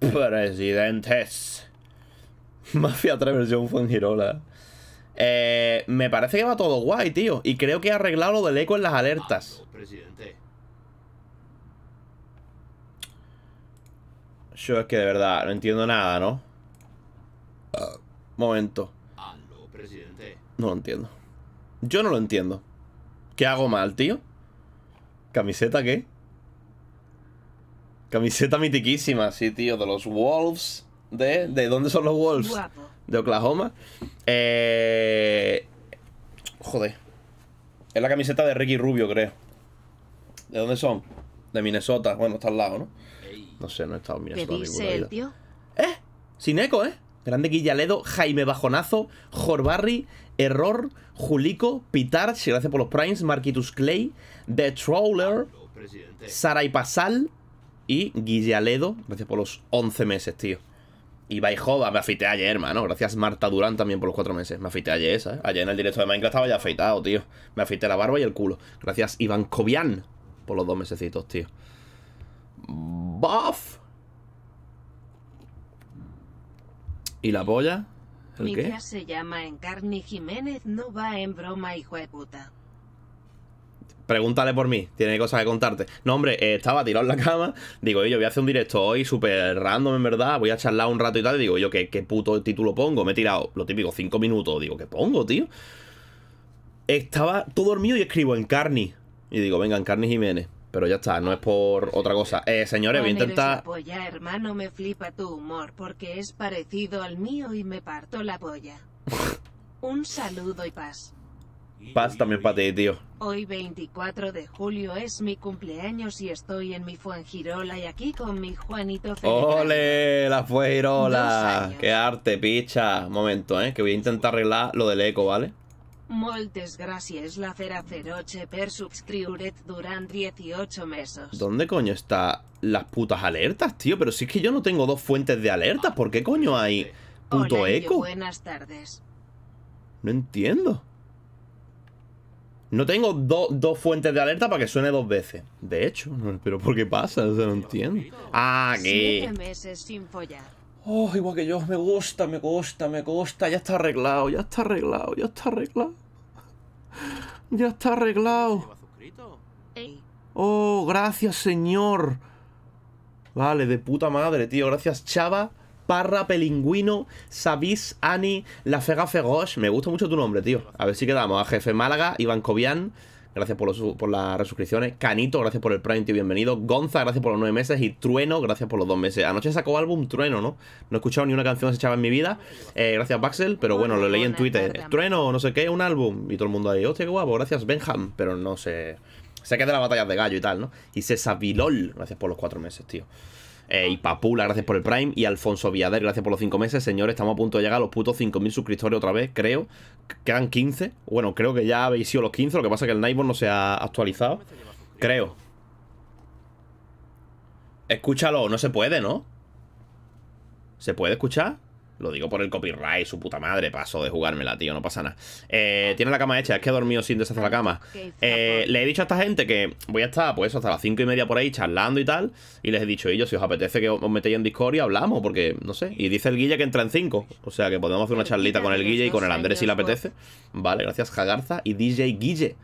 Presidentes. Mafia 3 versión Fangirola. Eh, me parece que va todo guay, tío. Y creo que he arreglado lo del eco en las alertas. Presidente. Yo es que de verdad no entiendo nada, ¿no? momento. presidente. No lo entiendo. Yo no lo entiendo. ¿Qué hago mal, tío? ¿Camiseta qué? Camiseta mitiquísima, sí, tío, de los Wolves. ¿De, ¿De dónde son los Wolves? De Oklahoma. Eh... Joder. Es la camiseta de Ricky Rubio, creo. ¿De dónde son? De Minnesota. Bueno, está al lado, ¿no? No sé, no he estado en Minnesota. ¿Qué dice tío? ¿Eh? Sin eco, ¿eh? Grande Guillaledo, Jaime Bajonazo, Jorbarri, Error, Julico, Pitar, gracias por los primes, Marquitus Clay, The Trawler, Saray Pasal, y Guillaledo, gracias por los 11 meses, tío. Y Baijova, me afeité ayer, hermano. Gracias Marta Durán también por los 4 meses. Me afeité ayer esa, Ayer en el directo de Minecraft estaba ya afeitado, tío. Me afeité la barba y el culo. Gracias Iván Cobian por los 2 mesecitos, tío. Buff. ¿Y la polla? ¿El Mi qué? se llama Encarni Jiménez, no va en broma, hijo de puta pregúntale por mí, tiene cosas que contarte. No, hombre, eh, estaba tirado en la cama, digo, yo voy a hacer un directo hoy súper random, en verdad, voy a charlar un rato y tal, y digo, yo, ¿qué, ¿qué puto título pongo? Me he tirado, lo típico, cinco minutos, digo, ¿qué pongo, tío? Estaba todo dormido y escribo en Carni. Y digo, venga, en Carni Jiménez. Pero ya está, no es por otra cosa. Eh, señores, voy a intentar... hermano, me flipa tu humor porque es parecido al mío y me parto la polla. un saludo y paz. Paz también para ti, tío. Oh. Hoy 24 de julio es mi cumpleaños y estoy en mi Fuengirola y aquí con mi Juanito ¡Ole! La Fuengirola. ¡Qué arte, picha! momento, ¿eh? Que voy a intentar arreglar lo del eco, ¿vale? Moltes gracias la feraceroche per subscriuret durant 18 meses. ¿Dónde coño están las putas alertas, tío? Pero si es que yo no tengo dos fuentes de alertas, ¿por qué coño hay puto eco? buenas tardes. No entiendo. No tengo dos fuentes de alerta para que suene dos veces. De hecho, pero ¿por qué pasa? O sea, no entiendo. Ah, qué! Oh, igual que yo, me gusta, me gusta, me gusta. Ya está arreglado, ya está arreglado, ya está arreglado. Ya está arreglado. Oh, gracias, señor. Vale, de puta madre, tío. Gracias, chava. Parra, Pelingüino, Sabis, Ani, La Fega Fegosh. Me gusta mucho tu nombre, tío. A ver si quedamos. A Jefe Málaga, Iván Cobian. Gracias por, las resuscripciones. Canito, gracias por el Prime, tío. Bienvenido. Gonza, gracias por los nueve meses. Y Trueno, gracias por los dos meses. Anoche sacó álbum Trueno, ¿no? No he escuchado ni una canción se echaba en mi vida. Eh, gracias, Baxel. Pero bueno, lo leí en Twitter. Trueno, no sé qué, un álbum. Y todo el mundo ahí, hostia, qué guapo. Gracias, Benjam. Pero no sé. Sé que es de las batallas de gallo y tal, ¿no? Y Vilol, gracias por los cuatro meses, tío. Eh, y Papula, gracias por el Prime. Y Alfonso Viader, gracias por los 5 meses. Señores, estamos a punto de llegar a los putos 5.000 suscriptores otra vez, creo. Quedan 15. Bueno, creo que ya habéis sido los 15. Lo que pasa es que el Nightbot no se ha actualizado. Creo. Escúchalo, no se puede, ¿no? ¿Se puede escuchar? Lo digo por el copyright, su puta madre. Paso de jugármela, tío, no pasa nada. Eh, tiene la cama hecha, es que he dormido sin deshacer la cama. Eh, le he dicho a esta gente que voy a estar, pues, hasta las cinco y media por ahí charlando y tal. Y les he dicho, ellos, si os apetece que os metéis en Discord y hablamos, porque no sé. Y dice el Guille que entra en 5. O sea que podemos hacer una charlita con el Guille y con el Andrés si le apetece. Vale, gracias, Jagarza y DJ Guille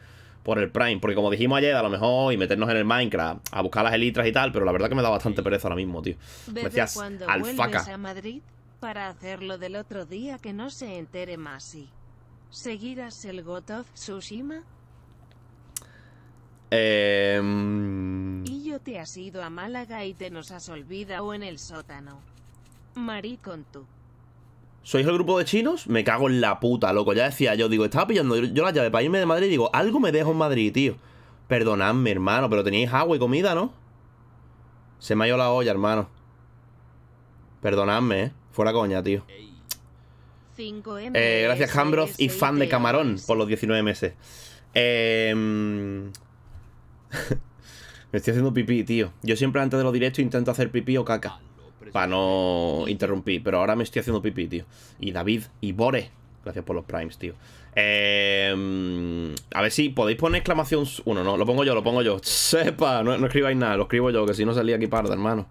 por el Prime. Porque como dijimos ayer, a lo mejor y meternos en el Minecraft a buscar las elitras y tal, pero la verdad que me da bastante pereza ahora mismo, tío. gracias alfaca. Madrid, para hacerlo del otro día que no se entere Masi. ¿Seguirás el gotov, Tsushima? Eh... Y yo te has ido a Málaga y te nos has olvidado en el sótano. Marí con tú. ¿Sois el grupo de chinos? Me cago en la puta, loco. Ya decía yo, digo, estaba pillando yo la llave para irme de Madrid y digo, algo me dejo en Madrid, tío. Perdonadme, hermano, pero teníais agua y comida, ¿no? Se me ha ido la olla, hermano. Perdonadme, ¿eh? Fuera coña, tío. Eh, gracias, Hambroth y fan de Camarón por los 19 meses. Em, me estoy haciendo pipí, tío. Yo siempre antes de los directos intento hacer pipí o caca. Para no interrumpir, pero ahora me estoy haciendo pipí, tío. Y David y Bore. Gracias por los primes, tío. Em, a ver si podéis poner exclamación Uno, No, lo pongo yo, lo pongo yo. Sepa, no, no escribáis nada, lo escribo yo, que si no salía aquí parda, hermano.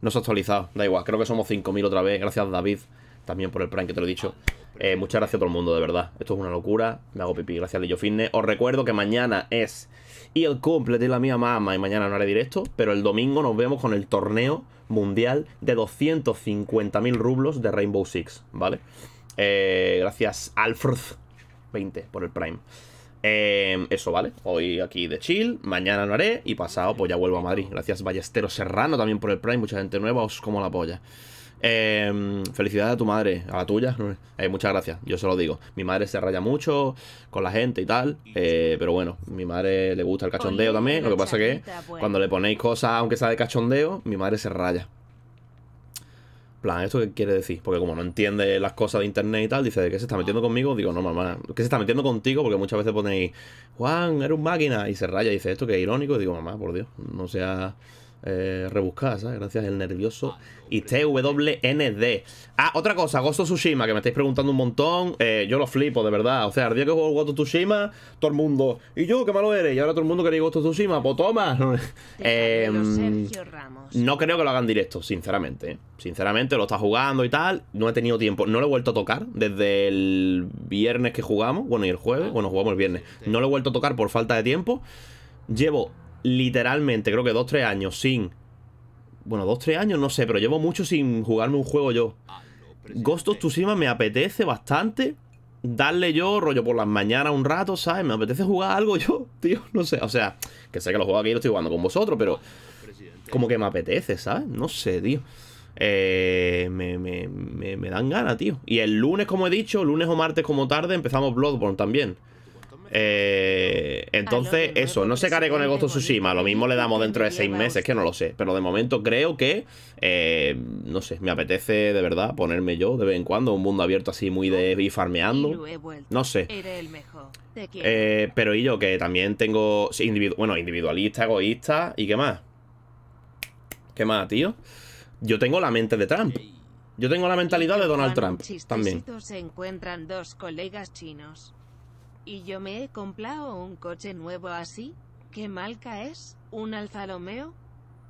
No se ha actualizado, da igual, creo que somos 5.000 otra vez, gracias David también por el Prime que te lo he dicho. Eh, muchas gracias a todo el mundo, de verdad. Esto es una locura. Me hago pipí, gracias Lillo Fitness. Os recuerdo que mañana es y el cumple de la mía mamá y mañana no haré directo, pero el domingo nos vemos con el torneo mundial de 250.000 rublos de Rainbow Six, ¿vale? Eh, gracias Alfred 20 por el Prime. Em, eso vale, hoy aquí de chill, mañana no haré y pasado pues ya vuelvo a Madrid. Gracias Ballestero Serrano también por el Prime, mucha gente nueva, os como la polla. Em, felicidades a tu madre, a la tuya. Eh, muchas gracias, yo se lo digo. Mi madre se raya mucho con la gente y tal, eh, pero bueno, mi madre le gusta el cachondeo también. Lo que pasa que ah, cuando le ponéis cosas, aunque sea de cachondeo, mi madre se raya plan, ¿esto qué quiere decir? Porque como no entiende las cosas de internet y tal, dice, qué se está metiendo conmigo? Digo, no, mamá, ¿qué se está metiendo contigo? Porque muchas veces ponéis, Juan, eres un máquina, y se raya y dice, ¿esto que es irónico? Y digo, mamá, por Dios, no sea eh, Gracias el nervioso ah, y TWND. Ah, otra cosa, Ghost Tsushima, que me estáis preguntando un montón. Eh, yo lo flipo, de verdad. O sea, el día que juego Ghost Tsushima, todo el mundo. ¿Y yo qué malo eres? Y ahora todo el mundo quería Ghost of Tsushima. Pues toma. Eh, no creo que lo hagan directo, sinceramente. ¿eh? Sinceramente, lo está jugando y tal. No he tenido tiempo. No lo he vuelto a tocar desde el viernes que jugamos. Bueno, y el jueves. Ah, bueno, jugamos el viernes. No lo he vuelto a tocar por falta de tiempo. Llevo literalmente, creo que 2 tres años sin... Bueno, 2 tres años, no sé, pero llevo mucho sin jugarme un juego yo. Ah, Ghost of Tsushima me apetece bastante darle yo rollo por las mañanas un rato, ¿sabes? Me apetece jugar algo yo, tío, no sé. O sea, que sé que lo juego aquí los estoy jugando con vosotros, pero ah, como que me apetece, ¿sabes? No sé, tío. Eh, me, me, me, me dan ganas, tío. Y el lunes, como he dicho, lunes o martes como tarde, empezamos Bloodborne también. Eh, entonces, eso, no se cargue con el Ghost Tsushima. Lo mismo le damos dentro de seis meses, que no lo sé. Pero de momento creo que, eh, no sé, me apetece de verdad ponerme yo de vez en cuando un mundo abierto así muy de bifarmeando oh, No sé. Eh, pero y yo, que también tengo, bueno, individualista, egoísta y qué más. ¿Qué más, tío? Yo tengo la mente de Trump. Yo tengo la mentalidad de Donald Trump también. se encuentran y yo me he comprado un coche nuevo así. ¿Qué marca es? ¿Un Alfa Romeo?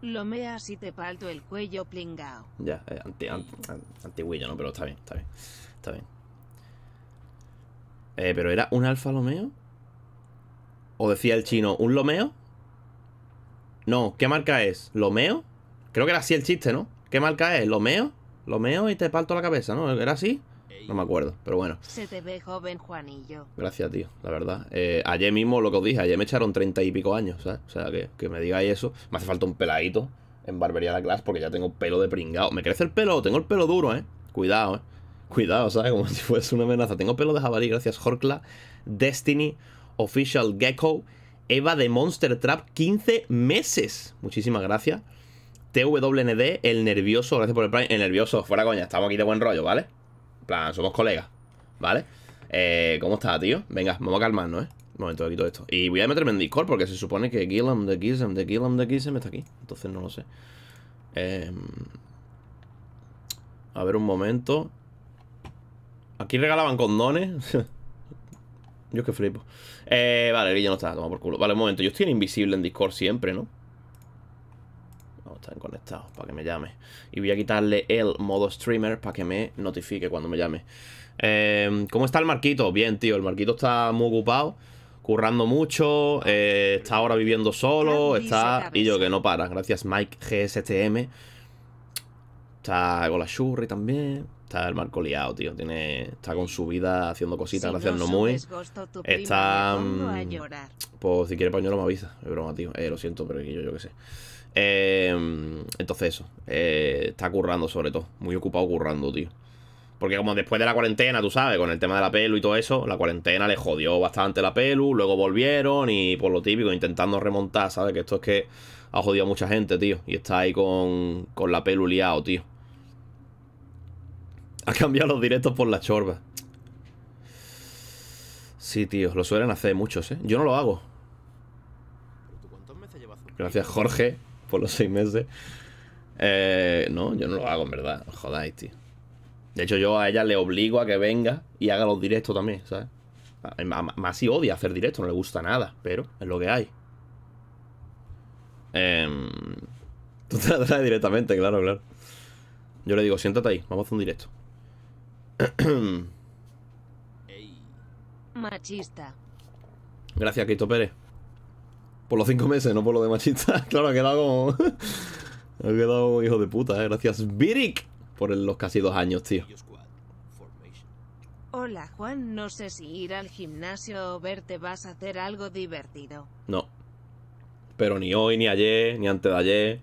lomea si te palto el cuello plingao. Ya, eh, antiguillo, ¿no? Pero está bien, está bien. Está bien. Eh, ¿Pero era un Alfa Romeo? ¿O decía el chino, un Lomeo? No, ¿qué marca es? ¿Lomeo? Creo que era así el chiste, ¿no? ¿Qué marca es? ¿Lomeo? ¿Lomeo y te palto la cabeza, no? ¿Era así? No me acuerdo, pero bueno. Se te ve joven, Juanillo. Gracias, tío, la verdad. Eh, ayer mismo lo que os dije, ayer me echaron treinta y pico años, ¿sabes? O sea, que, que me digáis eso. Me hace falta un peladito en barbería de clase porque ya tengo pelo de pringado. Me crece el pelo, tengo el pelo duro, ¿eh? Cuidado, ¿eh? Cuidado, ¿sabes? Como si fuese una amenaza. Tengo pelo de jabalí, gracias, Horkla. Destiny, Official Gecko, Eva de Monster Trap, 15 meses. Muchísimas gracias. TWND, el nervioso, gracias por el Prime. El nervioso, fuera coña, estamos aquí de buen rollo, ¿vale? plan, somos colegas, ¿vale? Eh, ¿Cómo está, tío? Venga, vamos a calmarnos, ¿eh? Un momento, quito esto. Y voy a meterme en Discord porque se supone que Gillam de Gizem de Gillam de Gizem está aquí. Entonces no lo sé. Eh, a ver un momento. Aquí regalaban condones. yo qué que flipo. Eh, vale, ya no está, toma por culo. Vale, un momento. Yo estoy invisible en Discord siempre, ¿no? están conectados para que me llame. Y voy a quitarle el modo streamer para que me notifique cuando me llame. Em, ¿Cómo está el Marquito? Bien, tío. El Marquito está muy ocupado, currando mucho, eh, está ahora viviendo solo, está... Y yo que no para. Gracias, Mike GSTM. Está con la Shurri también. Está el Marco liado, tío. Tiene, está con su vida haciendo cositas, gracias no muy Está... Mm, pues si quiere pañuelo me avisa. broma, tío. Eh, lo siento, pero yo, yo qué sé. Em, entonces eso, eh, está currando sobre todo, muy ocupado currando, tío. Porque como después de la cuarentena, tú sabes, con el tema de la pelu y todo eso, la cuarentena le jodió bastante la pelu, luego volvieron y por lo típico, intentando remontar, ¿sabes? Que esto es que ha jodido a mucha gente, tío. Y está ahí con, con la pelu liado, tío. Ha cambiado los directos por la chorba. Sí, tío, lo suelen hacer muchos, ¿eh? Yo no lo hago. Gracias, Jorge por los seis meses. Eh, no, yo no lo hago, en verdad. jodáis, tío. De hecho, yo a ella le obligo a que venga y haga los directos también, ¿sabes? si odia hacer directos no le gusta nada, pero es lo que hay. Em, tú te la traes directamente, claro, claro. Yo le digo, siéntate ahí, vamos a hacer un directo. Machista. Gracias, Cristo Pérez. Por los cinco meses, no por lo de machista. claro, ha quedado como... ha quedado hijo de puta, ¿eh? Gracias, Virik, por los casi dos años, tío. Hola, Juan. No sé si ir al gimnasio o verte vas a hacer algo divertido. No. Pero ni hoy, ni ayer, ni antes de ayer.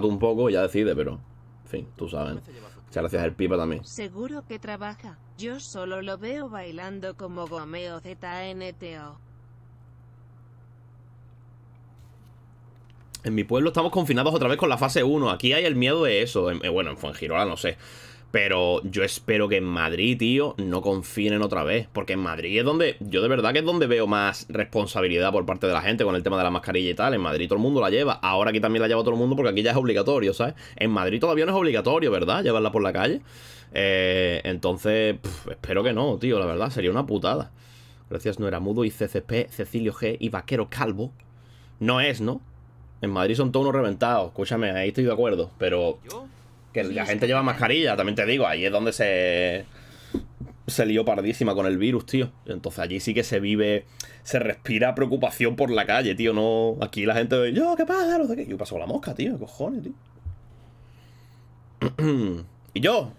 tú un poco y ya decide, pero... En fin, tú sabes. Muchas gracias el Pipa también. Seguro que trabaja. Yo solo lo veo bailando como Gomeo ZNTO. En mi pueblo estamos confinados otra vez con la fase 1. Aquí hay el miedo de eso. Eh, bueno, en Fuengirola no sé. Pero yo espero que en Madrid, tío, no confinen otra vez. Porque en Madrid es donde, yo de verdad que es donde veo más responsabilidad por parte de la gente con el tema de la mascarilla y tal. En Madrid todo el mundo la lleva. Ahora aquí también la lleva todo el mundo porque aquí ya es obligatorio, ¿sabes? En Madrid todavía no es obligatorio, ¿verdad? Llevarla por la calle. Eh, entonces, espero que no, tío, la verdad. Sería una putada. Gracias, no era mudo. Y CCP, Cecilio G y Vaquero Calvo. No es, ¿no? En Madrid son todos unos reventados. Escúchame, ahí estoy de acuerdo. Pero que la gente lleva mascarilla, también te digo. Ahí es donde se. Se lió pardísima con el virus, tío. Entonces allí sí que se vive. Se respira preocupación por la calle, tío. No. Aquí la gente ve. Yo, ¿qué pasa? No qué. Yo paso la mosca, tío. cojones, tío? ¿Y yo?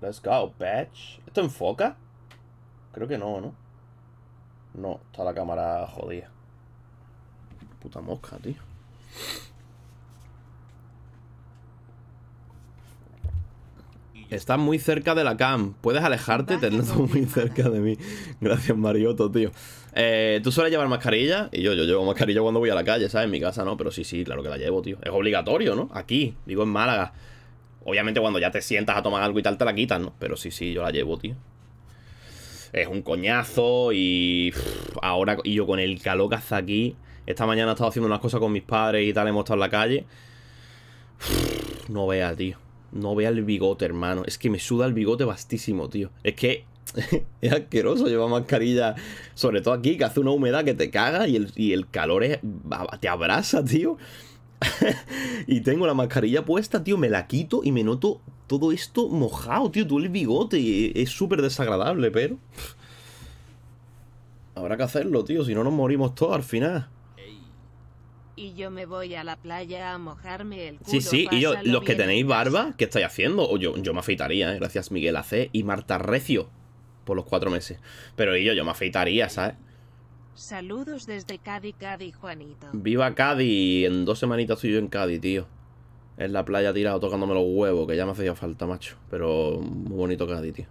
Let's go, bitch. ¿Esto enfoca? Creo que no, ¿no? No, está la cámara jodida. Puta mosca, tío. Estás muy cerca de la cam. ¿Puedes alejarte? Te muy cerca de mí. Gracias, Marioto, tío. Eh, ¿Tú sueles llevar mascarilla? Y yo, yo llevo mascarilla cuando voy a la calle, ¿sabes? En mi casa no, pero sí, sí, claro que la llevo, tío. Es obligatorio, ¿no? Aquí, digo en Málaga. Obviamente cuando ya te sientas a tomar algo y tal te la quitan, ¿no? Pero sí, sí, yo la llevo, tío es un coñazo y ahora y yo con el calor que hace aquí, esta mañana he estado haciendo unas cosas con mis padres y tal, hemos estado en la calle. no vea, tío. No vea el bigote, hermano. Es que me suda el bigote bastísimo, tío. Es que es asqueroso llevar mascarilla, sobre todo aquí, que hace una humedad que te caga y el, calor te abraza, tío. y tengo la mascarilla puesta, tío, me la quito y me noto todo esto mojado, tío, todo el bigote. es súper desagradable, pero... Habrá que hacerlo, tío, si no nos morimos todos al final. Y yo me voy a la playa a mojarme el Sí, sí, y yo, los que tenéis barba, ¿qué estáis haciendo? O yo, yo me afeitaría, ¿eh? gracias Miguel AC y Marta Recio por los cuatro meses. Pero yo, yo me afeitaría, ¿sabes? Saludos desde Cádiz, Cádiz, Juanito. Viva Cádiz. En dos semanitas estoy yo en Cádiz, tío. En la playa tirado tocándome los huevos, que ya me hacía falta, macho. Pero muy bonito Cádiz, tío.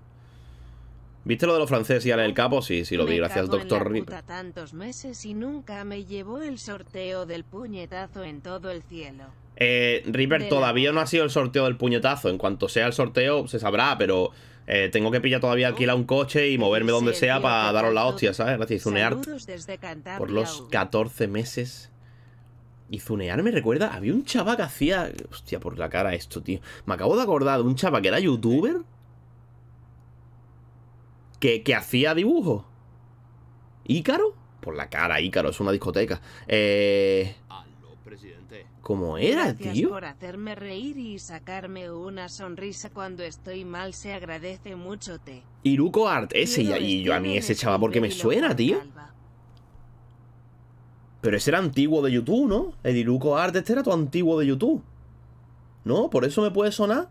¿Viste lo de los franceses y al el capo? Sí, sí, lo vi, gracias doctor Rip. tantos meses y nunca me llevó el sorteo del puñetazo en todo el cielo. Eh, Reaper todavía no ha sido el sorteo del puñetazo. En cuanto sea el sorteo, se sabrá, pero eh, tengo que pillar todavía alquilar un coche y moverme donde sea para daros la hostia, ¿sabes? Gracias, zunear por los 14 meses. Y zunear me recuerda, había un chava que hacía... Hostia, por la cara esto, tío. Me acabo de acordar de un chava que era youtuber. Que, que hacía dibujo ¿Ícaro? Por la cara, Ícaro, es una discoteca. Eh... Ah, ¿Cómo era, tío. por hacerme reír y sacarme una sonrisa cuando estoy mal, se agradece mucho te. Iruko Art, ese, y, yo a mí ese chaval porque me suena, tío. Pero ese era antiguo de YouTube, ¿no? El Iruko Art, este era tu antiguo de YouTube. ¿No? ¿Por eso me puede sonar?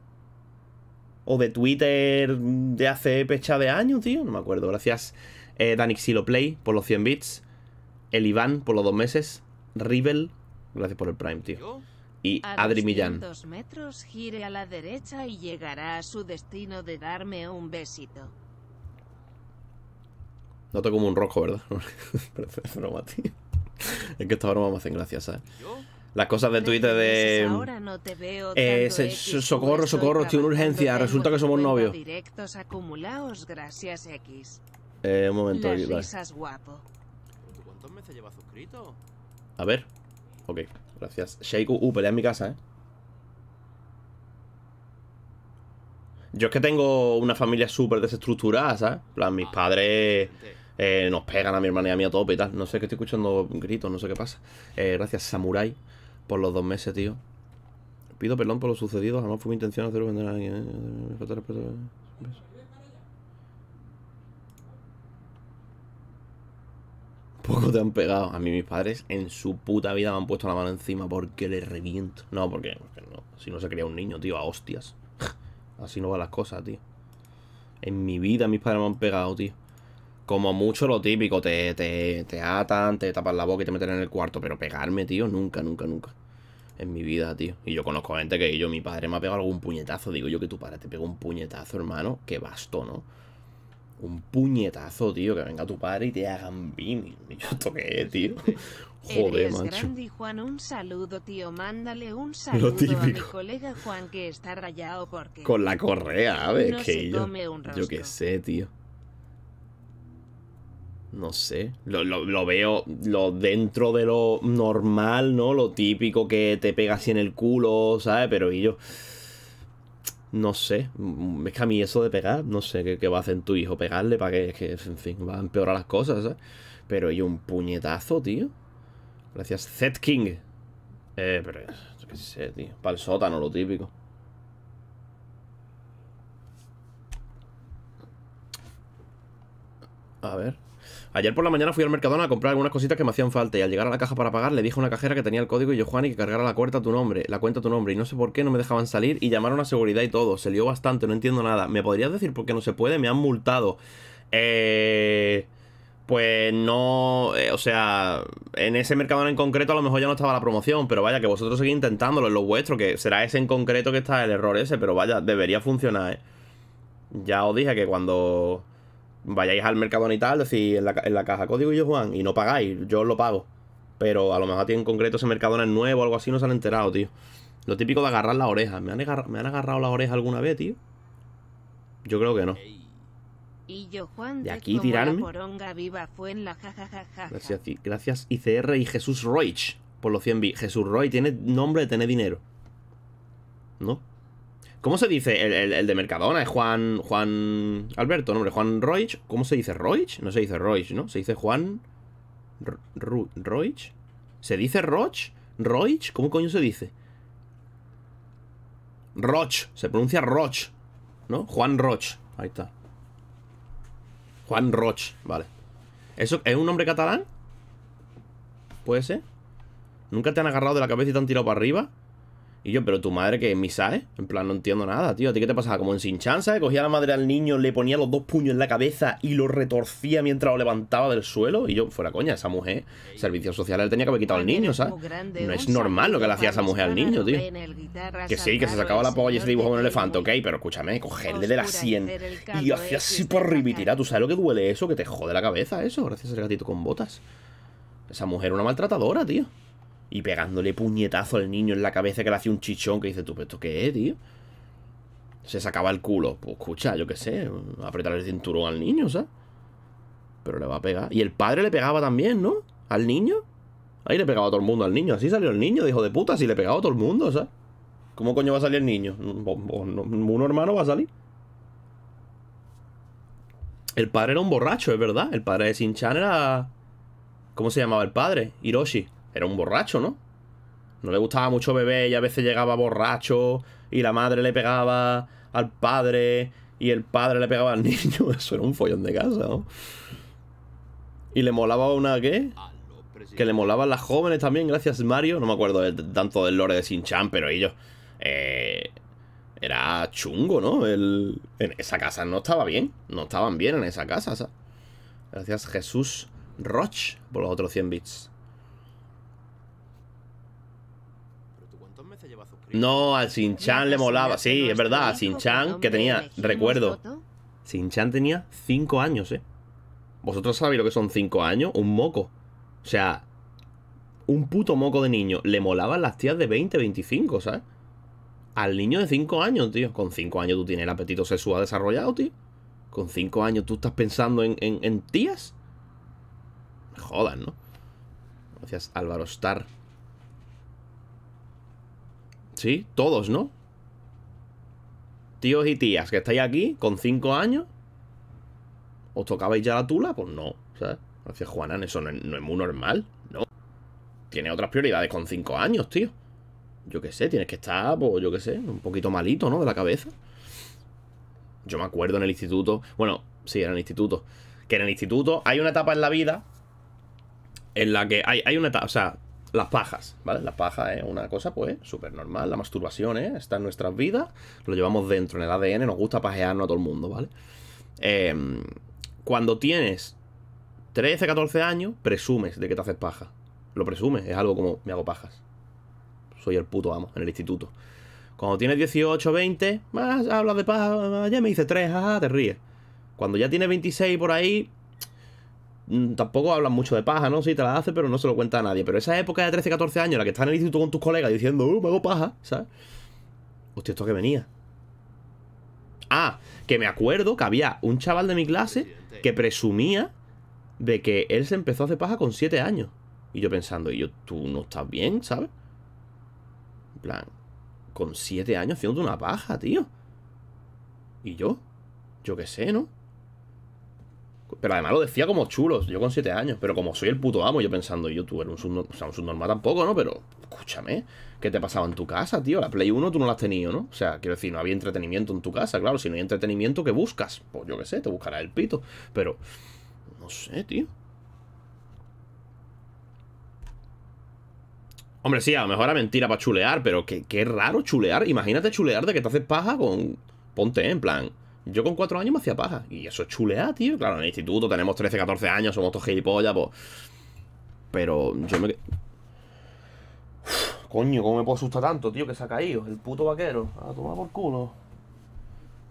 O de Twitter de hace pecha de años, tío. No me acuerdo. Gracias, eh, Danixilo Play, por los 100 bits. El Iván, por los dos meses. Rivel, Gracias por el Prime, tío. Y Adri Millán. metros gire a la derecha y llegará a su destino de darme un besito. Noto como un rojo, ¿verdad? Parece broma, tío. Es que estas bromas me hacen gracia, ¿sabes? Las cosas de Twitter de... Em, ahora no te veo eh, se, socorro, socorro, tiene una urgencia. Resulta que somos novios. Directos acumulados gracias X. Eh, un momento. Las risas, guapo. ¿Cuántos meses llevas suscrito? A ver. Ok, gracias. Shaku. uh, pelea en mi casa, ¿eh? Yo es que tengo una familia súper desestructurada, ¿sabes? plan, mis ah, padres eh, nos pegan a mi hermana y a mí a tope y tal. No sé que estoy escuchando gritos, no sé qué pasa. Eh, gracias, Samurai, por los dos meses, tío. Pido perdón por lo sucedido, jamás fue mi intención hacerlo vender a alguien. ¿eh? Poco te han pegado. A mí mis padres en su puta vida me han puesto la mano encima porque le reviento. No, porque, no. Si no se crea un niño, tío, a hostias. Así no van las cosas, tío. En mi vida mis padres me han pegado, tío. Como mucho lo típico, te, te, te atan, te tapan la boca y te meten en el cuarto. Pero pegarme, tío, nunca, nunca, nunca. En mi vida, tío. Y yo conozco gente que yo, mi padre me ha pegado algún puñetazo. Digo yo que tu padre te pegó un puñetazo, hermano. Que basto, ¿no? un puñetazo, tío, que venga tu padre y te hagan bini. Y yo toqué, tío. Joder, Eres macho. Grande, Juan, un saludo, tío. Mándale un saludo a mi colega Juan que está rayado porque... Con la correa, a ver, no que yo... Yo qué sé, tío. No sé, lo, lo, lo, veo lo dentro de lo normal, ¿no? Lo típico que te pega así en el culo, ¿sabes? Pero y yo no sé, es que a mí eso de pegar, no sé qué, va a hacer tu hijo, pegarle para que, es en fin, va a empeorar las cosas, Pero y un puñetazo, tío. Gracias, Z King. Eh, pero, yo qué sé, tío. Para el sótano, lo típico. A ver. Ayer por la mañana fui al Mercadona a comprar algunas cositas que me hacían falta y al llegar a la caja para pagar le dije a una cajera que tenía el código y yo, Juan, y que cargara la cuenta a tu nombre, la cuenta a tu nombre y no sé por qué no me dejaban salir y llamaron a seguridad y todo. Se lió bastante, no entiendo nada. ¿Me podrías decir por qué no se puede? Me han multado. Eh... Pues no, eh, o sea, en ese mercado en concreto a lo mejor ya no estaba la promoción, pero vaya, que vosotros seguís intentándolo en lo vuestro, que será ese en concreto que está el error ese, pero vaya, debería funcionar, ¿eh? Ya os dije que cuando vayáis al mercado y tal, en la, en la caja código y yo Juan, y no pagáis, yo os lo pago. Pero a lo mejor a ti en concreto ese Mercadona es nuevo o algo así, no se han enterado, tío. Lo típico de agarrar la oreja ¿Me han, agarrado, ¿Me han agarrado las orejas alguna vez, tío? Yo creo que no. Y yo, Juan, de aquí tirarme. gracias, ICR y Jesús Roich por los 100 bits. Jesús Roy tiene nombre de tener dinero. ¿No? ¿Cómo se dice el, de Mercadona? ¿Es Juan. Juan. Alberto, nombre, Juan Roich. ¿Cómo se dice Roich? No se dice Roich, ¿no? Se dice Juan. ¿Se dice Roch? ¿Roich? ¿Cómo coño se dice? Roch. Se pronuncia Roch. ¿No? Juan Roch. Ahí está. Juan Roch, vale. ¿Eso es un nombre catalán? ¿Puede ser? ¿Nunca te han agarrado de la cabeza y te han tirado para arriba? Y yo, pero tu madre que es en plan, no entiendo nada, tío. ¿A ti qué te pasaba? Como en sinchanza cogía la madre al niño, le ponía los dos puños en la cabeza y lo retorcía mientras lo levantaba del suelo. Y yo, fuera coña, esa mujer, servicios sociales él tenía que haber quitado al niño, ¿sabes? No es normal lo que le hacía esa mujer al niño, tío. Que sí, que se sacaba la polla y se dibujaba un elefante, ok, pero escúchame, cogerle de la sien y hacía así por ribitirá. ¿Tú sabes lo que duele eso? Que te jode la cabeza eso, gracias al gatito con botas. Esa mujer una maltratadora, tío y pegándole puñetazo al niño en la cabeza que le hacía un chichón que dice, tú, pero esto qué es, tío. Se sacaba el culo. Pues escucha, yo qué sé, apretar el cinturón al niño, ¿sabes? Pero le va a pegar. Y el padre le pegaba también, ¿no? Al niño. Ahí le pegaba a todo el mundo al niño. Así salió el niño, dijo de puta, si le pegaba a todo el mundo, sea ¿Cómo coño va a salir el niño? Un hermano va a salir. El padre era un borracho, es verdad. El padre de Sinchan era. ¿Cómo se llamaba el padre? Hiroshi era un borracho, ¿no? No le gustaba mucho beber y a veces llegaba borracho y la madre le pegaba al padre y el padre le pegaba al niño. Eso era un follón de casa, ¿no? Y le molaba una, ¿qué? Que le molaban las jóvenes también, gracias Mario. No me acuerdo tanto del lore de Sinchan, pero ellos... Eh, era chungo, ¿no? El, en esa casa no estaba bien. No estaban bien en esa casa. Gracias Jesús Roch por los otros 100 bits. No, al Sinchan le molaba. Sí, es verdad, a Sinchan, que tenía, recuerdo, Sinchan tenía 5 años, ¿eh? ¿Vosotros sabéis lo que son 5 años? Un moco. O sea, un puto moco de niño. Le molaban las tías de 20, 25, ¿sabes? Al niño de 5 años, tío. Con 5 años tú tienes el apetito sexual desarrollado, tío. Con 5 años tú estás pensando en, en, en tías. Me jodan, ¿no? Gracias, Álvaro Star. Sí, todos, ¿no? Tíos y tías que estáis aquí con 5 años, ¿os tocabais ya la tula? Pues no, ¿sabes? Gracias, Juanan, eso no es, muy normal, ¿no? Tiene otras prioridades con cinco años, tío. Yo qué sé, tienes que estar, pues yo qué sé, un poquito malito, ¿no? De la cabeza. Yo me acuerdo en el instituto, bueno, sí, en el instituto, que en el instituto hay una etapa en la vida en la que hay, hay una etapa, o sea, las pajas, ¿vale? Las pajas es una cosa, pues, súper normal. La masturbación, ¿eh? Está en nuestras vidas, lo llevamos dentro, en el ADN, nos gusta pajearnos a todo el mundo, ¿vale? Em, cuando tienes 13, 14 años, presumes de que te haces paja. Lo presumes, es algo como, me hago pajas. Soy el puto amo en el instituto. Cuando tienes 18, 20, más hablas de paja, ah, ya me dice 3, ah, ah, te ríes. Cuando ya tienes 26 por ahí, Mm, tampoco hablan mucho de paja, ¿no? Sí, te la hace, pero no se lo cuenta a nadie. Pero esa época de 13, 14 años, la que estás en el instituto con tus colegas diciendo, uh, me hago paja, ¿sabes? Hostia, esto que venía. Ah, que me acuerdo que había un chaval de mi clase que presumía de que él se empezó a hacer paja con 7 años. Y yo pensando, y yo, tú no estás bien, ¿sabes? En plan, con 7 años haciendo una paja, tío. ¿Y yo? Yo qué sé, ¿no? Pero además lo decía como chulos, yo con 7 años, pero como soy el puto amo, yo pensando, yo tú un, o sea, subnormal tampoco, ¿no? Pero escúchame, ¿qué te pasaba en tu casa, tío? La Play 1 tú no la has tenido, ¿no? O sea, quiero decir, no había entretenimiento en tu casa, claro, si no hay entretenimiento, ¿qué buscas? Pues yo qué sé, te buscarás el pito, pero no sé, tío. Hombre, sí, a lo mejor era mentira para chulear, pero qué, qué raro chulear. Imagínate chulear de que te haces paja con... Ponte, en plan... Yo con cuatro años me hacía paja. Y eso es chulea, tío. Claro, en el instituto tenemos 13, 14 años, somos todos gilipollas, pues. Pero yo me. coño, ¿cómo me puedo asustar tanto, tío? Que se ha caído. El puto vaquero. A tomar por culo.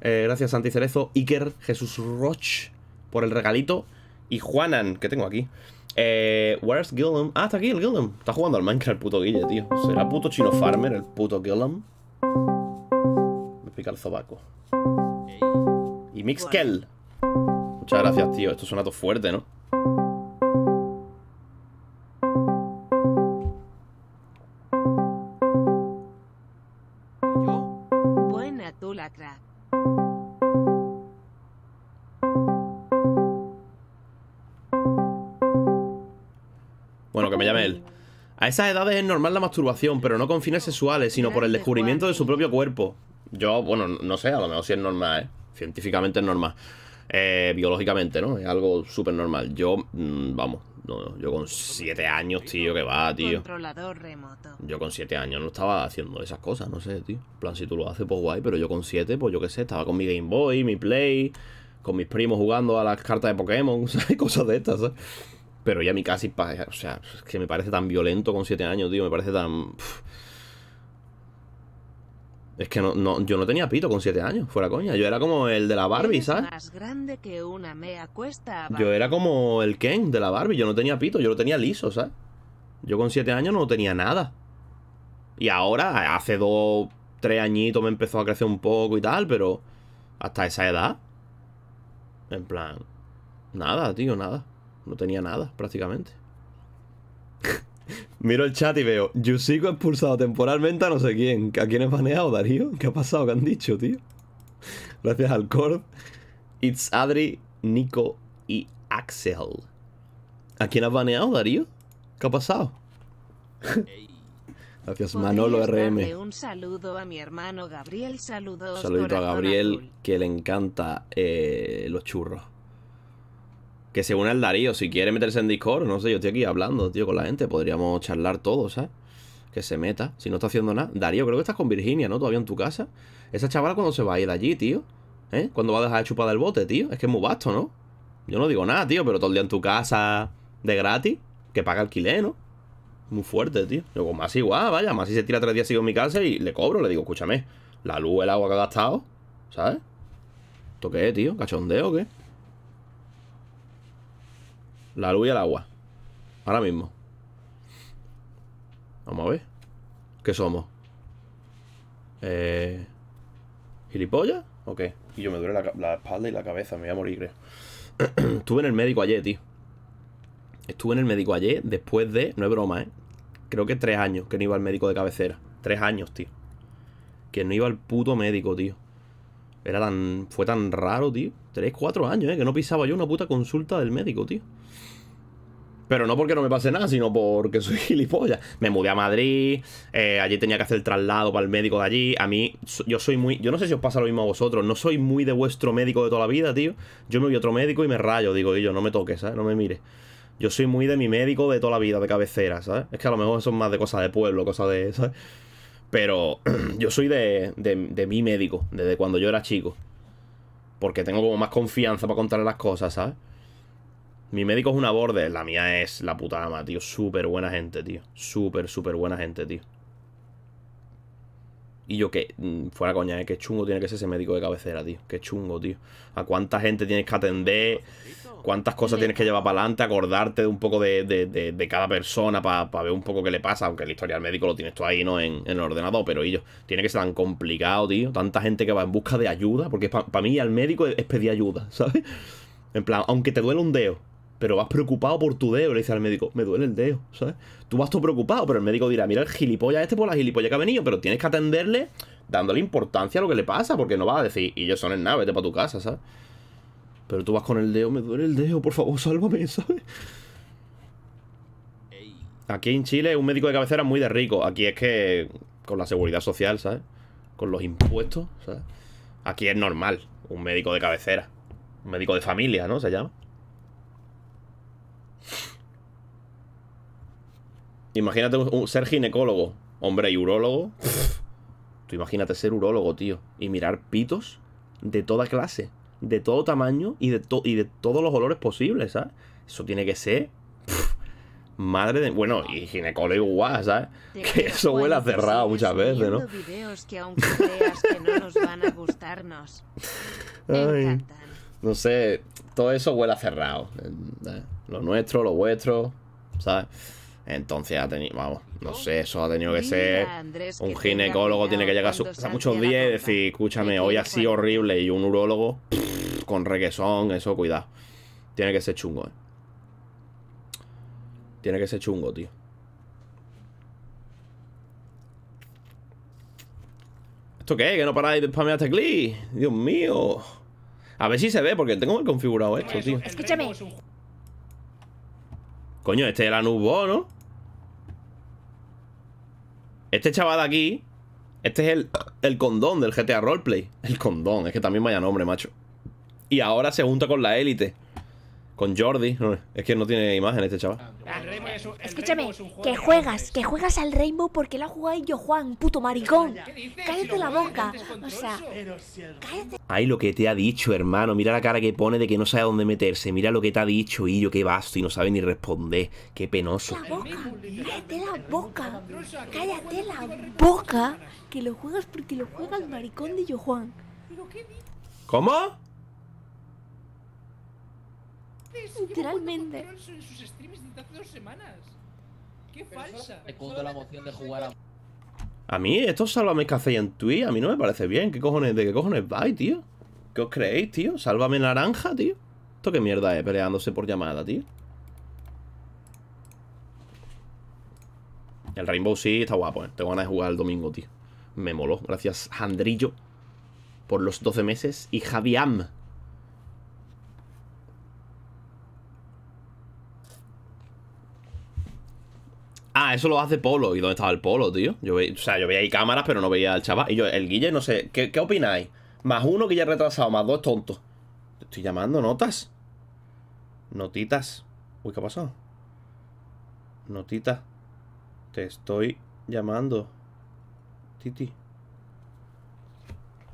Eh, gracias, Santi Cerezo, Iker, Jesús Roch, por el regalito. Y Juanan, que tengo aquí. Eh, where's Gillum? Ah, está aquí el Gillum. Está jugando al Minecraft el puto Guille, tío. Será puto chino farmer el puto Gillum. Me pica el zobaco Mixkel. Muchas gracias, tío. Esto suena todo fuerte, ¿no? Bueno, que me llame él. A esas edades es normal la masturbación, pero no con fines sexuales, sino por el descubrimiento de su propio cuerpo. Yo, bueno, no sé, a lo mejor sí es normal, ¿eh? científicamente es normal. Eh, biológicamente, ¿no? Es algo súper normal. Yo, mm, vamos, yo con 7 años, tío, que va, tío. Controlador remoto. Yo con 7 años no estaba haciendo esas cosas, no sé, tío. En plan, si tú lo haces, pues guay, pero yo con 7, pues yo qué sé, estaba con mi Game Boy, mi Play, con mis primos jugando a las cartas de Pokémon, ¿sabes? Cosas de estas, Pero ya mi casi, o sea, es que me parece tan violento con 7 años, tío, me parece tan... Es que no, yo no tenía pito con 7 años, fuera coña. Yo era como el de la Barbie, ¿sabes? yo era como el Ken de la Barbie, yo no tenía pito, yo lo tenía liso, ¿sabes? Yo con 7 años no tenía nada. Y ahora, hace 2, 3 añitos me empezó a crecer un poco y tal, pero hasta esa edad, en plan, nada, tío, nada. No tenía nada, prácticamente. Miro el chat y veo, Yusiko expulsado temporalmente a no sé quién. ¿A quién es baneado, Darío? ¿Qué ha pasado? ¿Qué han dicho, tío? Gracias al Cord. It's Adri, Nico y Axel. ¿A quién has baneado, Darío? ¿Qué ha pasado? Gracias, Manolo RM. Un saludo a mi hermano Gabriel. Saludos. Saludito a Gabriel, que le encanta eh, los churros que se une al Darío. Si quiere meterse en Discord, no sé, yo estoy aquí hablando, tío, con la gente. Podríamos charlar todos, ¿sabes? Que se meta, si no está haciendo nada. Darío, creo que estás con Virginia, ¿no? Todavía en tu casa. Esa chavala, cuando se va a ir de allí, tío? ¿Eh? Cuando va a dejar de chupar del bote, tío? Es que es muy vasto, ¿no? Yo no digo nada, tío, pero todo el día en tu casa de gratis, que paga alquiler, ¿no? Muy fuerte, tío. Luego con más igual, vaya, más si se tira tres días sigo en mi casa y le cobro, le digo, escúchame, la luz, el agua que ha gastado, ¿sabes? ¿toqué tío? ¿Cachondeo qué? la luz y el agua. Ahora mismo. Vamos a ver. ¿Qué somos? Eh, ¿Gilipollas? ¿O qué? Y yo me duele la, la espalda y la cabeza, me voy a morir, creo. Estuve en el médico ayer, tío. Estuve en el médico ayer después de, no es broma, ¿eh? Creo que tres años que no iba al médico de cabecera. Tres años, tío. Que no iba al puto médico, tío. Era tan. Fue tan raro, tío. Tres, cuatro años, ¿eh? Que no pisaba yo una puta consulta del médico, tío. Pero no porque no me pase nada, sino porque soy gilipollas. Me mudé a Madrid, eh, allí tenía que hacer el traslado para el médico de allí. A mí, yo soy muy. Yo no sé si os pasa lo mismo a vosotros, no soy muy de vuestro médico de toda la vida, tío. Yo me voy a otro médico y me rayo, digo, y yo, no me toques, ¿sabes? No me mires. Yo soy muy de mi médico de toda la vida, de cabecera, ¿sabes? Es que a lo mejor eso es más de cosas de pueblo, cosas de. ¿sabes? Pero yo soy de, de mi médico, desde cuando yo era chico. Porque tengo como más confianza para contarle las cosas, ¿sabes? Mi médico es una borde. La mía es la puta ama, tío. Súper buena gente, tío. Súper, súper buena gente, tío. Y yo que, mm, fuera coña, ¿eh? qué chungo tiene que ser ese médico de cabecera, tío. Qué chungo, tío. A cuánta gente tienes que atender, cuántas cosas tienes que llevar para adelante, acordarte de un poco de, cada persona para ver un poco qué le pasa, aunque la historia del médico lo tienes tú ahí, ¿no? En, el ordenador, pero ellos, tiene que ser tan complicado, tío. Tanta gente que va en busca de ayuda, porque para mí al médico es, es pedir ayuda, ¿sabes? En plan, aunque te duele un dedo, pero vas preocupado por tu dedo, le dice al médico, me duele el dedo, ¿sabes? Tú vas todo preocupado, pero el médico dirá, mira el gilipollas este por la gilipollas que ha venido, pero tienes que atenderle dándole importancia a lo que le pasa, porque no vas a decir, y yo son el nave, vete para tu casa, ¿sabes? Pero tú vas con el dedo, me duele el dedo, por favor, sálvame, ¿sabes? Aquí en Chile un médico de cabecera es muy de rico. Aquí es que con la seguridad social, ¿sabes? Con los impuestos, ¿sabes? Aquí es normal un médico de cabecera. Un médico de familia, ¿no? Se llama. Imagínate ser ginecólogo. Hombre, y urólogo. Tú imagínate ser urólogo, tío. Y mirar pitos de toda clase, de todo tamaño y de, y de todos los olores posibles, ¿sabes? Eso tiene que ser. madre de. Bueno, y ginecólogo igual, ¿sabes? Que eso huele cerrado muchas veces, ¿no? no sé, todo eso huele cerrado. Eh, eh lo nuestro, lo vuestro, ¿sabes? Entonces ha tenido, vamos, no oh, sé, eso ha tenido que ser un ginecólogo, tiene que llegar a, su, muchos días y decir, escúchame, hoy así horrible y un urólogo con requesón, eso, cuidado. Tiene que ser chungo, eh. Tiene que ser chungo, tío. ¿Esto qué? Que no paráis de spamear este clic. Dios mío. A ver si se ve, porque tengo mal configurado esto, tío. Escúchame. Coño, este era el ¿no? Este chaval de aquí Este es el, el condón del GTA Roleplay El condón, es que también vaya nombre, macho Y ahora se junta con la élite con Jordi. Es que no tiene imagen este chaval. Ah, Escúchame, que juegas, que juegas al Rainbow porque lo ha jugado yo, Juan, puto maricón. Cállate la boca. O sea, cállate. Ay, lo que te ha dicho, hermano. Mira la cara que pone de que no sabe dónde meterse. Mira lo que te ha dicho, y yo qué basto, y no sabe ni responder. Qué penoso. La boca. Cállate la boca. Cállate la boca. Que lo juegas porque lo juega maricón de yo, Juan. ¿Cómo? Literalmente. en sus streams la de jugar a... mí, esto Sálvame Café en Twitch, a mí no me parece bien. ¿Qué ¿De qué cojones vais, tío? ¿Qué os creéis, tío? Sálvame naranja, tío. ¿Esto qué mierda es? Peleándose por llamada, tío. El Rainbow sí está guapo, ¿eh? Tengo ganas de jugar el domingo, tío. Me moló. Gracias, Jandrillo, por los 12 meses. Y Javiam, Ah, eso lo hace Polo. ¿Y dónde estaba el Polo, tío? Yo O sea, yo veía ahí cámaras, pero no veía al chaval. Y yo, el Guille, no sé. ¿Qué, opináis? Más uno que ya he retrasado, más dos tontos. Te estoy llamando, notas. Notitas. Uy, ¿qué ha pasado? Notita. Te estoy llamando. Titi.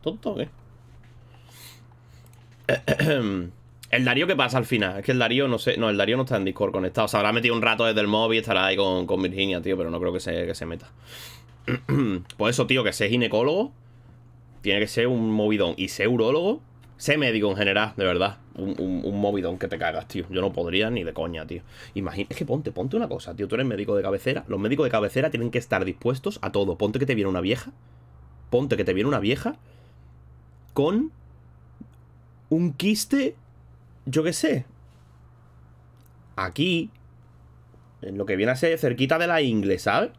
¿Tonto ¿eh? ¿El Darío qué pasa al final? Es que el Darío no sé. No, el Darío no está en Discord conectado. O sea habrá metido un rato desde el móvil, estará ahí con, Virginia, tío, pero no creo que se, que se meta. Pues eso, tío, que sé ginecólogo tiene que ser un movidón. Y sé urólogo, Sé médico en general, de verdad. Un, un, movidón que te cagas, tío. Yo no podría ni de coña, tío. Imagínate... es que ponte, ponte una cosa, tío. Tú eres médico de cabecera. Los médicos de cabecera tienen que estar dispuestos a todo. Ponte que te viene una vieja. Ponte que te viene una vieja con un quiste yo qué sé, aquí, en lo que viene a ser cerquita de la ingle, ¿sabes?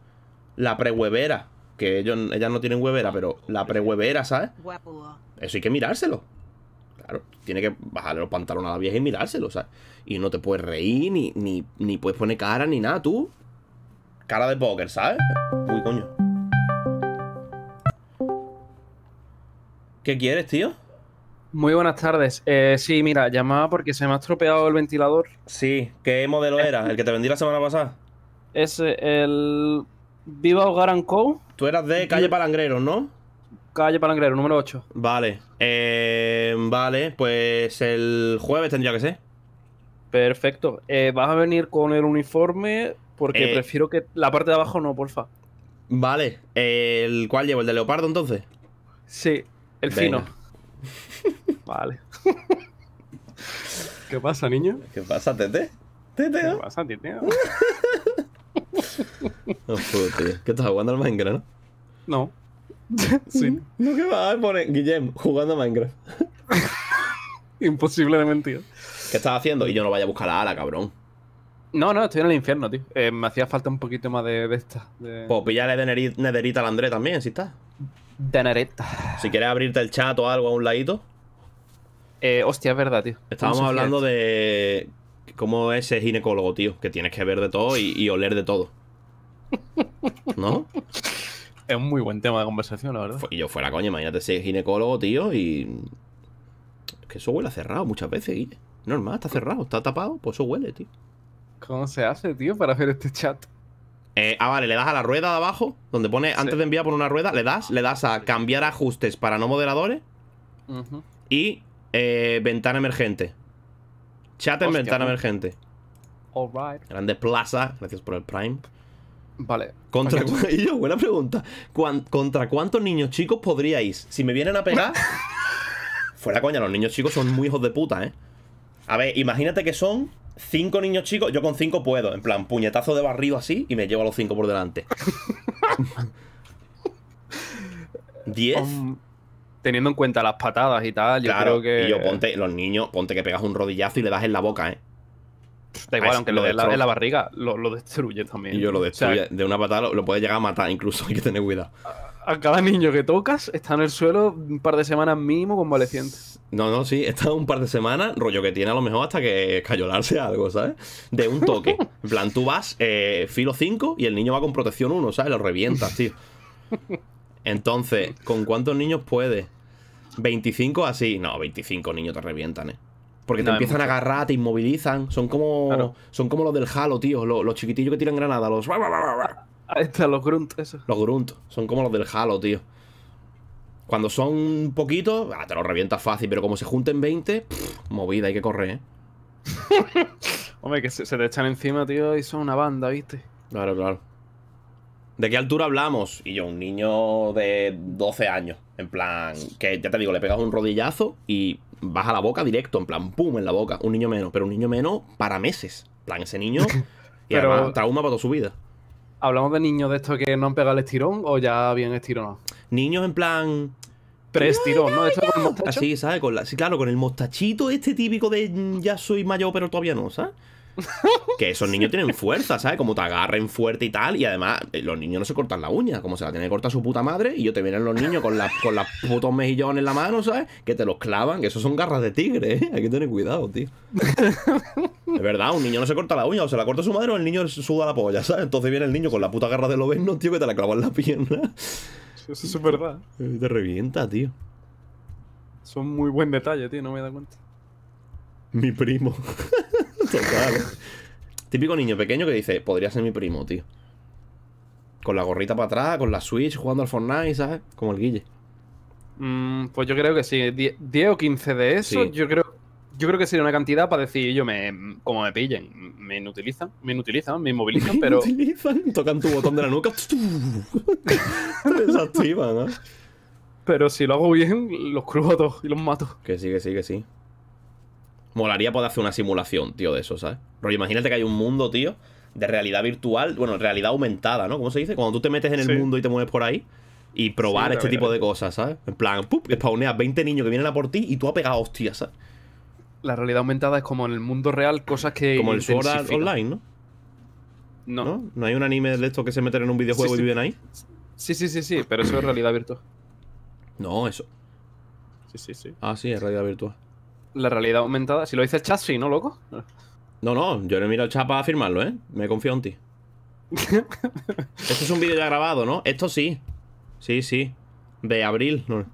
La prehuevera, que ellos, ellas no tienen huevera, pero la prehuevera, ¿sabes? Eso hay que mirárselo. Claro, tiene que bajarle los pantalones a la vieja y mirárselo, ¿sabes? Y no te puedes reír, ni, ni, ni puedes poner cara, ni nada, tú. Cara de póker, ¿sabes? Uy, coño. ¿Qué quieres, tío? Muy buenas tardes. Eh, sí, mira, llamaba porque se me ha estropeado el ventilador. Sí, ¿qué modelo era? ¿El que te vendí la semana pasada? Es el Viva Hogar Co. Tú eras de Calle Palangrero, ¿no? Calle Palangrero, número 8. Vale. Eh, vale, pues el jueves tendría que ser. Perfecto. Eh, ¿Vas a venir con el uniforme? Porque eh. prefiero que la parte de abajo no, porfa. Vale. ¿El cuál llevo? ¿El de leopardo entonces? Sí, el fino. Vale. ¿Qué pasa, niño? ¿Qué pasa, Tete? ¿Qué pasa, Tete? no ¿Qué estás jugando al Minecraft, no? No. Sí. No, que va a poner Guillem jugando a Minecraft. Imposible de mentir. ¿Qué estás haciendo? Y yo no vaya a buscar a Ala, cabrón. No, no, estoy en el infierno, tío. Eh, me hacía falta un poquito más de, de esta. De... Pues píllale de nederita al André también, si ¿sí De nerita. Si quieres abrirte el chat o algo a un ladito. Eh, hostia, es verdad, tío. Estábamos hablando de cómo es ese ginecólogo, tío, que tienes que ver de todo y, oler de todo. ¿No? Es un muy buen tema de conversación, la verdad. Y yo fuera coño, imagínate ser ginecólogo, tío, y. Es que eso huele cerrado muchas veces, Guille. Normal, está cerrado, está tapado, pues eso huele, tío. ¿Cómo se hace, tío, para hacer este chat? Eh, ah, vale, le das a la rueda de abajo, donde pone antes de enviar por una rueda, le das, le das a cambiar ajustes para no moderadores. Y eh, ventana emergente. Chat en ventana pues. emergente. All Grande plaza. Gracias por el Prime. Vale. ¿Contra, buena pregunta. ¿Contra cuántos niños chicos podríais? Si me vienen a pegar. fuera coña, los niños chicos son muy hijos de puta, ¿eh? A ver, imagínate que son cinco niños chicos. Yo con cinco puedo. En plan, puñetazo de barrido así y me llevo a los cinco por delante. ¿Diez? Um, teniendo en cuenta las patadas y tal, yo creo que. Y yo ponte, los niños, ponte que pegas un rodillazo y le das en la boca, ¿eh? Da igual, ah, aunque lo le la, en la barriga, lo, destruye también. Y yo lo destruye. de una patada lo, puedes puede llegar a matar, incluso hay que tener cuidado. A, cada niño que tocas está en el suelo un par de semanas mínimo convaleciente. No, no, sí, está un par de semanas, rollo que tiene a lo mejor hasta que cayolarse algo, ¿sabes? De un toque. En plan, tú vas eh, filo 5 y el niño va con protección 1, ¿sabes? Lo revientas, tío. Entonces, ¿con cuántos niños puedes? 25 así. No, 25 niños te revientan, eh. Porque te empiezan a agarrar, te inmovilizan. Son como. Son como los del Halo, tío. Los, chiquitillos que tiran granadas, los. Ahí están los gruntos esos. Los grunts, Son como los del Halo, tío. Cuando son poquitos, ah, te los revientas fácil, pero como se junten 20, movida, hay que correr, ¿eh? Hombre, que se, te echan encima, tío, y son una banda, ¿viste? Claro, claro. ¿de qué altura hablamos? Y yo, un niño de 12 años, en plan, que ya te digo, le pegas un rodillazo y vas a la boca directo, en plan, pum, en la boca. Un niño menos, pero un niño menos para meses. En plan, ese niño, y pero, trauma para toda su vida. ¿Hablamos de niños de estos que no han pegado el estirón o ya bien estirón? Niños en plan, pre ¿no? Esto con Así, ¿sabes? sí, claro, con el mostachito este típico de ya soy mayor, pero todavía no, ¿sabes? que esos niños tienen fuerza, ¿sabes? Como te agarren fuerte y tal. Y además, eh, los niños no se cortan la uña, como se la tiene cortar su puta madre. Y yo te vienen los niños con, las con las putos mejillones en la mano, ¿sabes? Que te los clavan, que esos son garras de tigre, ¿eh? Hay que tener cuidado, tío. es verdad, un niño no se corta la uña, o se la corta su madre o el niño suda la polla, ¿sabes? Entonces viene el niño con la puta garra de lobezno, tío, que te la clavan la pierna. Eso es verdad. te revienta, tío. Son muy buen detalle, tío, no me he dado cuenta. Mi primo. Típico niño pequeño que dice, podría ser mi primo, tío. Con la gorrita para atrás, con la Switch, jugando al Fortnite, ¿sabes? Como el Guille. Mm, pues yo creo que sí. 10, o 15 de eso, yo creo yo creo que sería una cantidad para decir, yo me, como me pillen, me inutilizan, me inutilizan, me inmovilizan, pero... Me tocan tu botón de la nuca, desactivan, ¿no? Pero si lo hago bien, los cruzo a todos y los mato. Que sí, que sí, que sí. Molaría poder hacer una simulación, tío, de eso, ¿sabes? imagínate que hay un mundo, tío, de realidad virtual, bueno, realidad aumentada, ¿no? ¿Cómo se dice? Cuando tú te metes en el mundo y te mueves por ahí y probar este tipo de cosas, ¿sabes? En plan, ¡pup! Spawneas 20 niños que vienen a por ti y tú has pegado hostias, ¿sabes? La realidad aumentada es como en el mundo real, cosas que. Como el Sword Online, ¿no? ¿no? ¿no? hay un anime de estos que se meten en un videojuego y viven ahí? Sí, sí, sí, sí, pero eso es realidad virtual. No, eso. Sí, sí, sí. Ah, sí, es realidad virtual la realidad aumentada. Si lo dice el chat, sí, ¿no, loco? No, no, yo no miro el chat para afirmarlo, ¿eh? Me confío en ti. Esto es un vídeo ya grabado, ¿no? Esto sí. Sí, sí. De abril. No,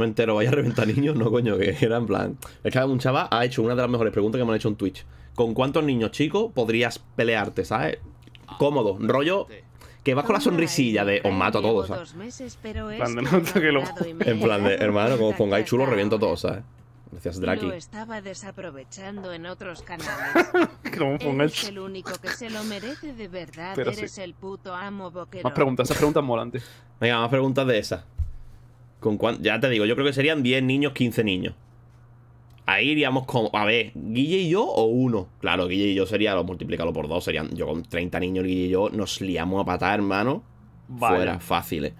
me entero, vaya a reventar niños. No, coño, que era en plan. Es que un chava ha hecho una de las mejores preguntas que me han hecho en Twitch. ¿Con cuántos niños chicos podrías pelearte, sabes? Cómodo, rollo que vas con la sonrisilla de os mato a todos, ¿sabes? Plan de, en plan de, hermano, como pongáis chulo, reviento todo, todos, ¿sabes? Gracias, Draki. Lo estaba desaprovechando en otros canales. pongáis? el único que se lo merece de verdad. Eres el puto amo boquero. Más preguntas, esas preguntas molantes. Venga, más preguntas de esas. ¿Con Ya te digo, yo creo que serían 10 niños, 15 niños. Ahí iríamos como, a ver, Guille y yo o uno. Claro, Guille y yo sería, lo multiplicarlo por dos, serían yo con 30 niños, Guille y yo nos liamos a patar, hermano. Vale. Fuera, fáciles.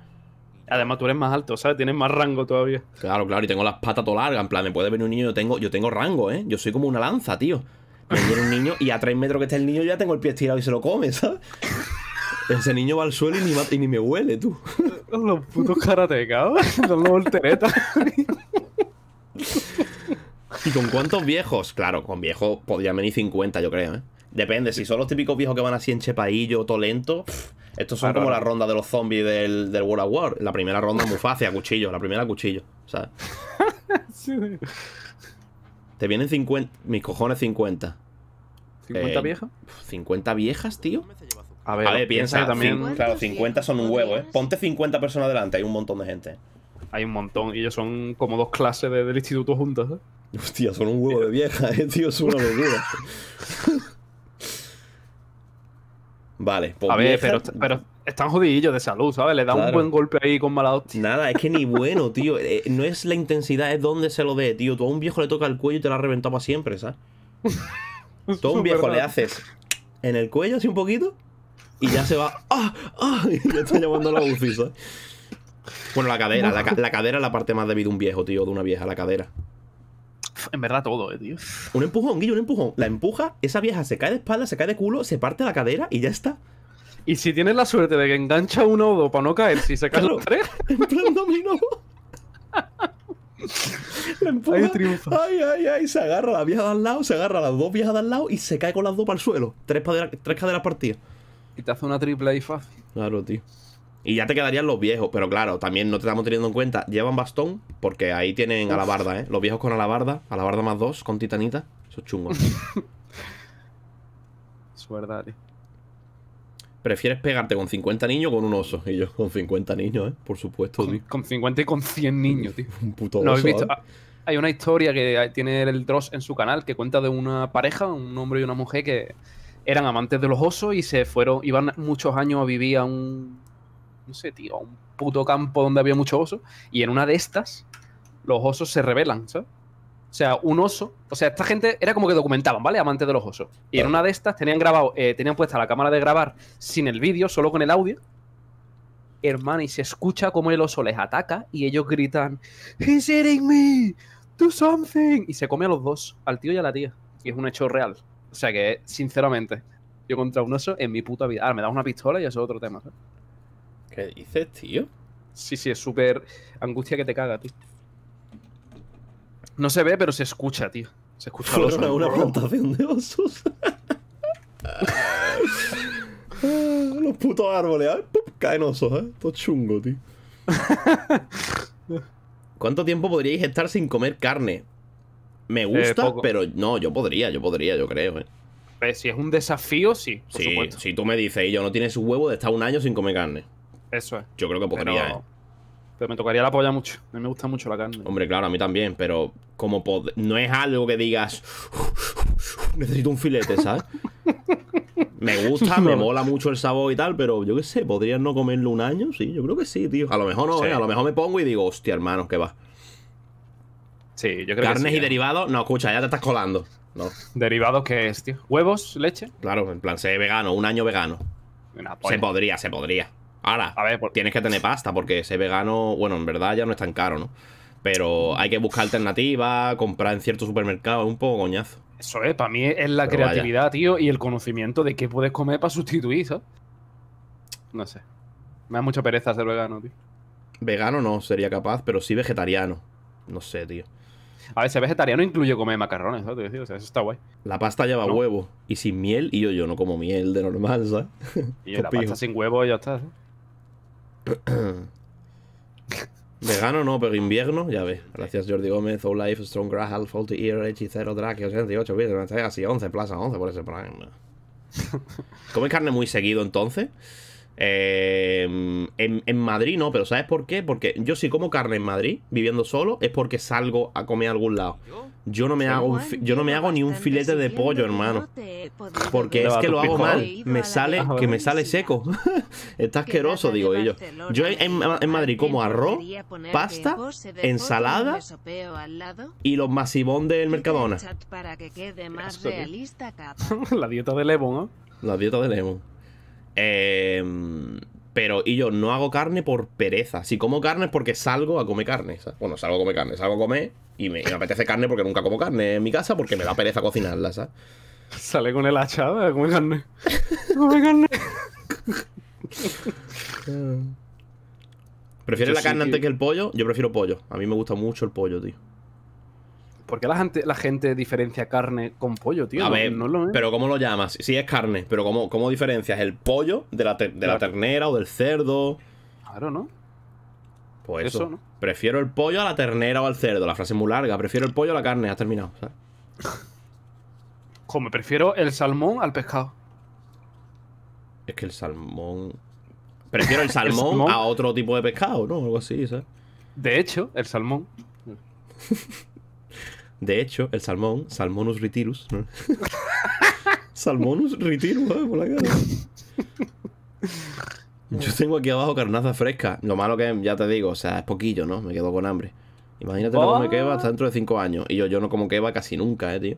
Además, tú eres más alto, ¿sabes? Tienes más rango todavía. Claro, claro, y tengo las patas todo largas. En plan, me puede venir un niño, yo tengo, yo tengo rango, ¿eh? Yo soy como una lanza, tío. Me viene un niño y a 3 metros que está el niño, ya tengo el pie estirado y se lo come, ¿sabes? Ese niño va al suelo y ni, ni me huele, tú. Los putos son los volteretas. ¿Y con cuántos viejos? Claro, con viejos podrían venir 50, yo creo, ¿eh? Depende, si son los típicos viejos que van así en chepaillo, todo lento. estos son ah, como la ronda de los zombies del, World of War. La primera ronda muy fácil, a cuchillo. La primera cuchillo, ¿sabes? sí. Te vienen 50. Mis cojones 50. ¿50 eh, viejas? 50 viejas, tío. A ver, a piensa, también. claro, 50 son un huevo, ¿eh? Ponte 50 personas delante, hay un montón de gente. Hay un montón, y ellos son como dos clases del instituto juntas, ¿eh? Hostia, son un huevo de vieja, eh, tío, es una locura. Vale, pues A ver, pero, están jodidillos de salud, ¿sabes? Le da un buen golpe ahí con mala hostia. Nada, es que ni bueno, tío. Eh, eh, no es la intensidad, es donde se lo dé, tío. todo a un viejo le toca el cuello y te la reventado para siempre, ¿sabes? Todo a un viejo le haces en el cuello así un poquito y ya se va. ¡Ah! ¡Ah! Y le está llamando la Bueno, la cadera, la, la cadera es la parte más débil de un viejo, tío, de una vieja, la cadera en verdad todo, eh, tío. Un empujón, Guillo, un empujón. La empuja, esa vieja se cae de espalda, se cae de culo, se parte la cadera y ya está. Y si tienes la suerte de que engancha uno o dos para no caer, si se cae los tres. En plan dominó. Ay, ay, ay. Se agarra la vieja de al lado, se agarra las dos viejas de al lado y se cae con las dos para el suelo. Tres, tres caderas partidas. Y te hace una triple ahí fácil. Claro, tío. Y ya te quedarían los viejos, pero claro, también no te estamos teniendo en cuenta. Llevan bastón, porque ahí tienen alabarda, ¿eh? Los viejos con alabarda, alabarda más dos, con titanita. esos es chungo. es verdad, Prefieres pegarte con 50 niños o con un oso. Y yo, con 50 niños, ¿eh? Por supuesto, con, 50 y con 100 niños, tío. un puto oso. ¿No visto? ¿eh? Hay una historia que tiene el Dross en su canal que cuenta de una pareja, un hombre y una mujer que eran amantes de los osos y se fueron, iban muchos años a vivir a un no sé, tío, a un puto campo donde había muchos osos. Y en una de estas, los osos se rebelan, ¿sabes? O sea, un oso. O sea, esta gente era como que documentaban, ¿vale? Amantes de los osos. Y en una de estas tenían grabado, eh, tenían puesta la cámara de grabar sin el vídeo, solo con el audio. Hermano, y se escucha como el oso les ataca y ellos gritan: He's eating me! Do something! Y se come a los dos, al tío y a la tía. Y es un hecho real. O sea que, sinceramente, yo contra un oso en mi puta vida. Ahora me da una pistola y eso es otro tema. ¿sabes? ¿Qué dices, tío? Sí, sí, es súper angustia que te caga, tío. No se ve, pero se escucha, tío. Se escucha una plantación de osos. Los putos árboles, ¿eh? caen osos, ¿eh? Todo chungo, tío. ¿Cuánto tiempo podríais estar sin comer carne? Me eh, gusta, pero no, yo podría, yo podría, yo creo, ¿eh? eh si es un desafío, sí. sí, si tú me dices, y yo no tienes huevo de estar un año sin comer carne. Eso es. Yo creo que podría, ¿eh? pero, me tocaría la polla mucho. A mí me gusta mucho la carne. Hombre, claro, a mí también, pero como no es algo que digas necesito un filete, ¿sabes? me gusta, me mola mucho el sabor y tal, pero yo qué sé, ¿podrías no comerlo un año? Sí, yo creo que sí, tío. A lo mejor no, ¿eh? a lo mejor me pongo y digo, hostia, hermano, ¿qué va? Sí, yo creo que sí, y ¿eh? derivados, no, escucha, ya te estás colando. No. ¿Derivados qué es, tío? ¿Huevos? ¿Leche? Claro, en plan, sé vegano, un año vegano. se podría, se podría. Ahora, tienes que tener pasta porque ese vegano, bueno, en verdad ya no es tan caro, ¿no? Pero mm. hay que buscar alternativas, comprar en ciertos supermercados, es un poco coñazo. Eso es, para mí es la creatividad, tío, y el conocimiento de qué puedes comer para sustituir, ¿sabes? No sé. Me da mucha pereza ser vegano, tío. Vegano no sería capaz, pero sí vegetariano. No sé, tío. A ver, ser vegetariano incluye comer macarrones, ¿sabes? O sea, eso está guay. La pasta lleva huevo y sin miel, y yo, yo no como miel de normal, ¿sabes? Y la pasta sin huevo ya está, ¿sabes? Vegano no, pero invierno, ya ve. Gracias Jordi Gómez, O Life, Strong Grahal, Faulty Ear, H0 Drake, 88, así 11 plaza, 11 por ese prime. ¿Comes carne muy seguido entonces? Em, en, Madrid no, pero ¿sabes por qué? Porque yo si como carne en Madrid, viviendo solo, es porque salgo a comer a algún lado. Yo no me hago yo no me hago ni un filete de pollo, hermano. Porque es que lo hago mal. Me sale, que me sale seco. Está asqueroso, digo yo. Yo en, Madrid como arroz, pasta, ensalada y los masibón del Mercadona. La dieta de Lemon, ¿no? La dieta de Lemon. Em, pero, y yo no hago carne por pereza. Si como carne es porque salgo a comer carne. Bueno, salgo a comer carne, salgo a comer y me, apetece carne porque nunca como carne en mi casa porque me da pereza cocinarla, Sale con el hacha a comer carne. comer carne. ¿Prefieres la carne antes que el pollo? Yo prefiero pollo. A mí me gusta mucho el pollo, tío. ¿Por qué la gente, la gente diferencia carne con pollo, tío? A ver, pero ¿cómo lo llamas? Si sí es carne, pero ¿cómo, cómo diferencias el pollo de la, ternera o del cerdo? Claro, ¿no? Pues eso, ¿no? prefiero el pollo a la ternera o al cerdo. La frase es muy larga. Prefiero el pollo a la carne. Has terminado, ¿sabes? Como prefiero el salmón al pescado. Es que el salmón. Prefiero el salmón, el salmón, a otro tipo de pescado, ¿no? Algo así, ¿sabes? De hecho, el salmón. De hecho, el salmón, Salmonus ritirus, Salmonus ritirus, ¿eh? por la cara. Yo tengo aquí abajo carnaza fresca. Lo malo que ya te digo, o sea, es poquillo, ¿no? Me quedo con hambre. Imagínate no comer queva hasta dentro de 5 años. Y yo, yo no como queva casi nunca, eh, tío.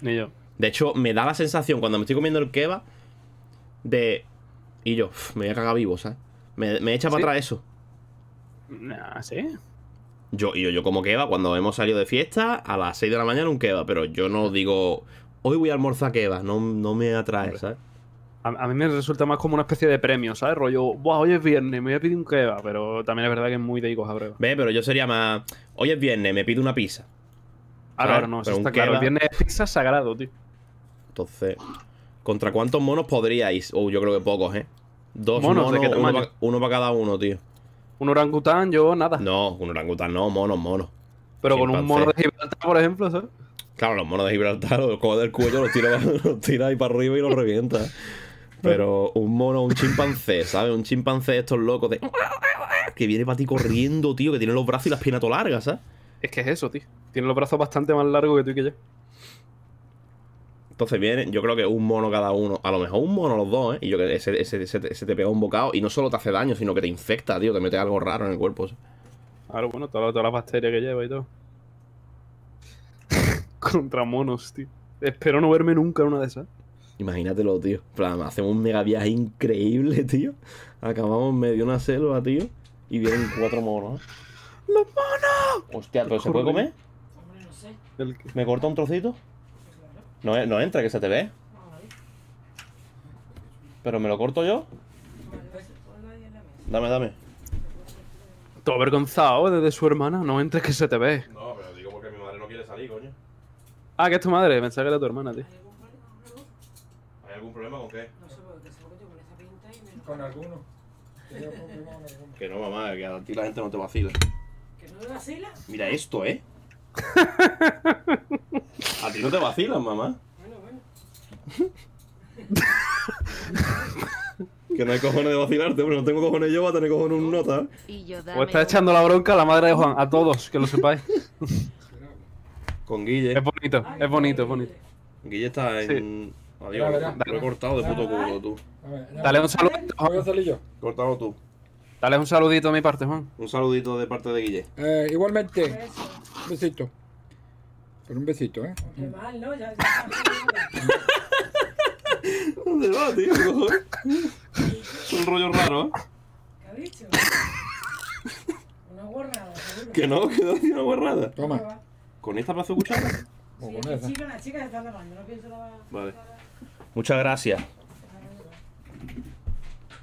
Ni yo. De hecho, me da la sensación cuando me estoy comiendo el queva de. Y yo, me voy a cagar vivo, ¿sabes? Me, echa para atrás eso. sí. Yo, yo, yo como va cuando hemos salido de fiesta, a las 6 de la mañana un queba, pero yo no digo, hoy voy a almorzar queba, no, no me atrae, ¿sabes? A, mí me resulta más como una especie de premio, ¿sabes? Rollo, Buah, hoy es viernes, me voy a pedir un queva pero también es verdad que es muy de higos a Ve, pero yo sería más, hoy es viernes, me pido una pizza. Ah, claro, no, eso está claro. El viernes es pizza sagrado, tío. Entonces, ¿contra cuántos monos podríais? Uh, yo creo que pocos, ¿eh? Dos monos, uno para cada uno, tío. ¿Un orangután? Yo nada. No, un orangután no, monos, monos. Pero con un mono de Gibraltar, por ejemplo, ¿sabes? Claro, los monos de Gibraltar los cojo del cuello, los tira, los tira ahí para arriba y los revienta. Pero un mono, un chimpancé, ¿sabes? Un chimpancé estos locos de... Que viene para ti corriendo, tío, que tiene los brazos y las piernas largas, ¿sabes? Es que es eso, tío. Tiene los brazos bastante más largos que tú y que yo. Entonces vienen, yo creo que un mono cada uno, a lo mejor un mono los dos, ¿eh? Y yo que ese, ese, te pega un bocado y no solo te hace daño, sino que te infecta, tío, te mete algo raro en el cuerpo. Ahora, bueno, todas toda las bacterias que lleva y todo. Contra monos, tío. Espero no verme nunca en una de esas. Imagínatelo, tío. plan, hacemos un mega viaje increíble, tío. Acabamos medio una selva, tío. Y vienen cuatro monos. ¡Los monos! Hostia, ¿pero se puede comer? Hombre, no sé. ¿Me corta un trocito? No, eh, no entra, que se te ve. ¿Pero me lo corto yo? Dame, dame. Todo avergonzado ¿eh? desde su hermana. No entres que se te ve. No, pero digo porque mi madre no quiere salir, coño. Ah, que es tu madre. Pensaba que era tu hermana, tío. ¿Hay algún problema o qué? No sé, porque seguro que con esa pinta y me... Con alguno. Que no, mamá, que a ti la gente no te vacila. ¿Que no te vacila? Mira esto, ¿eh? A ti no te vacilan, mamá. Bueno, bueno. que no hay cojones de vacilarte, pero no tengo cojones yo, va a tener cojones un nota. Y o está echando la bronca a la madre de Juan, a todos, que lo sepáis. Con Guille. Es bonito, es bonito, es bonito. Guille está en. Adiós, cortado de puto culo tú. Dale un saludito. Cortado tú. Dale un saludito de mi parte, Juan. Un saludito de parte de Guille. Eh, igualmente. Un besito. Pero un besito, ¿eh? Qué mm. mal, ¿no? Ya, ¿Dónde va, tío? es un rollo raro, ¿eh? ¿Qué ha dicho? Una guarrada. Que no, ¿Quedó no una guarrada. Toma. ¿Con esta plazo cuchara? O con esa? la chica está no pienso Vale. Muchas gracias.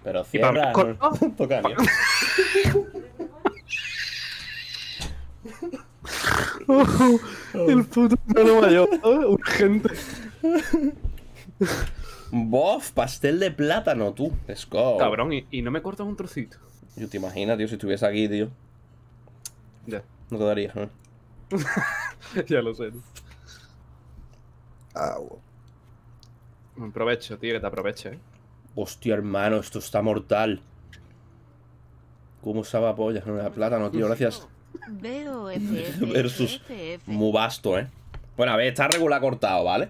Pero cierra, para... no, el puto urgente. Bof, pastel de plátano, tú. Let's Cabrón, y, no me cortas un trocito. Yo te imagino, tío, si estuviese aquí, tío. Ya. No te daría, ya lo sé. Agua. Aprovecho, tío, que te aproveche, eh. Hostia, hermano, esto está mortal. ¿Cómo estaba polla? No era plátano, tío, gracias. Versus muy ¿eh? Bueno, a ver, está regular cortado, ¿vale?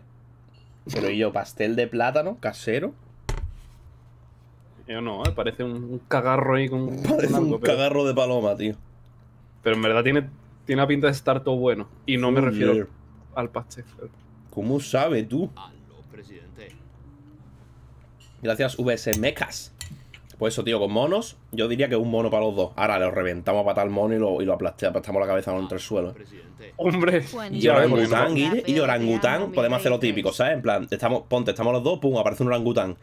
Pero yo, pastel de plátano casero. Yo no, ¿eh? parece un cagarro ahí con. Parece un, cagarro de paloma, tío. Pero en verdad tiene, tiene la pinta de estar todo bueno. Y no me refiero al pastel. ¿Cómo sabe tú? Gracias, VS Mecas. Pues eso, tío, con monos, yo diría que un mono para los dos. Ahora lo reventamos a patar mono y lo, y aplastamos la cabeza contra el ah, suelo. Hombre, y orangután, Guille, y orangután, podemos hacer lo típico, ¿sabes? En plan, estamos, ponte, estamos los dos, pum, aparece un orangután.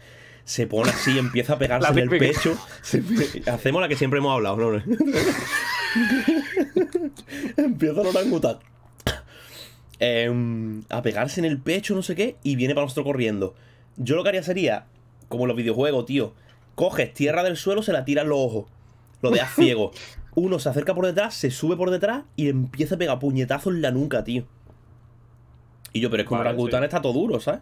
Se pone así, empieza a pegarse en el pecho. hacemos la que siempre hemos hablado, ¿no? empieza el orangután. Em, a pegarse en el pecho, no sé qué, y viene para nosotros corriendo. Yo lo que haría sería, como en los videojuegos, tío coges tierra del suelo, se la tiras los ojos. Lo dejas ciego. Uno se acerca por detrás, se sube por detrás y empieza a pegar puñetazos en la nuca, tío. Y yo, pero es que un orangután está todo duro, ¿sabes?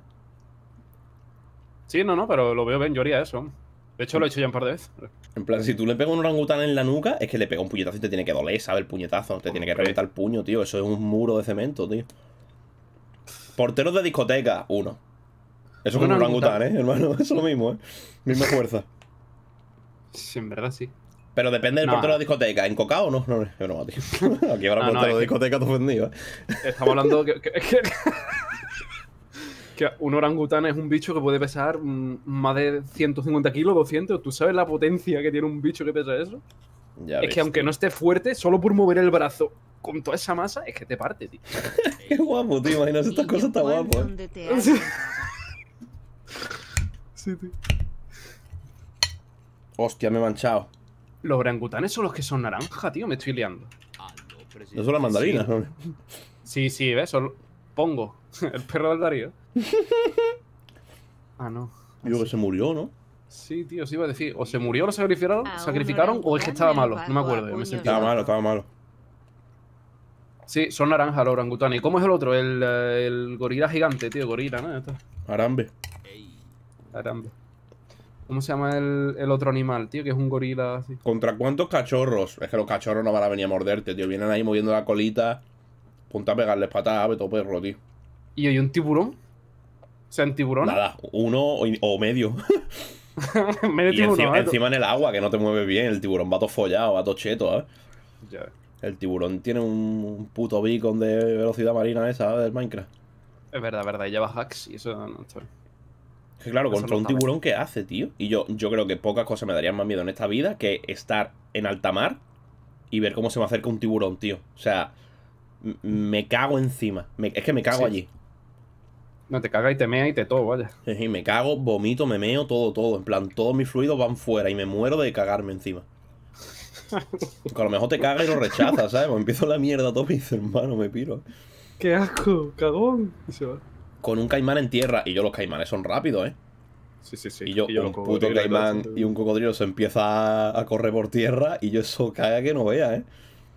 Sí, no, no, pero lo veo bien, yo haría eso. De hecho, lo he hecho ya un par de veces. En plan, si tú le pegas un orangután en la nuca, es que le pega un puñetazo y te tiene que doler, ¿sabes? El puñetazo, te tiene que reventar el puño, tío. Eso es un muro de cemento, tío. Porteros de discoteca, uno. Eso es un orangután, ¿eh, hermano? es lo mismo, ¿eh? Misma fuerza. Sí, en verdad sí. Pero depende del no. de la discoteca. ¿En coca o no? No, no, no, tío. Aquí habrá un portero de discoteca todo ofendido. ¿eh? Estamos hablando que, que, un orangután es un bicho que puede pesar mm, más de 150 kilos, 200. ¿Tú sabes la potencia que tiene un bicho que pesa eso? Ya es que aunque no esté fuerte, solo por mover el brazo con toda esa masa, es que te parte, tío. Qué guapo, tío. Imaginas estas cosas tan guapas sí, tío. Hostia, me he manchado. Los orangutanes son los que son naranja, tío. Me estoy liando. No son las mandarinas, sí. sí, sí, ves. Son... Pongo. El perro del Darío. ah, no. Digo que se murió, ¿no? Sí, tío, sí iba a decir. O se murió, lo sacrificaron, ah, sacrificaron o es que estaba malo. No me acuerdo. me estaba malo, estaba malo. Sí, son naranjas los orangutanes. ¿Y cómo es el otro? El, el gorila gigante, tío. Gorila, ¿no? Arambe. Arambe. ¿Cómo se llama el, otro animal, tío? Que es un gorila así. ¿Contra cuántos cachorros? Es que los cachorros no van a venir a morderte, tío. Vienen ahí moviendo la colita. Punta a pegarles patadas, a todo perro, tío. ¿Y hay un tiburón? O sea, un tiburón. Nada, uno o, medio. medio Encima, en el agua, que no te mueve bien. El tiburón va todo follado, va todo cheto, Ya. El tiburón tiene un puto beacon de velocidad marina esa, ¿sabes? Del Minecraft. Es verdad, verdad. lleva hacks y eso no que claro, contra un tiburón, ¿qué hace, tío? Y yo, yo creo que pocas cosas me darían más miedo en esta vida que estar en alta mar y ver cómo se me acerca un tiburón, tío. O sea, me cago encima. es que me cago allí. No, te caga y te mea y te todo, vaya. me cago, vomito, me meo, todo, todo. En plan, todos mis fluidos van fuera y me muero de cagarme encima. a lo mejor te caga y lo rechazas, ¿sabes? Me empiezo la mierda todo y hermano, me piro. ¡Qué asco, cagón! Y se va con un caimán en tierra. Y yo, los caimanes son rápidos, ¿eh? Sí, sí, sí. Y yo, un puto caimán y un cocodrilo se empieza a correr por tierra y yo eso caga que no vea, ¿eh?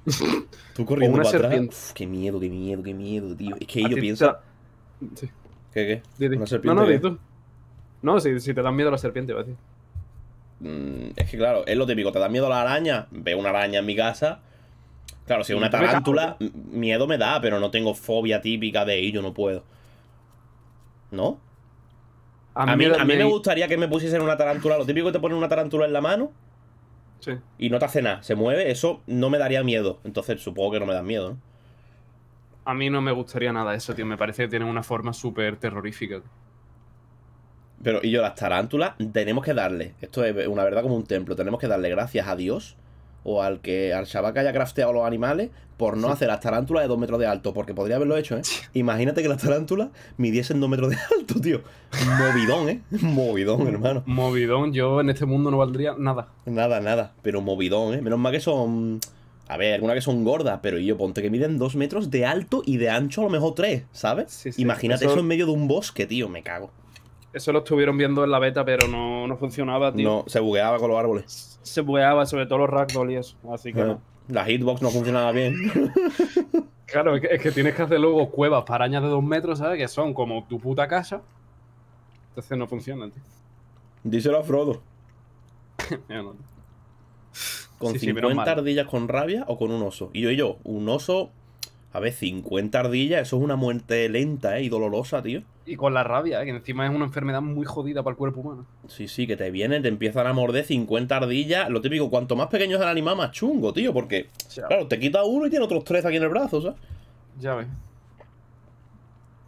Tú corriendo para atrás. Uf, qué miedo, qué miedo, qué miedo, tío. Es que yo pienso. Sí. ¿Qué, qué? ¿Una serpiente? No, no, tú. No, si, si, te dan miedo a la serpiente, va, tío. Mm, es que claro, es lo típico. Te da miedo a la araña. Veo una araña en mi casa. Claro, si es una tarántula, miedo me da, pero no tengo fobia típica de ello, no puedo. ¿No? A mí, me gustaría que me pusiesen una tarántula. Lo típico que te ponen una tarántula en la mano sí. y no te hace nada, se mueve, eso no me daría miedo. Entonces supongo que no me da miedo, A mí no me gustaría nada eso, tío. Me parece que tienen una forma súper terrorífica. Pero, y yo, las tarántulas, tenemos que darle. Esto es una verdad como un templo. Tenemos que darle gracias a Dios o al que al que haya crafteado los animales por no hacer las tarántulas de dos metros de alto, porque podría haberlo hecho, ¿eh? Imagínate que las tarántulas midiesen dos metros de alto, tío. Movidón, ¿eh? Movidón, hermano. Movidón, yo en este mundo no valdría nada. Nada, nada, pero movidón, ¿eh? Menos mal que son... A ver, algunas que son gordas, pero yo ponte que miden Dos metros de alto y de ancho a lo mejor tres ¿sabes? Imagínate eso en medio de un bosque, tío, me cago. Eso lo estuvieron viendo en la beta, pero no, funcionaba, tío. No, se bugueaba con los árboles. Se bugueaba, sobre todo los ragdoll y eso. Así que. La hitbox no funcionaba bien. claro, es que, tienes que hacer luego cuevas para de dos metros, ¿sabes? Que son como tu puta casa. Entonces no funciona, tío. Díselo a Frodo. ¿Con sí, 50 ardillas con rabia o con un oso? Y yo y yo, un oso a ver, 50 ardillas, eso es una muerte lenta ¿eh? y dolorosa, tío. Y con la rabia, ¿eh? que encima es una enfermedad muy jodida para el cuerpo humano. Sí, sí, que te vienen, te empiezan a morder 50 ardillas. Lo típico, cuanto más pequeño es el animal, más chungo, tío, porque, claro, te quita uno y tiene otros tres aquí en el brazo, ¿sabes? Ya ves.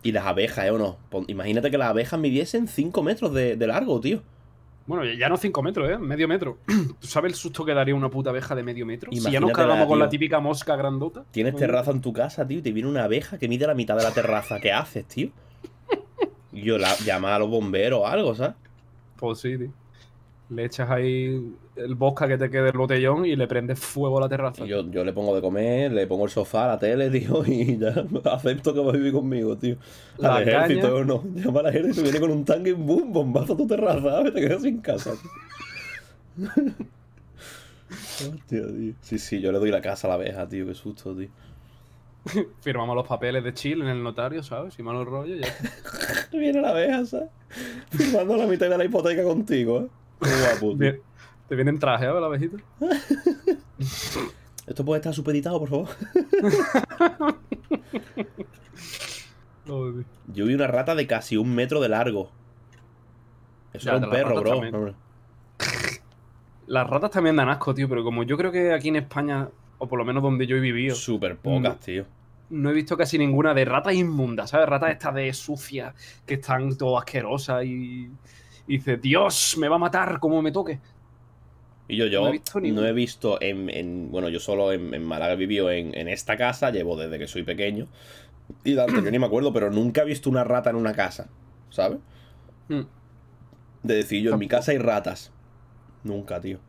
Y las abejas, ¿eh o no? Imagínate que las abejas midiesen 5 metros de largo, tío. Bueno, ya no 5 metros, ¿eh? Medio metro. ¿Tú sabes el susto que daría una puta abeja de medio metro? si ya nos cagamos con la típica mosca grandota. Tienes terraza en tu casa, tío, y te viene una abeja que mide la mitad de la terraza. ¿Qué haces, tío? Yo la, llama a los bomberos o algo, ¿sabes? Pues sí, tío. Le echas ahí el bosca que te quede el botellón y le prendes fuego a la terraza. Yo, yo le pongo de comer, le pongo el sofá, la tele, tío, y ya acepto que va a vivir conmigo, tío. La al ejército o no. Llama al ejército, viene con un tanque y boom, bombazo a tu terraza, ¿sabes? Te quedas sin casa. Hostia, Sí, sí, yo le doy la casa a la abeja, tío, qué susto, tío. Firmamos los papeles de Chile en el notario, ¿sabes? Y malo rollo, ya. Viene la abeja, ¿sabes? Firmando la mitad de la hipoteca contigo, ¿eh? Qué guapo, tío. Te vienen trajeado la abejita. Esto puede estar supeditado, por favor. Yo vi una rata de casi un metro de largo. Eso un perro, bro. Las ratas también dan asco, tío, pero como yo creo que aquí en España, o por lo menos donde yo he vivido. Súper mm, pocas, tío. No he visto casi ninguna de ratas inmundas, ¿sabes? Ratas estas de sucias, que están todo asquerosas y, y dices, Dios, me va a matar como me toque. Y yo, yo no he visto, en, Bueno, yo solo en, en Málaga he vivido en, esta casa, llevo desde que soy pequeño. Y yo ni me acuerdo, pero nunca he visto una rata en una casa, ¿sabes? Hmm. De decir, yo, en mi casa hay ratas. Nunca, tío.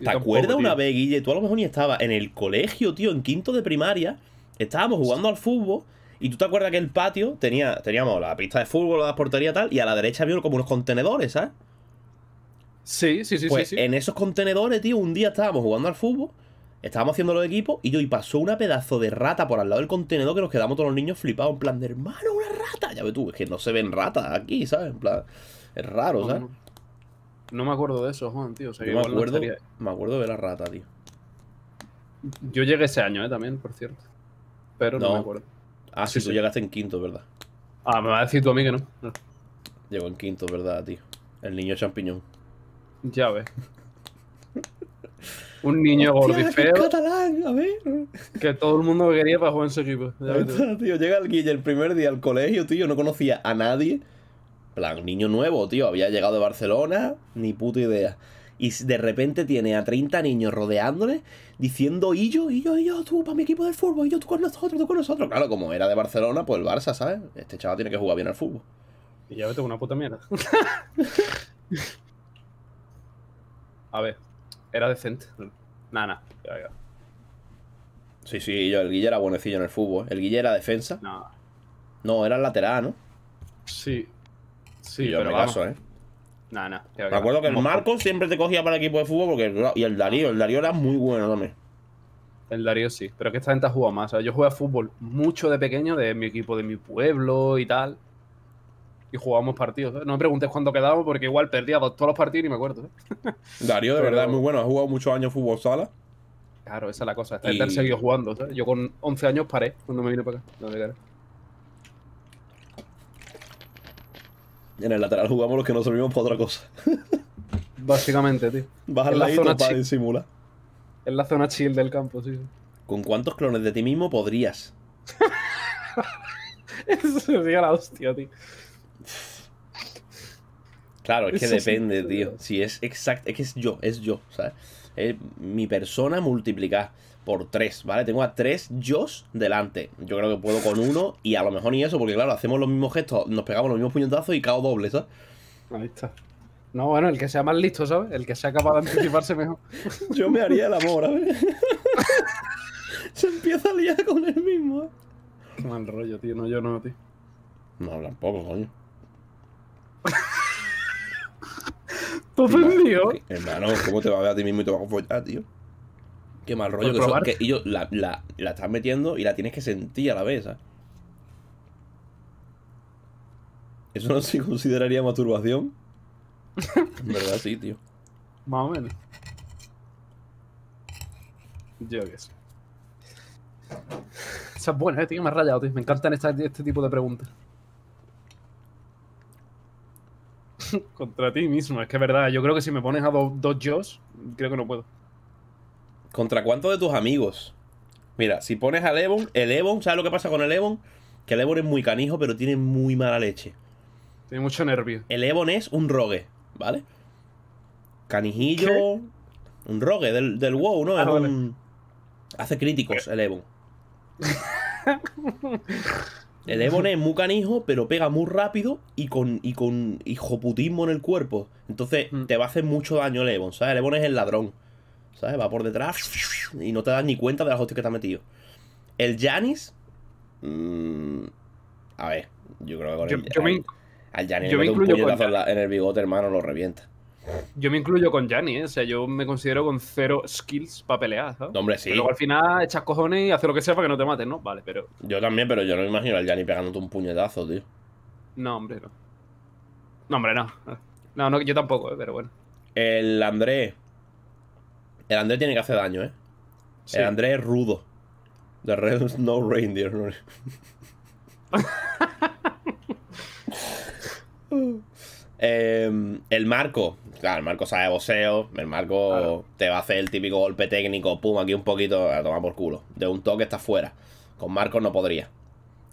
¿Te acuerdas una vez, Guille? Tú a lo mejor ni estabas en el colegio, tío, en quinto de primaria. Estábamos jugando al fútbol. Y tú te acuerdas que el patio tenía, teníamos la pista de fútbol, la portería tal, y a la derecha había como unos contenedores, ¿sabes? Sí, sí, sí. Pues sí, en esos contenedores, tío, un día estábamos jugando al fútbol, estábamos haciendo los equipos y yo, y pasó una pedazo de rata por al lado del contenedor que nos quedamos todos los niños flipados, en plan de hermano, una rata. Ya ve tú, es que no se ven ratas aquí, ¿sabes? En plan, es raro, ¿sabes? No, me acuerdo de eso, Juan, tío. me acuerdo, me de la rata, tío. Yo llegué ese año, ¿eh? También, por cierto. Pero no, me acuerdo. Ah, sí, tú llegaste en quinto, ¿verdad? Ah, me vas a decir tú a mí que no. no. Llegó en quinto, ¿verdad, tío? El niño champiñón. Ya Un niño gordifeo. catalán, a ver. Que todo el mundo quería para jugar en su equipo. llega el Guille el primer día al colegio, tío, no conocía a nadie. plan, niño nuevo, tío, había llegado de Barcelona, ni puta idea. Y de repente tiene a 30 niños rodeándole, diciendo, y yo, y yo, y yo, tú para mi equipo del fútbol, y yo, tú con nosotros, tú con nosotros. Claro, como era de Barcelona, pues el Barça, ¿sabes? Este chaval tiene que jugar bien al fútbol. Y ya vete una puta mierda. a ver, era decente. Nada, nada. Sí, sí, yo, el Guille era buenecillo en el fútbol. El Guille era defensa. No. No, era lateral, ¿no? Sí. Sí, yo pero me caso, ¿eh? Nada, nada. Me acuerdo que el Marco siempre te cogía para el equipo de fútbol porque y el Darío, el Darío era muy bueno también. El Darío sí, pero es que esta gente ha jugado más. yo jugué a fútbol mucho de pequeño, de mi equipo de mi pueblo y tal y jugábamos partidos. No me preguntes cuándo quedábamos porque igual perdía todos los partidos y me acuerdo. ¿eh? Darío, de verdad, es muy bueno. Ha jugado muchos años fútbol sala. Claro, esa es la cosa. Está y... seguido jugando. Yo con 11 años paré cuando me vine para acá. No, en el lateral jugamos los que nos servimos para otra cosa. Básicamente, tío. Bajar la zona para disimular. En la zona chill del campo, sí. ¿Con cuántos clones de ti mismo podrías? Eso sería la hostia, tío. Claro, es que depende, tío. Si es exacto, es que es yo, es yo, ¿sabes? mi persona multiplicada por tres, ¿vale? Tengo a tres yos delante. Yo creo que puedo con uno y a lo mejor ni eso, porque claro, hacemos los mismos gestos, nos pegamos los mismos puñetazos y cao doble, ¿sabes? Ahí está. No, bueno, el que sea más listo, ¿sabes? El que sea capaz de anticiparse mejor. Yo me haría el amor, ¿sabes? Se empieza a liar con el mismo. ¿eh? Qué mal rollo, tío. No, yo no, tío. No, tampoco, coño. ¿Tú ofendido? Hermano, ¿cómo te va a ver a ti mismo y te vas a follar, tío? Qué mal rollo que, eso, que ellos la, la, la estás metiendo y la tienes que sentir a la vez, ¿sabes? ¿Eso no se consideraría masturbación? en verdad sí, tío. Más o menos. Yo qué sé. Esa es buena, ¿eh? tío, me ha rayado, tío. Me encantan este tipo de preguntas. contra ti mismo. Es que es verdad, yo creo que si me pones a dos yo's, creo que no puedo. ¿Contra cuántos de tus amigos? Mira, si pones al levon el Evon, ¿sabes lo que pasa con el Evon? Que el Evon es muy canijo, pero tiene muy mala leche. Tiene mucho nervio. El Evon es un rogue, ¿vale? Canijillo. Un rogue del, del WoW, ¿no? Ah, hace críticos el Evon. El Ebon es muy canijo, pero pega muy rápido y con, y con hijoputismo en el cuerpo. Entonces te va a hacer mucho daño el Ebon, ¿sabes? El Ebon es el ladrón, ¿sabes? Va por detrás y no te das ni cuenta de las hostias que te ha metido. El Janis. Mm, a ver, yo creo que con el, al, Janis le un puñetazo en el bigote, hermano, lo revienta. Yo me incluyo con Yanni, ¿eh? o sea, yo me considero con cero skills para pelear, hombre, sí. luego al final echas cojones y haces lo que sea para que no te maten, ¿no? Vale, pero. Yo también, pero yo no me imagino al Yanni pegándote un puñetazo, tío. No, hombre, no. No, hombre, no. No, no yo tampoco, ¿eh? pero bueno. El André. El André tiene que hacer daño, ¿eh? El André es rudo. The Red Snow Reindeer. Em, el marco, claro, el marco sabe boseo el marco te va a hacer el típico golpe técnico, pum, aquí un poquito, a tomar por culo. De un toque está fuera. Con Marco no podría.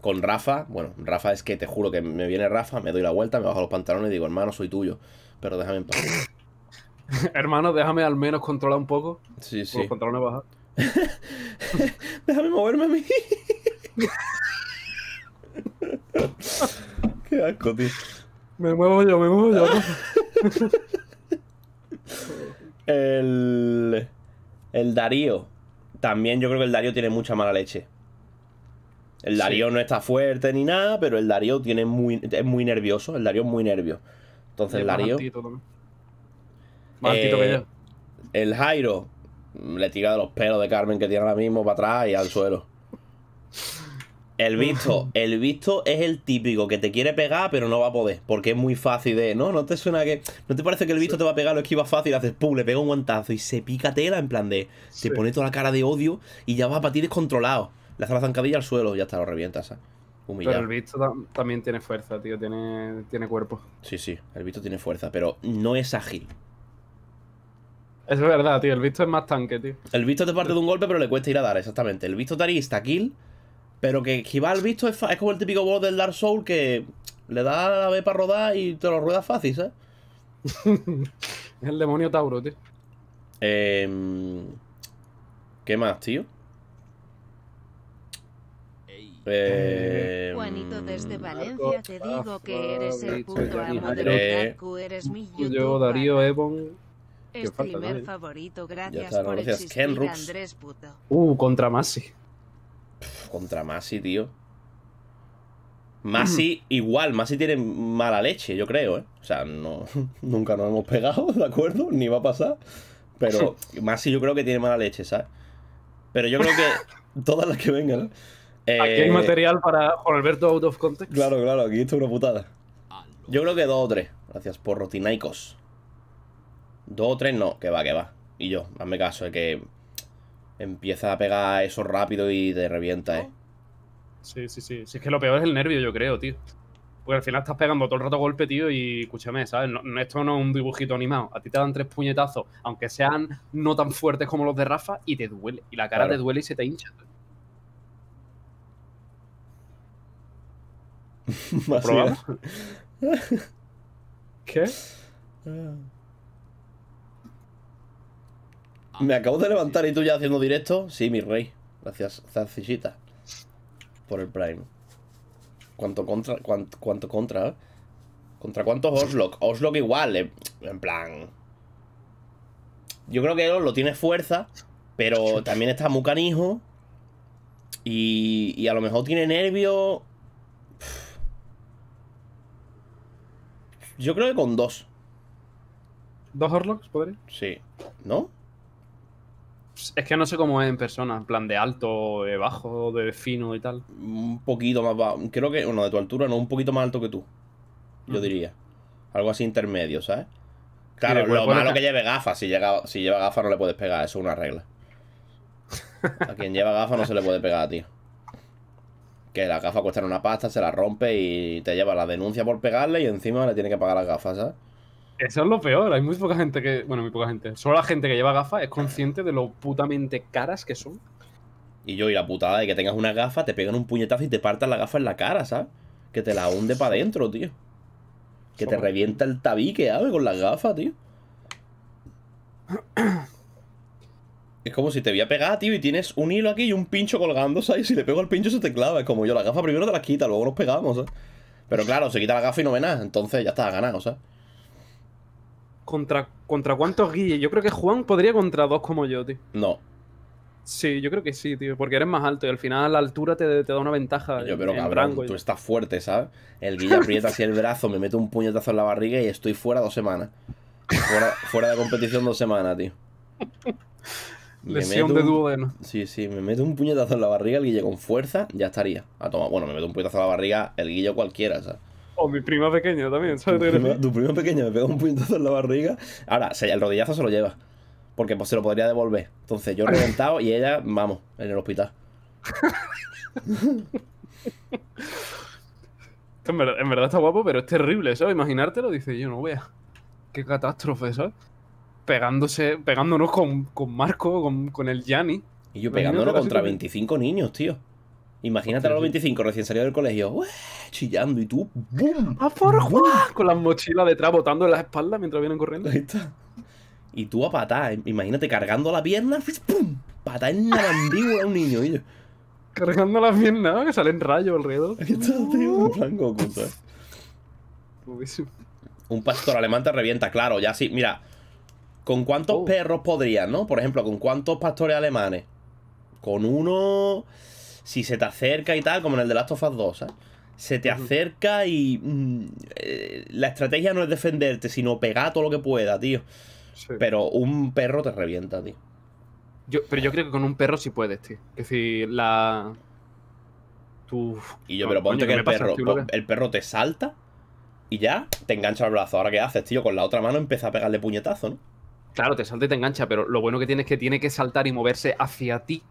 Con Rafa, bueno, Rafa es que te juro que me viene Rafa, me doy la vuelta, me bajo los pantalones y digo, hermano, soy tuyo, pero déjame en paz. hermano, déjame al menos controlar un poco. Sí, sí. los pantalones bajar. déjame moverme a mí. Qué asco, tío. Me muevo yo, me muevo yo. el, Darío. También yo creo que el Darío tiene mucha mala leche. El Darío no está fuerte ni nada, pero el Darío tiene muy, es muy nervioso. El Darío es muy nervio. Entonces el, Darío. Eh, el Jairo le tira de los pelos de Carmen que tiene ahora mismo para atrás y al suelo. El visto, el visto es el típico que te quiere pegar, pero no va a poder, porque es muy fácil de, ¿no? ¿No te suena que no te parece que el visto te va a pegar, lo esquiva fácil, haces pum, le pega un guantazo y se pica tela en plan de se te pone toda la cara de odio y ya va a ti descontrolado. Le hace la zancadilla al suelo y ya está, lo revientas, Pero el visto también tiene fuerza, tío, tiene, tiene cuerpo. Sí, sí, el visto tiene fuerza, pero no es ágil. Es verdad, tío, el visto es más tanque, tío. El visto te parte de un golpe, pero le cuesta ir a dar, exactamente. El visto tarista kill pero que esquivar visto es, como el típico boss del Dark Soul que le da la B para rodar y te lo ruedas fácil, ¿sabes? es el demonio Tauro, tío. Eh, ¿Qué más, tío? Eh, Juanito desde Valencia te digo que eres el puto amo de Otaku, eres mi YouTube. Yo, Darío Ebon. Streamer favorito, gracias, por existir, Andrés puto. Uh, contra Masi contra Masi, tío. Masi, igual, Masi tiene mala leche, yo creo, ¿eh? O sea, no, nunca nos hemos pegado, ¿de acuerdo? Ni va a pasar. Pero Masi yo creo que tiene mala leche, ¿sabes? Pero yo creo que todas las que vengan. Eh, aquí hay eh, material para Alberto out of context. Claro, claro, aquí esto una putada. Yo creo que dos o tres. Gracias por rotinaicos. Dos o tres no, que va, que va. Y yo, hazme caso, es que empieza a pegar eso rápido y te revienta, ¿eh? Sí, sí, sí. Si es que lo peor es el nervio, yo creo, tío. Porque al final estás pegando todo el rato golpe, tío, y escúchame, ¿sabes? esto no es un dibujito animado. A ti te dan tres puñetazos, aunque sean no tan fuertes como los de Rafa, y te duele. Y la cara te duele y se te hincha. ¿Qué? Ah. Me acabo de levantar y tú ya haciendo directo. Sí, mi rey. Gracias, zancita, Por el Prime. ¿Cuánto contra? ¿Cuánto, contra? ¿Contra cuántos Oslock? Oslock igual, eh, en plan. Yo creo que lo tiene fuerza, pero también está muy canijo. Y, a lo mejor tiene nervio. Yo creo que con dos. ¿Dos Orlocks podré? Sí. ¿No? Pues, es que no sé cómo es en persona, en plan de alto, de bajo, de fino y tal. Un poquito más bajo. Creo que, bueno, de tu altura, no, un poquito más alto que tú. Yo diría. Algo así intermedio, ¿sabes? Claro, lo malo que lleve gafas. Si, si lleva gafas no le puedes pegar, eso es una regla. A quien lleva gafas no se le puede pegar, tío. Que las gafas cuestan una pasta, se la rompe y te lleva la denuncia por pegarle y encima le tiene que pagar las gafas, ¿sabes? Eso es lo peor. Hay muy poca gente que. Bueno, muy poca gente. Solo la gente que lleva gafas es consciente de lo putamente caras que son. Y yo, y la putada de que tengas una gafa, te pegan un puñetazo y te partan la gafa en la cara, ¿sabes? Que te la hunde para adentro, tío. Que te revienta el tabique, ave Con las gafa tío. Es como si te voy a tío, y tienes un hilo aquí y un pincho colgando, ¿sabes? Y Si le pego al pincho se te clava. Es como yo, la gafa primero te la quita, luego nos pegamos, ¿sabes? Pero claro, se quita la gafa y no ve nada. Entonces ya está ganado, ¿sabes? ¿Contra, ¿Contra cuántos guille? Yo creo que Juan podría contra dos como yo, tío. No. Sí, yo creo que sí, tío, porque eres más alto y al final la altura te, te da una ventaja. Yo, pero cabrón, tú estás fuerte, ¿sabes? El guille aprieta así el brazo, me mete un puñetazo en la barriga y estoy fuera dos semanas. Fuera, de competición dos semanas, tío. Lesión de duodeno. Sí, sí, me mete un puñetazo en la barriga, el guille con fuerza, ya estaría. A tomar. Bueno, me mete un puñetazo en la barriga, el guillo cualquiera, ¿sabes? O mi prima pequeña también, ¿sabes? Tu prima, pequeña me pega un puñetazo en la barriga. Ahora, el rodillazo se lo lleva. Porque pues, se lo podría devolver. Entonces yo he reventado y ella, vamos, en el hospital. en, verdad, está guapo, pero es terrible, ¿sabes? Imaginártelo, dice yo, no vea. Qué catástrofe, ¿sabes? Pegándose, pegándonos con, con Marco, con, el Yanni. Y yo pegándonos contra 25 niños, tío. Imagínate a los 25 recién salido del colegio, chillando y tú, ¡boom! ¡A Con las mochilas detrás botando en las espaldas mientras vienen corriendo. Ahí está. Y tú a patar, imagínate cargando la pierna, ¡pum! Patar en la a un niño, Cargando la pierna, que salen rayos alrededor. Ahí está, tío, Un pastor alemán te revienta, claro, ya sí. Mira, ¿con cuántos oh. perros podrías, no? Por ejemplo, ¿con cuántos pastores alemanes? Con uno si se te acerca y tal, como en el de Last of Us 2, Se te acerca y mm, eh, la estrategia no es defenderte, sino pegar todo lo que pueda, tío. Pero un perro te revienta, tío. Yo, pero yo creo que con un perro sí puedes, tío. Que si la. Tú. Y yo, ah, pero ponte que, el, perro, el perro te salta y ya te engancha el brazo. Ahora, ¿qué haces, tío? Con la otra mano empieza a pegarle puñetazo, ¿no? Claro, te salta y te engancha, pero lo bueno que tiene es que tiene que saltar y moverse hacia ti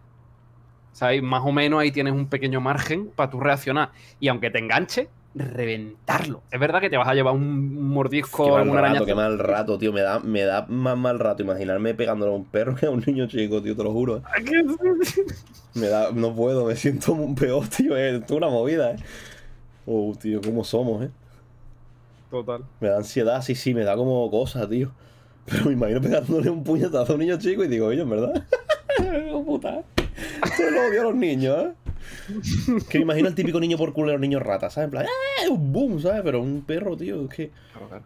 ¿sabes? Más o menos ahí tienes un pequeño margen para tú reaccionar. Y aunque te enganche, reventarlo. Es verdad que te vas a llevar un mordisco qué mal una rato, Qué mal rato, tío. Me da, me da más mal rato imaginarme pegándole a un perro que a un niño chico, tío, te lo juro. me da, no puedo, me siento un peor, tío. Es una movida, eh. Oh, tío, cómo somos, eh. Total. Me da ansiedad, sí, sí, me da como cosas tío. Pero me imagino pegándole un puñetazo a un niño chico y digo, oye, en verdad. Oh, puta. Se lo odio a los niños, ¿eh? que me imagino el típico niño por culo los niños ratas, ¿sabes? En plan, ¡eh! Un boom, ¿sabes? Pero un perro, tío, es que. Claro,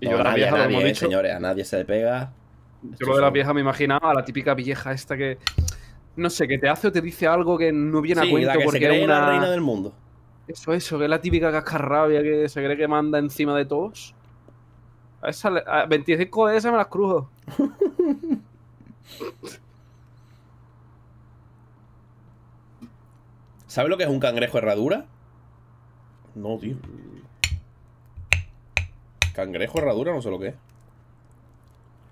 Y a señores, a nadie se le pega. Yo lo de la vieja me imaginaba, la típica vieja esta que. No sé, que te hace o te dice algo que no viene a cuento porque se una... la reina del mundo. Eso, eso, que es la típica cascarrabia que se cree que manda encima de todos. A esa, 25 de esas me las crujo. ¿Sabes lo que es un cangrejo herradura? No, tío. Cangrejo herradura, no sé lo que es.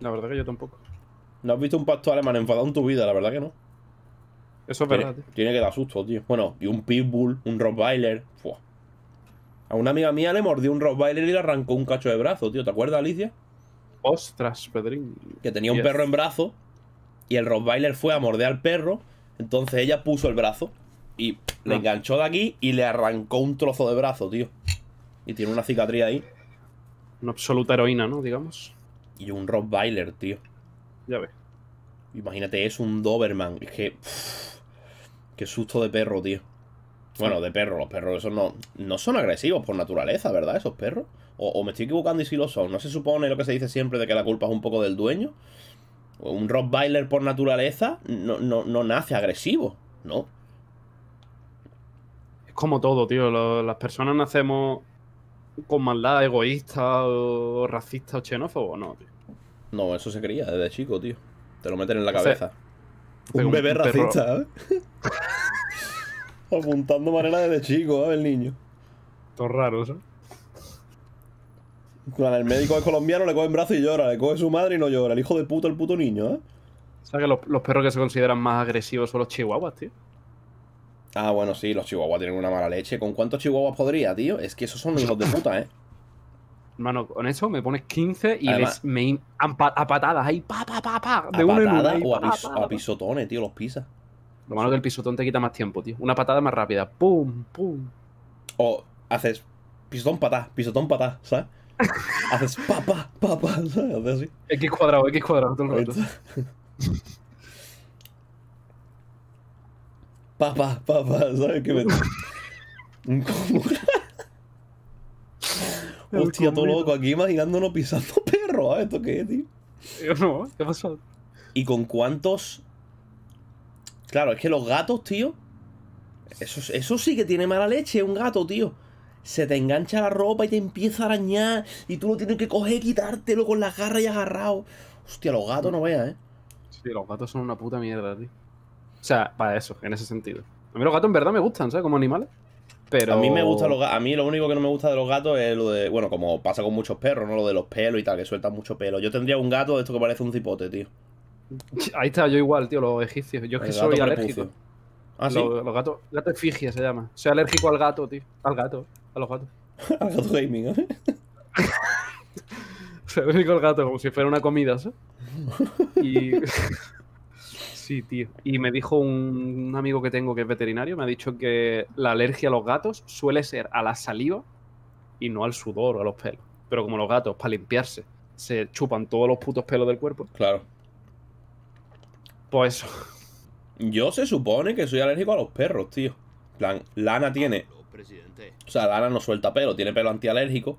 La verdad que yo tampoco. No has visto un pacto alemán enfadado en tu vida, la verdad que no. Eso es verdad, tiene, que dar susto, tío. Bueno, y un pitbull, un rottweiler. A una amiga mía le mordió un rottweiler y le arrancó un cacho de brazo, tío. ¿Te acuerdas, Alicia? Ostras, Pedrín. Que tenía un perro en brazo y el rottweiler fue a morder al perro. Entonces ella puso el brazo y le enganchó de aquí y le arrancó un trozo de brazo, tío. Y tiene una cicatriz ahí. Una absoluta heroína, ¿no? Digamos. Y un bailer, tío. Ya ve Imagínate, es un Doberman. Es que. qué susto de perro, tío. Bueno, de perro, los perros esos no, no son agresivos por naturaleza, ¿verdad? Esos perros. O, me estoy equivocando y si lo son. No se supone lo que se dice siempre de que la culpa es un poco del dueño. Un Rottweiler por naturaleza no, no, no nace agresivo, ¿no? como todo, tío. las personas nacemos con maldad egoísta o racista o xenófobo, no, tío. No, eso se creía desde chico, tío. Te lo meten en la cabeza. un bebé racista, ¿eh? Apuntando manera desde chico, ¿eh? El niño. Todo raro, eso. Claro, el médico es colombiano, le coge en brazo y llora, le coge su madre y no llora. El hijo de puta, el puto niño, ¿eh? O sea que los, los perros que se consideran más agresivos son los chihuahuas, tío. Ah, bueno, sí, los chihuahuas tienen una mala leche. ¿Con cuántos chihuahuas podría, tío? Es que esos son hijos de puta, ¿eh? Hermano, con eso me pones 15 y les me a, patadas ahí, pa, pa, pa, pa, de una en o a, pisotones, tío, los pisas. Lo malo es que el pisotón te quita más tiempo, tío. Una patada más rápida. Pum, pum. O haces pisotón patá, pisotón patá, ¿sabes? haces pa, pa, pa, ¿sabes? así. X cuadrado, X cuadrado todo papá, papá, ¿sabes qué me Hostia, todo loco, aquí imaginándonos pisando perros. ¿ah? ¿Esto qué es, tío? Yo eh, no, ¿qué pasado? ¿Y con cuántos? Claro, es que los gatos, tío. Eso, eso sí que tiene mala leche, un gato, tío. Se te engancha la ropa y te empieza a arañar. Y tú lo tienes que coger, y quitártelo con las garras y agarrado. Hostia, los gatos no veas, eh. Sí, los gatos son una puta mierda, tío. O sea, para eso, en ese sentido. A mí los gatos en verdad me gustan, ¿sabes? Como animales. Pero... A mí me gusta los A mí lo único que no me gusta de los gatos es lo de. Bueno, como pasa con muchos perros, ¿no? Lo de los pelos y tal, que sueltan mucho pelo. Yo tendría un gato de esto que parece un cipote, tío. Ahí está, yo igual, tío, los egipcios. Yo es que soy alérgico. Ah, ¿sí? Los, gatos. Gato efigie se llama. Soy alérgico al gato, tío. Al gato. A los gatos. al gato gaming, ¿eh? soy alérgico al gato, como si fuera una comida, ¿sabes? Y. Sí, tío. Y me dijo un, amigo que tengo que es veterinario, me ha dicho que la alergia a los gatos suele ser a la saliva y no al sudor o a los pelos. Pero como los gatos, para limpiarse, se chupan todos los putos pelos del cuerpo. Claro. Pues eso. Yo se supone que soy alérgico a los perros, tío. plan, Lana tiene. O sea, Lana no suelta pelo, tiene pelo antialérgico.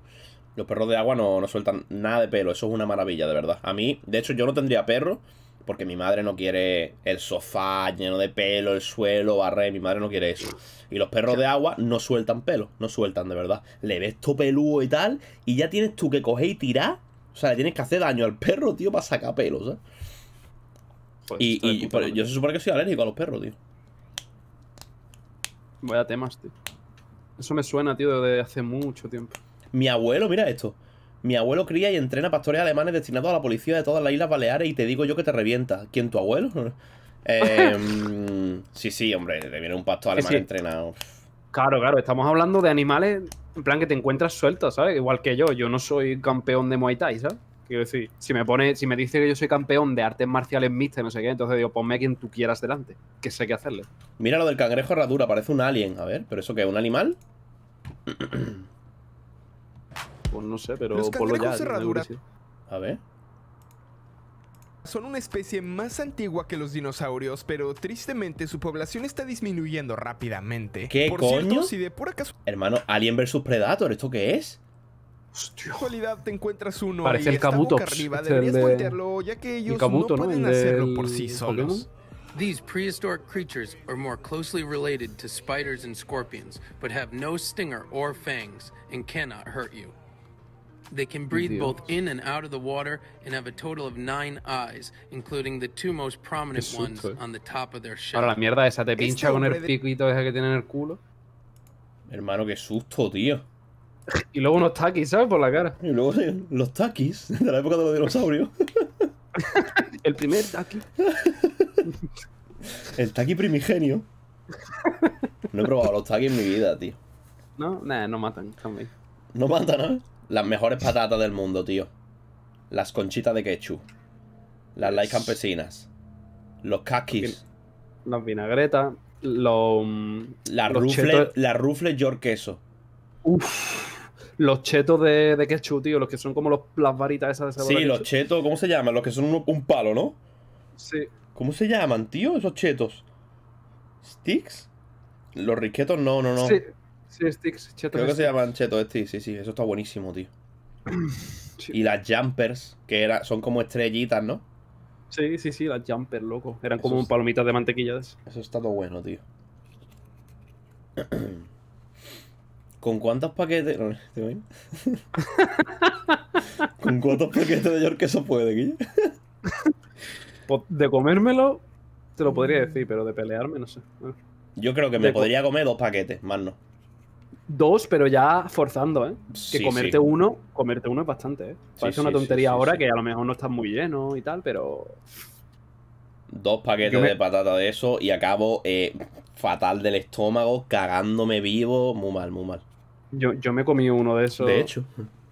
Los perros de agua no, no sueltan nada de pelo. Eso es una maravilla, de verdad. A mí, de hecho, yo no tendría perro porque mi madre no quiere el sofá lleno de pelo, el suelo, barrer, mi madre no quiere eso. Y los perros de agua no sueltan pelo, no sueltan de verdad. Le ves tu peludo y tal, y ya tienes tú que coger y tirar. O sea, le tienes que hacer daño al perro, tío, para sacar pelo pues y, yo se supone que soy alérgico a los perros, tío. Vaya temas, tío. Eso me suena, tío, desde hace mucho tiempo. Mi abuelo, mira esto. Mi abuelo cría y entrena pastores alemanes destinados a la policía de todas las Islas Baleares y te digo yo que te revienta. ¿Quién, tu abuelo? Em, sí, sí, hombre, te viene un pastor alemán entrenado. Claro, claro, estamos hablando de animales en plan que te encuentras suelto, ¿sabes? Igual que yo, yo no soy campeón de Muay Thai, ¿sabes? Quiero decir, si me pone, si me dice que yo soy campeón de artes marciales mixtas, no sé qué, entonces digo, ponme a quien tú quieras delante, que sé qué hacerle. Mira lo del cangrejo herradura, parece un alien, a ver, pero eso qué, un animal? no sé, pero Los por lo ya. Cerradura. A ver son una especie más antigua que los dinosaurios, pero tristemente su población está disminuyendo rápidamente. ¿Qué Por coño? Cierto, si de pura Hermano, Alien vs Predator, ¿esto qué es? Hostia. cualidad te encuentras uno Parece y el Kabuto. arriba, deberías de... voltearlo, ya que ellos el Kabuto, no pueden ¿no? hacerlo por sí solos. These prehistoric creatures are more closely related to spiders and scorpions, but have no stinger or fangs and cannot hurt you. They can breathe both in and out of the water and have a total of nine eyes, including the two most prominent ones eh. on the top of their shell. Ahora la mierda esa te este pincha con el piquito esa que tiene en el culo. Hermano, qué susto, tío. Y luego unos taquis, ¿sabes? Por la cara. Y luego los taquis de la época de los dinosaurios. el primer taqui. el taqui primigenio. No he probado los taquis en mi vida, tío. No, nada, no matan también. No matan, ¿no? Las mejores patatas del mundo, tío. Las conchitas de ketchup. Las light campesinas. Los kakis. Las vinagretas. Los. Mm, las rufles, chetos... york queso. Uff. Los chetos de, de, ketchup, tío. Los que son como los, las varitas esas de sabor. Sí, los chetos, ¿cómo se llaman? Los que son un, palo, ¿no? Sí. ¿Cómo se llaman, tío? Esos chetos. ¿Sticks? Los risquetos, no, no, no sticks, Creo que se llaman cheto sticks, sí, sí, eso está buenísimo, tío. Y las jumpers, que son como estrellitas, ¿no? Sí, sí, sí, las jumpers, loco. Eran como palomitas de mantequilla Eso está todo bueno, tío. ¿Con cuántos paquetes? ¿Con cuántos paquetes de York eso puede, Guille? Pues, de comérmelo, te lo podría decir, pero de pelearme, no sé. Yo creo que me podría comer dos paquetes, más no dos, pero ya forzando, ¿eh? Que comerte uno, comerte uno es bastante, ¿eh? Parece una tontería ahora que a lo mejor no estás muy lleno y tal, pero. Dos paquetes de patata de eso y acabo eh, fatal del estómago, cagándome vivo, muy mal, muy mal. Yo, yo me comí uno de esos. De hecho.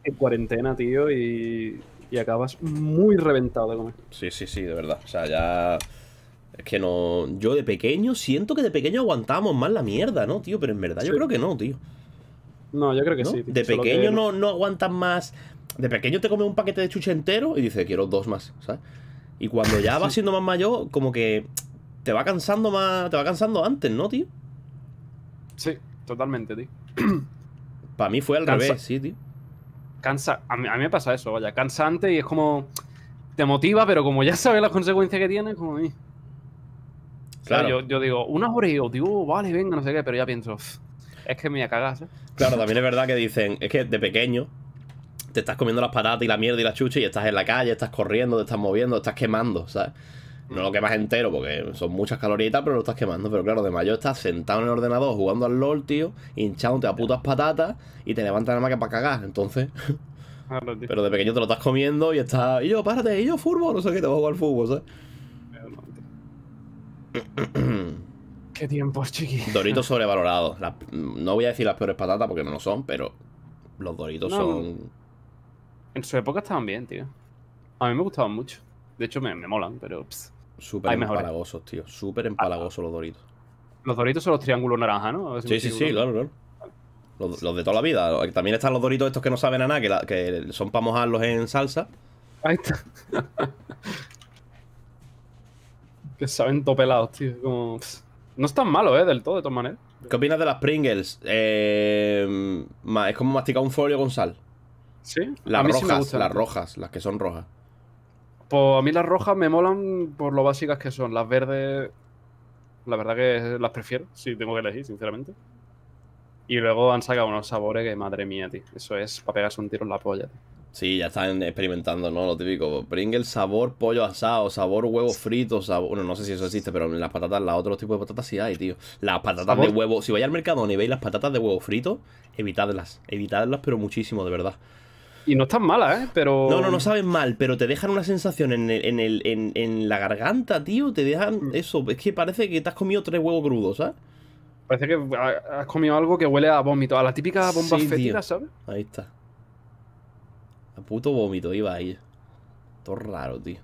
En cuarentena, tío, y, y acabas muy reventado de comer. Sí, sí, sí, de verdad. O sea, ya. Es que no. Yo de pequeño siento que de pequeño aguantábamos más la mierda, ¿no, tío? Pero en verdad yo creo que no, tío. No, yo creo que sí. de pequeño no, no aguantas más. De pequeño te comes un paquete de chuche entero y dices, quiero dos más, ¿sabes? Y cuando ya vas siendo más mayor, como que te va cansando más. Te va cansando antes, ¿no, tío? Sí, totalmente, tío. Para mí fue al revés, sí, tío. Cansa. A mí, me pasa eso, vaya. Cansa antes y es como. Te motiva, pero como ya sabes las consecuencias que tiene, como. Claro. yo, digo, unas horas y digo, vale, venga, no sé qué, pero ya pienso es que me voy cagar, ¿eh? Claro, también es verdad que dicen, es que de pequeño te estás comiendo las patatas y la mierda y la chucha y estás en la calle, estás corriendo, te estás moviendo, estás quemando, ¿sabes? No lo quemas entero porque son muchas calorías pero lo estás quemando. Pero claro, de mayor estás sentado en el ordenador jugando al LOL, tío, hinchándote a putas patatas y te levantas nada más que para cagar. Entonces, pero de pequeño te lo estás comiendo y estás. Y yo, párate, y yo, fútbol, no sé qué, te voy a jugar al fútbol, ¿sabes? Qué tiempos, chiqui. Doritos sobrevalorados. no voy a decir las peores patatas porque no lo son, pero los Doritos son. En su época estaban bien, tío. A mí me gustaban mucho. De hecho, me, molan, pero. Súper empalagosos, tío. Súper empalagosos los Doritos. Los Doritos son los triángulos naranja, ¿no? sí, sí, sí, claro, claro. Los, de toda la vida. También están los doritos estos que no saben a nada, que, que son para mojarlos en salsa. Ahí está. que saben topelados, tío. Como. No es tan malo, ¿eh? Del todo, de todas maneras. ¿Qué opinas de las Pringles? Eh, es como masticar un folio con sal. Sí. Las a rojas, las rojas, las que son rojas. Pues a mí las rojas me molan por lo básicas que son. Las verdes, la verdad que las prefiero, si tengo que elegir, sinceramente. Y luego han sacado unos sabores que, madre mía, tío. Eso es para pegarse un tiro en la polla, tío. Sí, ya están experimentando, ¿no? Lo típico. el sabor pollo asado, sabor huevo frito, sabor... Bueno, no sé si eso existe, pero en las patatas, los otros tipos de patatas sí hay, tío. Las patatas de huevo... Si vais al mercado y veis las patatas de huevo frito, evitadlas. Evitadlas, pero muchísimo, de verdad. Y no están malas, ¿eh? Pero... No, no, no saben mal, pero te dejan una sensación en, en, el, en, en la garganta, tío. Te dejan mm. eso. Es que parece que te has comido tres huevos crudos, ¿sabes? Parece que has comido algo que huele a vómito, a la típica bomba sí, ¿sabes? Ahí está. A puto vómito iba ahí. Todo raro, tío.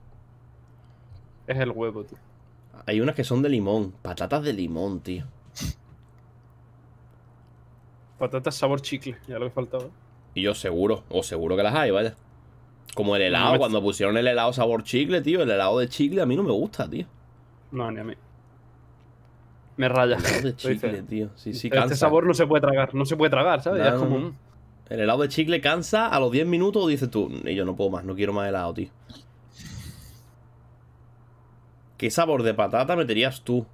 Es el huevo, tío. Hay unas que son de limón. Patatas de limón, tío. Patatas sabor chicle, ya lo he faltado. Y yo seguro, o seguro que las hay, vaya. Como el helado, cuando pusieron el helado sabor chicle, tío. El helado de chicle a mí no me gusta, tío. No, ni a mí. Me raya. El helado de chicle, tío. Sí, sí, este cansa. Este sabor no se puede tragar, no se puede tragar, ¿sabes? es como... un. El helado de chicle cansa a los 10 minutos o dices tú, y yo no puedo más, no quiero más helado, tío. ¿Qué sabor de patata meterías tú?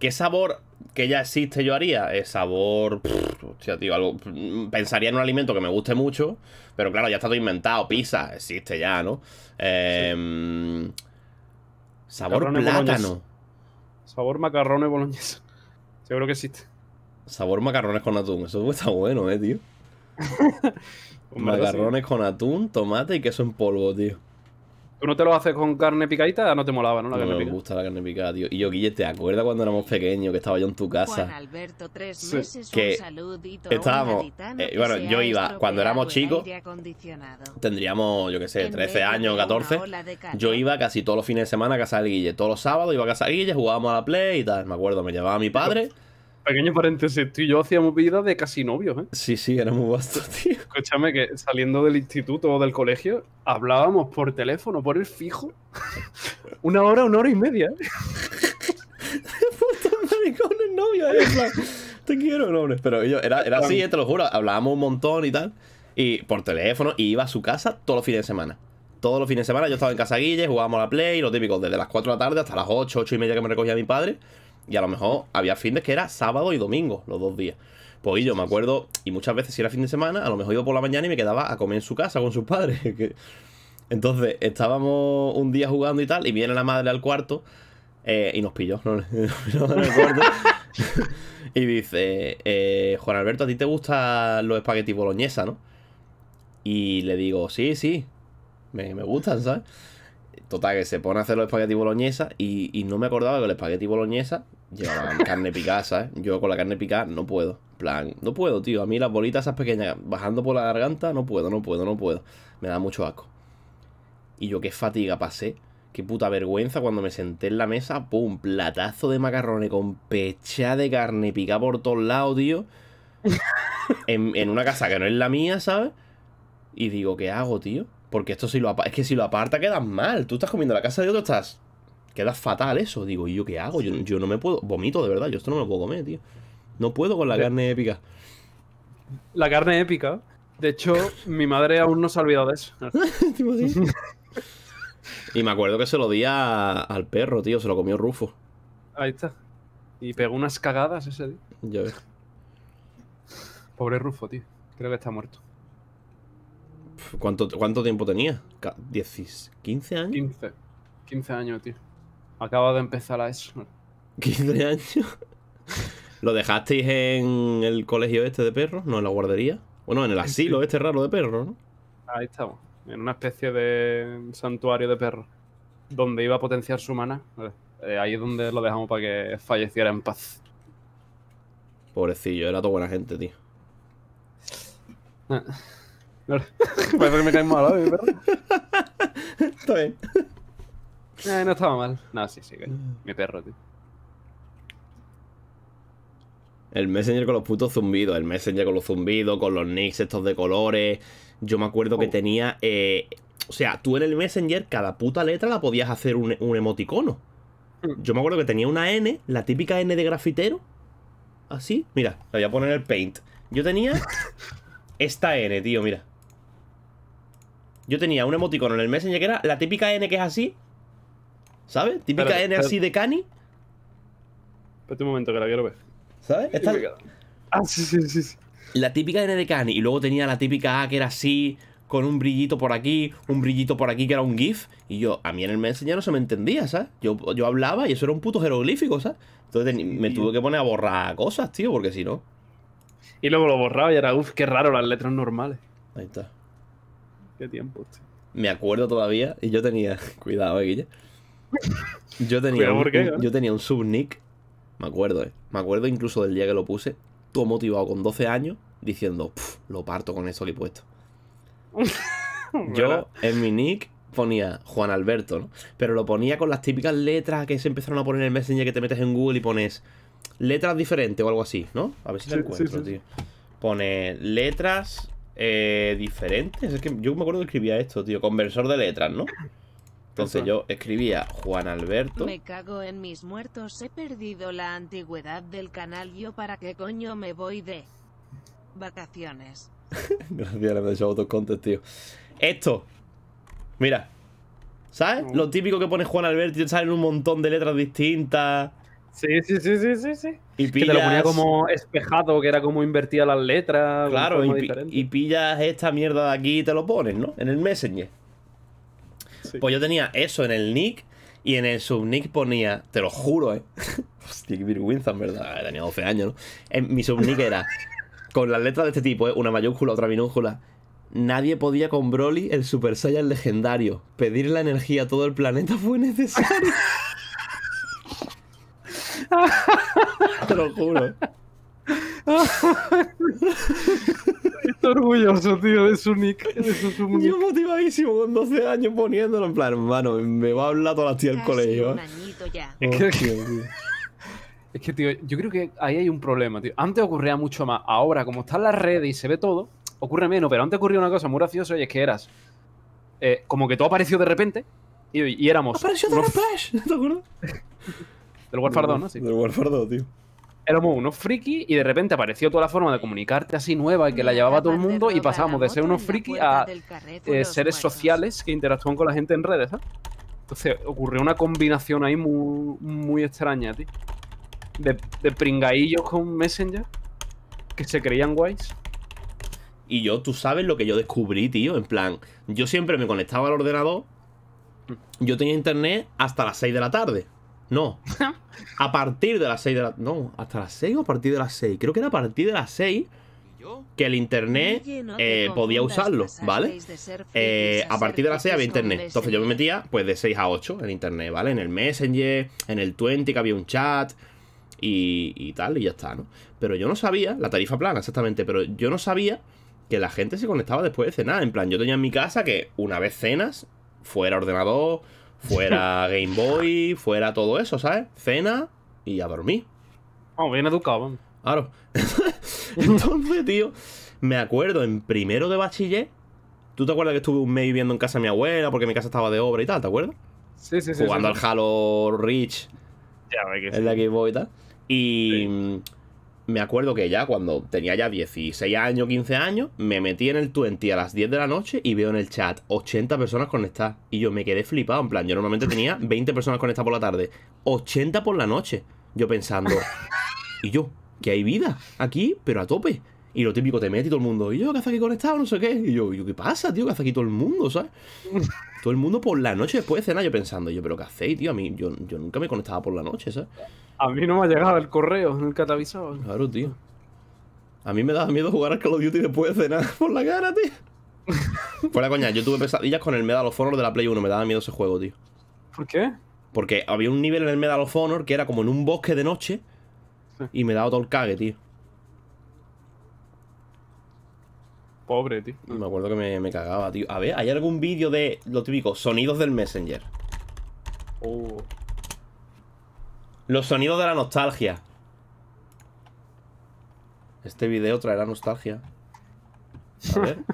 ¿Qué sabor que ya existe yo haría? El sabor. hostia, tío, algo. Mm, pensaría en un alimento que me guste mucho, pero claro, ya está todo inventado. Pizza, existe ya, ¿no? Em, sabor plátano. Sabor macarrones boloñesa. Seguro que existe. Sabor macarrones con atún. Eso está bueno, eh, tío. Macarrones con atún, tomate y queso en polvo, tío. ¿Tú no te lo haces con carne picadita? No te molaba, ¿no? no me gusta la carne picada, tío. Y yo, Guille, ¿te acuerdas cuando éramos pequeños que estaba yo en tu casa? Juan que estábamos. Eh, bueno, yo iba, cuando éramos chicos, tendríamos, yo qué sé, 13 años, 14. Yo iba casi todos los fines de semana a casa del Guille. Todos los sábados iba a casa del Guille, jugábamos a la play y tal. Me acuerdo, me llevaba mi padre. Pequeño paréntesis, tú y yo hacíamos vida de casi novios, ¿eh? Sí, sí, éramos bastos, tío. Escúchame que saliendo del instituto o del colegio, hablábamos por teléfono, por el fijo, una hora, una hora y media, ¿eh? Puta el novios, ¿eh? te quiero, no, hombre. Pero yo, era, así, eh, te lo juro, hablábamos un montón y tal, y por teléfono, y iba a su casa todos los fines de semana todos los fines de semana yo estaba en casa Guille, jugábamos a la Play, lo típico, desde las 4 de la tarde hasta las 8, 8 y media que me recogía mi padre, y a lo mejor había fines que era sábado y domingo, los dos días. Pues yo me acuerdo, y muchas veces si era fin de semana, a lo mejor iba por la mañana y me quedaba a comer en su casa con sus padres. Entonces estábamos un día jugando y tal, y viene la madre al cuarto eh, y nos pilló, ¿no? y dice, eh, Juan Alberto, ¿a ti te gustan los espaguetis boloñesa, no? Y le digo, sí, sí, me, me gustan, ¿sabes? Total, que se pone a hacer los espagueti boloñesa y, no me acordaba que el espagueti boloñesa llevaba carne picada, ¿sabes? Yo con la carne picada no puedo. plan, no puedo, tío. A mí las bolitas esas pequeñas bajando por la garganta, no puedo, no puedo, no puedo. Me da mucho asco. Y yo qué fatiga pasé. Qué puta vergüenza cuando me senté en la mesa, pum, platazo de macarrones con pecha de carne picada por todos lados, tío. en, en una casa que no es la mía, ¿sabes? Y digo, ¿qué hago, tío? Porque esto si lo es que si lo aparta quedas mal. Tú estás comiendo la casa de otro, estás... Quedas fatal eso. Digo, ¿y yo qué hago? Yo, yo no me puedo... Vomito, de verdad. Yo esto no lo puedo comer, tío. No puedo con la carne épica. La carne épica. De hecho, mi madre aún no se ha olvidado de eso. y me acuerdo que se lo di al perro, tío. Se lo comió Rufo. Ahí está. Y pegó unas cagadas ese día. Ya ves. Pobre Rufo, tío. Creo que está muerto. ¿Cuánto, tiempo tenía? ¿15 años? 15. 15 años, tío. Acaba de empezar a ESO. 15 años. ¿Lo dejasteis en el colegio este de perros? ¿No en la guardería? Bueno, en el asilo este raro de perros, ¿no? Ahí estamos. En una especie de santuario de perros. Donde iba a potenciar su maná. Eh, ahí es donde lo dejamos para que falleciera en paz. Pobrecillo, era toda buena gente, tío. Ah. Parece que me caes mal, ¿eh, Está bien. Eh, no estaba mal. No, sí, sí, mm. Mi perro, tío. El Messenger con los putos zumbidos, el Messenger con los zumbidos, con los nicks estos de colores. Yo me acuerdo que oh. tenía. Eh, o sea, tú en el Messenger, cada puta letra la podías hacer un, emoticono. Mm. Yo me acuerdo que tenía una N, la típica N de grafitero. Así, mira, la voy a poner el paint. Yo tenía esta N, tío, mira. Yo tenía un emoticono en el Messenger que era la típica N que es así. ¿Sabes? Típica N así de Cani. Espérate un momento que la quiero ver. ¿Sabes? Ah, sí, sí, sí, La típica N de Cani. Y luego tenía la típica A que era así, con un brillito por aquí, un brillito por aquí que era un GIF. Y yo, a mí en el Messenger no se me entendía, ¿sabes? Yo, hablaba y eso era un puto jeroglífico, ¿sabes? Entonces me tuve que poner a borrar cosas, tío, porque si no. Y luego lo borraba y era, uff, qué raro las letras normales. Ahí está tiempo, Me acuerdo todavía, y yo tenía. Cuidado, eh, Guille. Yo tenía, un, eh? yo tenía un subnick. Me acuerdo, eh. Me acuerdo incluso del día que lo puse. Todo motivado con 12 años, diciendo, lo parto con eso que he puesto. yo en mi nick ponía Juan Alberto, ¿no? Pero lo ponía con las típicas letras que se empezaron a poner en el Messenger que te metes en Google y pones letras diferentes o algo así, ¿no? A ver si te encuentro, tío. Pone letras eh, diferentes. Es que yo me acuerdo que escribía esto, tío. Conversor de letras, ¿no? Entonces yo escribía Juan Alberto. Me cago en mis muertos, he perdido la antigüedad del canal. Yo para qué coño me voy de vacaciones. Gracias, le he hecho contes, tío. Esto. Mira. ¿Sabes? Mm. Lo típico que pone Juan Alberto, y salen un montón de letras distintas. Sí, sí, sí, sí, sí, sí. Y te lo ponía como espejado, que era como invertía las letras. Claro, y, pillas esta mierda de aquí y te lo pones, ¿no? En el Messenger. Pues yo tenía eso en el nick y en el subnick ponía, te lo juro, ¿eh? Hostia, qué vergüenza, en verdad. Eh, tenía 12 años, ¿no? En, mi subnick era, con las letras de este tipo, ¿eh? una mayúscula, otra minúscula. Nadie podía con Broly, el Super Saiyan legendario. Pedir la energía a todo el planeta fue necesario. Te lo juro. Estoy orgulloso, tío, de su nick. Yo motivadísimo con 12 años poniéndolo en plan, hermano, me va a hablar toda la tía del colegio. Es, que, tío, es que, tío, yo creo que ahí hay un problema, tío. Antes ocurría mucho más. Ahora, como están las redes y se ve todo, ocurre menos. Pero antes ocurría una cosa muy graciosa y es que eras. Eh, como que todo apareció de repente y, éramos. Apareció flash, ¿te acuerdas? Del Warfare 2, ¿no? Sí. Del Warfare 2, tío. Éramos unos frikis y de repente apareció toda la forma de comunicarte así nueva y que la llevaba todo el mundo y pasamos de ser unos frikis a eh, seres sociales que interactúan con la gente en redes, ¿sabes? Entonces ocurrió una combinación ahí muy, muy extraña, tío. De, pringadillos pringaillos con Messenger que se creían guays. Y yo, tú sabes lo que yo descubrí, tío. En plan, yo siempre me conectaba al ordenador. Mm. Yo tenía internet hasta las 6 de la tarde. No. A partir de las 6 de la... No, hasta las 6 o a partir de las 6. Creo que era a partir de las 6 que el internet eh, podía usarlo, ¿vale? Eh, a partir de las 6 había internet. Entonces yo me metía pues de 6 a 8 en internet, ¿vale? En el Messenger, en el 20 que había un chat y, y tal, y ya está, ¿no? Pero yo no sabía, la tarifa plana exactamente, pero yo no sabía que la gente se conectaba después de cenar. En plan, yo tenía en mi casa que una vez cenas, fuera ordenador Fuera Game Boy, fuera todo eso, ¿sabes? Cena y a dormir. Oh, bien educado, Claro. Entonces, tío, me acuerdo en primero de bachiller. ¿Tú te acuerdas que estuve un mes viviendo en casa de mi abuela porque mi casa estaba de obra y tal, ¿te acuerdas? Sí, sí, sí. Jugando al Halo Reach. Ya, que En la Game Boy y tal. Y. Mm, me acuerdo que ya cuando tenía ya 16 años, 15 años, me metí en el 20 a las 10 de la noche y veo en el chat 80 personas conectadas. Y yo me quedé flipado, en plan, yo normalmente tenía 20 personas conectadas por la tarde, 80 por la noche. Yo pensando, y yo, que hay vida aquí, pero a tope. Y lo típico te mete y todo el mundo, y yo, ¿qué hace aquí conectado? No sé qué. Y yo, ¿qué pasa, tío? ¿Qué hace aquí todo el mundo, sabes? todo el mundo por la noche después de cenar, yo pensando, yo, ¿pero qué hacéis, tío? A mí, yo, yo nunca me conectaba por la noche, ¿sabes? A mí no me ha llegado el correo, nunca te avisaba. Claro, tío. A mí me daba miedo jugar a Call of Duty después de cenar por la cara, tío. Fuera coña, yo tuve pesadillas con el Medal of Honor de la Play 1, me daba miedo ese juego, tío. ¿Por qué? Porque había un nivel en el Medal of Honor que era como en un bosque de noche y me daba todo el cague, tío. pobre, tío. Me acuerdo que me, me cagaba, tío. A ver, ¿hay algún vídeo de lo típico? Sonidos del Messenger. Oh. Los sonidos de la nostalgia. Este video la nostalgia. A ver.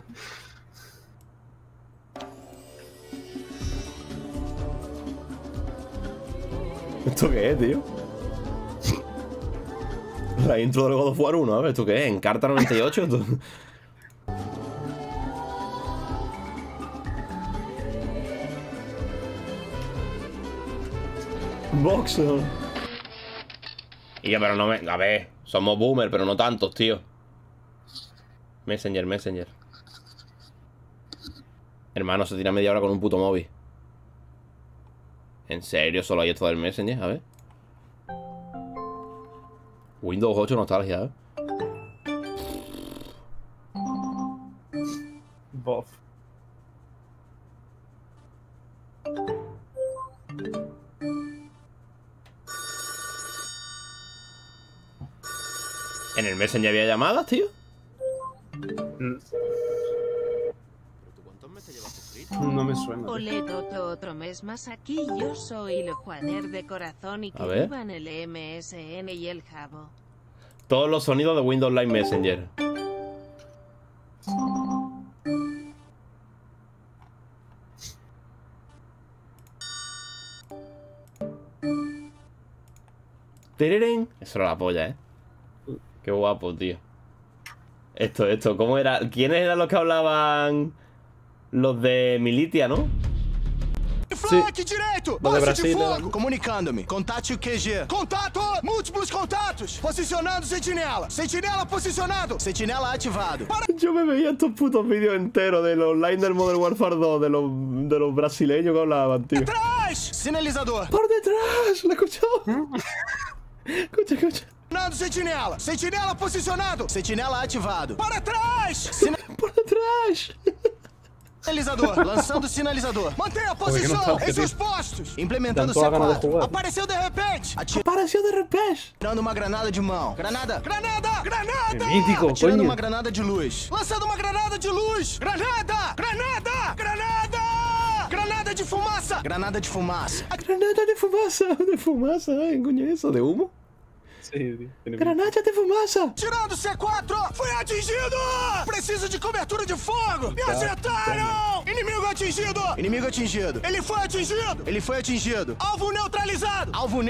¿Esto qué es, tío? La intro de God of War 1, a ver, ¿esto qué es? ¿En carta 98? Boxer. Y yo, pero no me. A ver, somos boomer, pero no tantos, tío. Messenger, Messenger. Hermano, se tira media hora con un puto móvil. ¿En serio? ¿Solo hay esto del Messenger? A ver. Windows 8 nostalgia, ¿eh? Messenger había llamadas, tío? Mm. No me suena. Ole, Toto, otro mes más aquí. Yo soy el Juaner de corazón y que vivan el MSN y el Jabo. Todos los sonidos de Windows Live Messenger. Tereren. Eso era la polla, eh. Qué guapo, tío. Esto, esto, ¿cómo era? ¿Quiénes eran los que hablaban? Los de Militia, ¿no? Sí. aquí directo. Base de fuego. Comunicando-me. Contate o QG. Contato! Múltiplos contatos! Posicionando sentinela! Sentinela posicionado! Sentinela activado. Yo me veía estos putos vídeos enteros de los online del Modern Warfare 2, de los, de los brasileños que hablaban, tío. detrás, Sinalizador! ¡Por detrás! ¿Lo escuchó? ¿Mm? escucha, escucha. Nando sentinela! Sentinela posicionado! Sentinela ativado! Para trás! Sina... Para trás! Sinalizador, lançando sinalizador. Mantenha a é posição tá em seus postos. Implementando C4. Apareceu de repente. Apareceu de repente. Tirando uma granada de mão. Granada, granada, granada. Tirando uma granada de luz. Lançando uma granada de luz. Granada, granada, granada. Granada de fumaça. Granada de fumaça. Granada de fumaça. De fumaça, Engunha isso? de humo. Sim, Granada de fumaça! Tirando C4! fue atingido! Preciso de cobertura de fogo! Me aceptaron. acertaram! Inimigo atingido! Inimigo atingido! Ele fue atingido! Ele foi atingido! Alvo neutralizado! Alvo,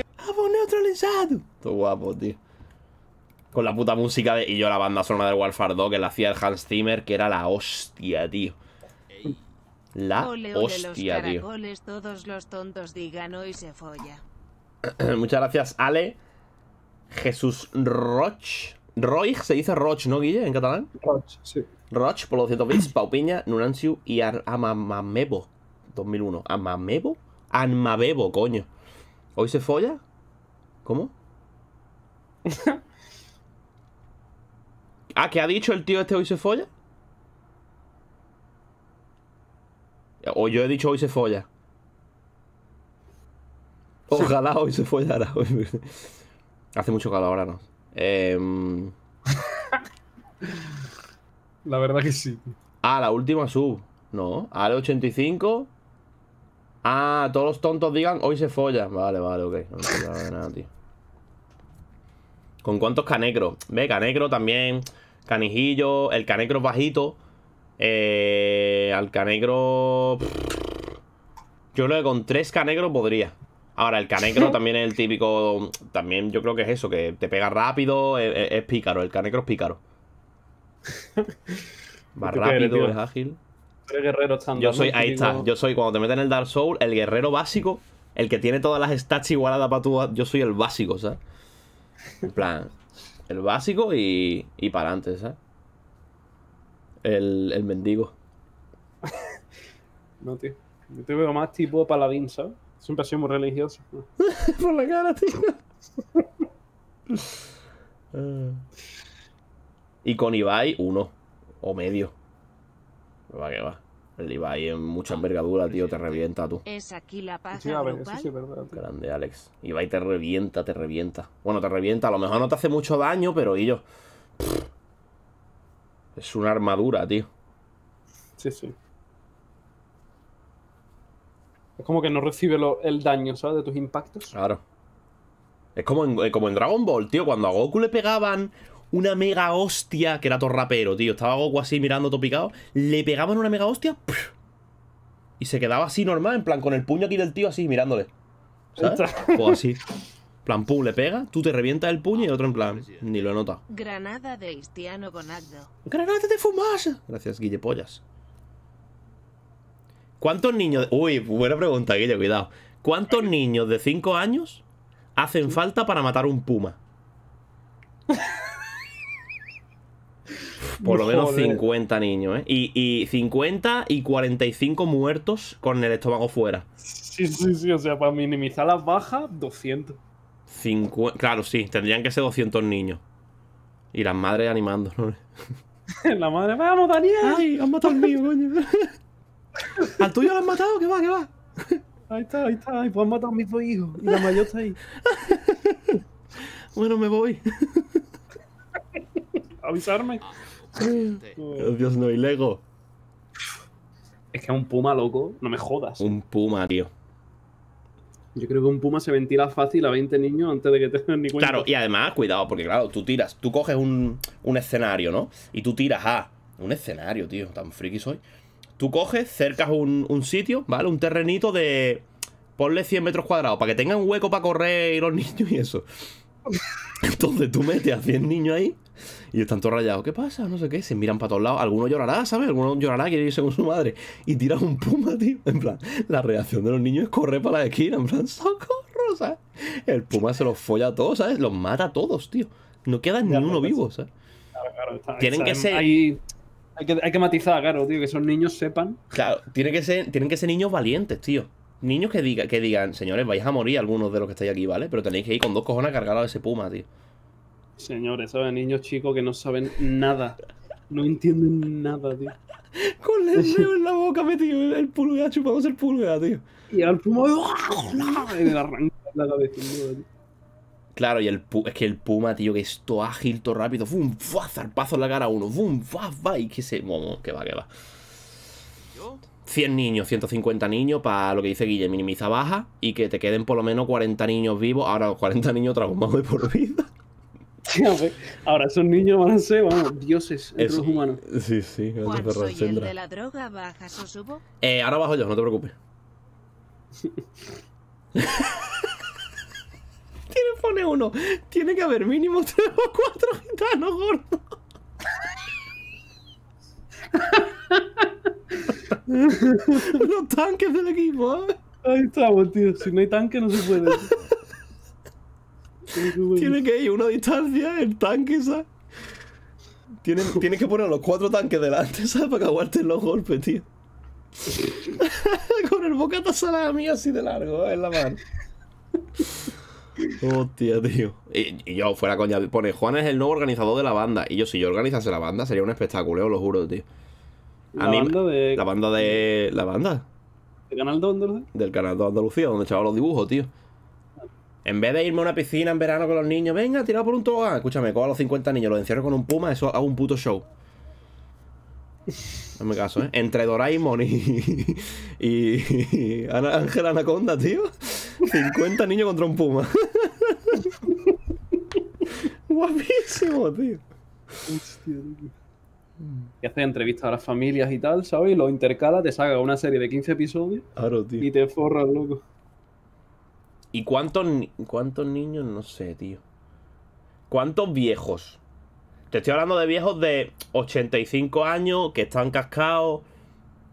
neutralizado! Tô guapo, tío. Con la puta música de... y yo la banda sonora del Warfare 2 que la hacía el Hans Zimmer, que era la hostia, tío. La hostia, los tío. Todos los tontos digan hoy se folla. Muchas gracias, Ale. Jesús Roch. Roig se dice Roch, ¿no, Guille? En catalán. Roch, sí. Roch por los 200 bits, Paupiña, Nunansiu y Amamebo. 2001. ¿Amamebo? Amabebo, coño. ¿Hoy se folla? ¿Cómo? ah, ¿qué ha dicho el tío este hoy se folla? O yo he dicho hoy se folla. Ojalá hoy se follara. Hace mucho calor ahora, ¿no? Em, la verdad que sí. Ah, la última sub. No, al 85. Ah, todos los tontos digan hoy se folla. Vale, vale, ok. No me de nada, tío. ¿Con cuántos canecros? Ve, canecro también. Canijillo. El canecro bajito. Eh, al canegro. Yo creo que con tres canecros podría. Ahora, el Canecro también es el típico. También yo creo que es eso, que te pega rápido, es, pícaro. El Canecro es pícaro. Va rápido, es ágil. guerrero estando. Yo soy, ahí está. Yo soy, cuando te meten en el Dark Soul, el guerrero básico, el que tiene todas las stats igualadas para tú, Yo soy el básico, ¿sabes? En plan, el básico y, y para antes, ¿sabes? El, el mendigo. no, tío. Yo te veo más tipo paladín, ¿sabes? Siempre ha sido muy religioso. Por la cara, tío. Y con Ibai, uno. O medio. Va que va. El Ibai en mucha envergadura, tío, te revienta tú. Es aquí la paz. Sí, sí, Grande, Alex. Ibai te revienta, te revienta. Bueno, te revienta. A lo mejor no te hace mucho daño, pero y Es una armadura, tío. Sí, sí. Es como que no recibe el daño, ¿sabes? De tus impactos. Claro. Es eh, como en, Dragon Ball, tío. Cuando a Goku le pegaban una mega hostia, que era todo rapero, tío. Estaba Goku así mirando todo Le pegaban una mega hostia. Y se quedaba así normal, en plan, con el puño aquí del tío así mirándole. ¿Sabes? o pues así. plan, pum, le pega, tú te revientas el puño y el otro en plan, ni lo nota. Granada de Istiano Gonaldo. ¡Granada de fumas! Gracias, Guillepollas. ¿Cuántos niños... Uy, buena pregunta, Guille, cuidado. ¿Cuántos niños de 5 años hacen falta para matar un puma? Por lo menos 50 niños, ¿eh? Y, 50 y 45 muertos con el estómago fuera. Sí, sí, sí. O sea, para minimizar las bajas, 200. claro, sí. Tendrían que ser 200 niños. Y las madres animando, ¿no? La madre, vamos, Daniel. Ay, han matado al mío, coño. ¿Al tuyo lo han matado? ¿Qué va? ¿Qué va? Ahí está, ahí está. pues han matado a mis dos hijos. Y la mayor está ahí. bueno, me voy. Avisarme. Oh, Dios no, y Lego. Es que un puma, loco, no me jodas. Un puma, tío. Yo creo que un puma se ventila fácil a 20 niños antes de que te den ni Claro, y además, cuidado, porque claro, tú tiras, tú coges un, un escenario, ¿no? Y tú tiras a un escenario, tío, tan friki soy. Tú coges, cercas un, sitio, ¿vale? Un terrenito de. Ponle 100 metros cuadrados para que tengan hueco para correr y los niños y eso. Entonces tú metes a 100 niños ahí y están todos rayados. ¿Qué pasa? No sé qué. Se miran para todos lados. Alguno llorará, ¿sabes? Alguno llorará, quiere irse con su madre. Y tiras un puma, tío. En plan, la reacción de los niños es correr para la esquina. En plan, socorro, ¿sabes? El puma se los folla a todos, ¿sabes? Los mata a todos, tío. No queda ninguno uno pues, vivo, ¿sabes? Tienen que ser. Hay que, hay que matizar, claro, tío, que esos niños sepan. Claro, tienen que ser, tienen que ser niños valientes, tío. Niños que, que digan, señores, vais a morir algunos de los que estáis aquí, ¿vale? Pero tenéis que ir con dos cojones cargados de ese puma, tío. Señores, ¿sabes? Niños chicos que no saben nada. No entienden nada, tío. Con el dedo en la boca metido, el pulga chupamos el pulga, tío. Y al puma, ¡oh! y le arranca la cabeza, tío. Claro, y el es que el Puma, tío, que es todo ágil, todo rápido. ¡Bum! ¡Fua! Zarpazo en la cara a uno. ¡Bum! ¡Fua! ¡Va! Y que se. que va, que va. 100 niños, 150 niños, para lo que dice Guille, minimiza baja y que te queden por lo menos 40 niños vivos. Ahora, 40 niños traumados de por vida. ahora esos niños van a ser, vamos, dioses entre Eso. humanos. Sí, sí, Juan, soy el de la droga, baja, o subo? Eh, ahora bajo yo, no te preocupes. tiene pone uno. Tiene que haber mínimo tres o cuatro gitanos gordos. Los tanques del equipo. ¿eh? Ahí estamos, tío. Si no hay tanque, no se puede. tiene que ir una distancia, el tanque, ¿sabes? Tienes, que poner los cuatro tanques delante, ¿sabes? Para que aguanten los golpes, tío. Con el bocata salada mía así de largo, ¿eh? en la mano. Hostia, tío. Y, yo, fuera coña, pone Juan es el nuevo organizador de la banda. Y yo, si yo organizase la banda, sería un espectáculo, lo juro, tío. A la mí, banda de. La banda de. La banda. ¿Del canal de Andalucía? Del canal 2 Andalucía, donde echaba los dibujos, tío. En vez de irme a una piscina en verano con los niños, venga, tirado por un tobogán. Escúchame, cojo a los 50 niños, los encierro con un puma, eso hago un puto show. En mi caso, ¿eh? Entre Doraemon y. Ángel Anaconda, tío. 50 niños contra un puma. Guapísimo, tío. Y haces entrevistas a las familias y tal, ¿sabes? Y lo intercala, te saca una serie de 15 episodios. Claro, tío. Y te forra, loco. ¿Y cuántos, cuántos niños? No sé, tío. ¿Cuántos viejos? Te estoy hablando de viejos de 85 años que están cascados.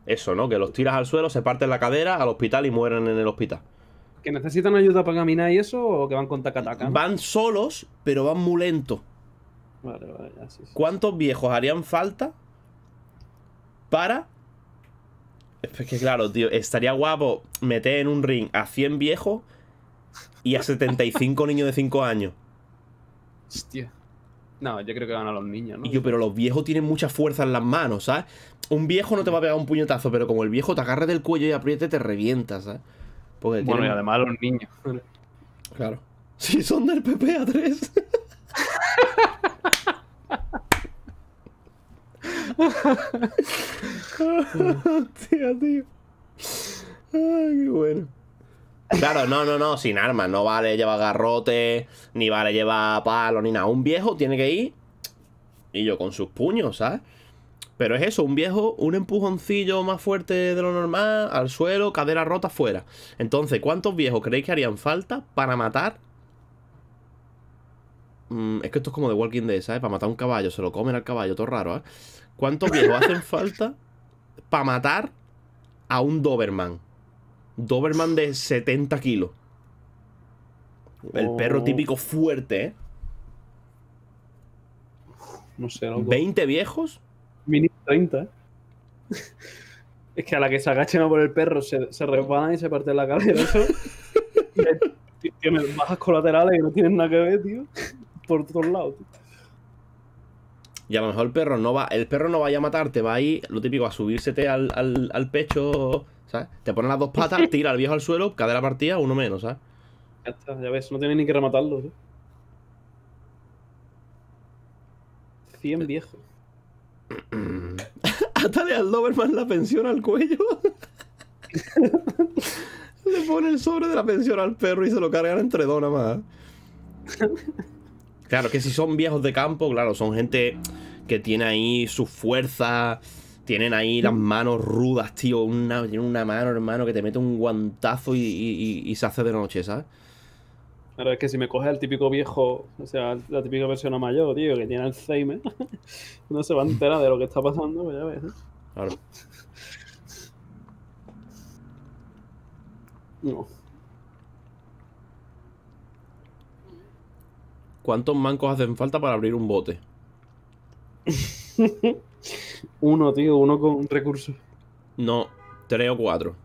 Eso, ¿no? Que los tiras al suelo, se parten la cadera al hospital y mueren en el hospital. ¿Que necesitan ayuda para caminar y eso o que van con tacataca? Van solos, pero van muy lentos Vale, vale, ¿Cuántos viejos harían falta para es que claro, tío, estaría guapo meter en un ring a 100 viejos y a 75 niños de 5 años. Hostia. No, yo creo que van a los niños, ¿no? yo, pero los viejos tienen mucha fuerza en las manos, ¿sabes? Un viejo no te va a pegar un puñetazo, pero como el viejo te agarra del cuello y apriete, te revientas, ¿sabes? bueno, y además los niños. Claro. Si sí, son del a 3. Hostia, tío. Ay, qué bueno. Claro, no, no, no, sin armas. No vale llevar garrote, ni vale llevar palo, ni nada. Un viejo tiene que ir y yo con sus puños, ¿sabes? Pero es eso, un viejo, un empujoncillo más fuerte de lo normal, al suelo, cadera rota, fuera. Entonces, ¿cuántos viejos creéis que harían falta para matar? Mm, es que esto es como de Walking Dead, ¿sabes? Para matar un caballo, se lo comen al caballo, todo raro, ¿eh? ¿Cuántos viejos hacen falta para matar a un Doberman? Doberman de 70 kilos. El perro oh. típico fuerte, ¿eh? No sé, ¿20 viejos? Mini 30, ¿eh? es que a la que se agachen por el perro se, se resbalan y se parten la cabeza. Eso. Tienen bajas colaterales y no tienen nada que ver, tío. Por todos lados, tío. Y a lo mejor el perro no va. El perro no vaya a matarte, va a ir... lo típico, a subírsete al, al, al pecho te ponen las dos patas, tira al viejo al suelo, cada la partida, uno menos, ¿sabes? Ya está, ya ves, no tienes ni que rematarlo, ¿sí? 100 viejos. Atale al Doberman la pensión al cuello. Le pone el sobre de la pensión al perro y se lo cargan entre dos nada más. Claro, que si son viejos de campo, claro, son gente que tiene ahí su fuerza, tienen ahí las manos rudas, tío. Una, tienen una mano, hermano, que te mete un guantazo y, se hace de noche, ¿sabes? Claro, es que si me coges el típico viejo, o sea, la típica persona mayor, tío, que tiene Alzheimer, no se va a enterar de lo que está pasando, pues ya ves. ¿eh? Claro. No. ¿Cuántos mancos hacen falta para abrir un bote? uno, tío, uno con recursos. No, tres o cuatro.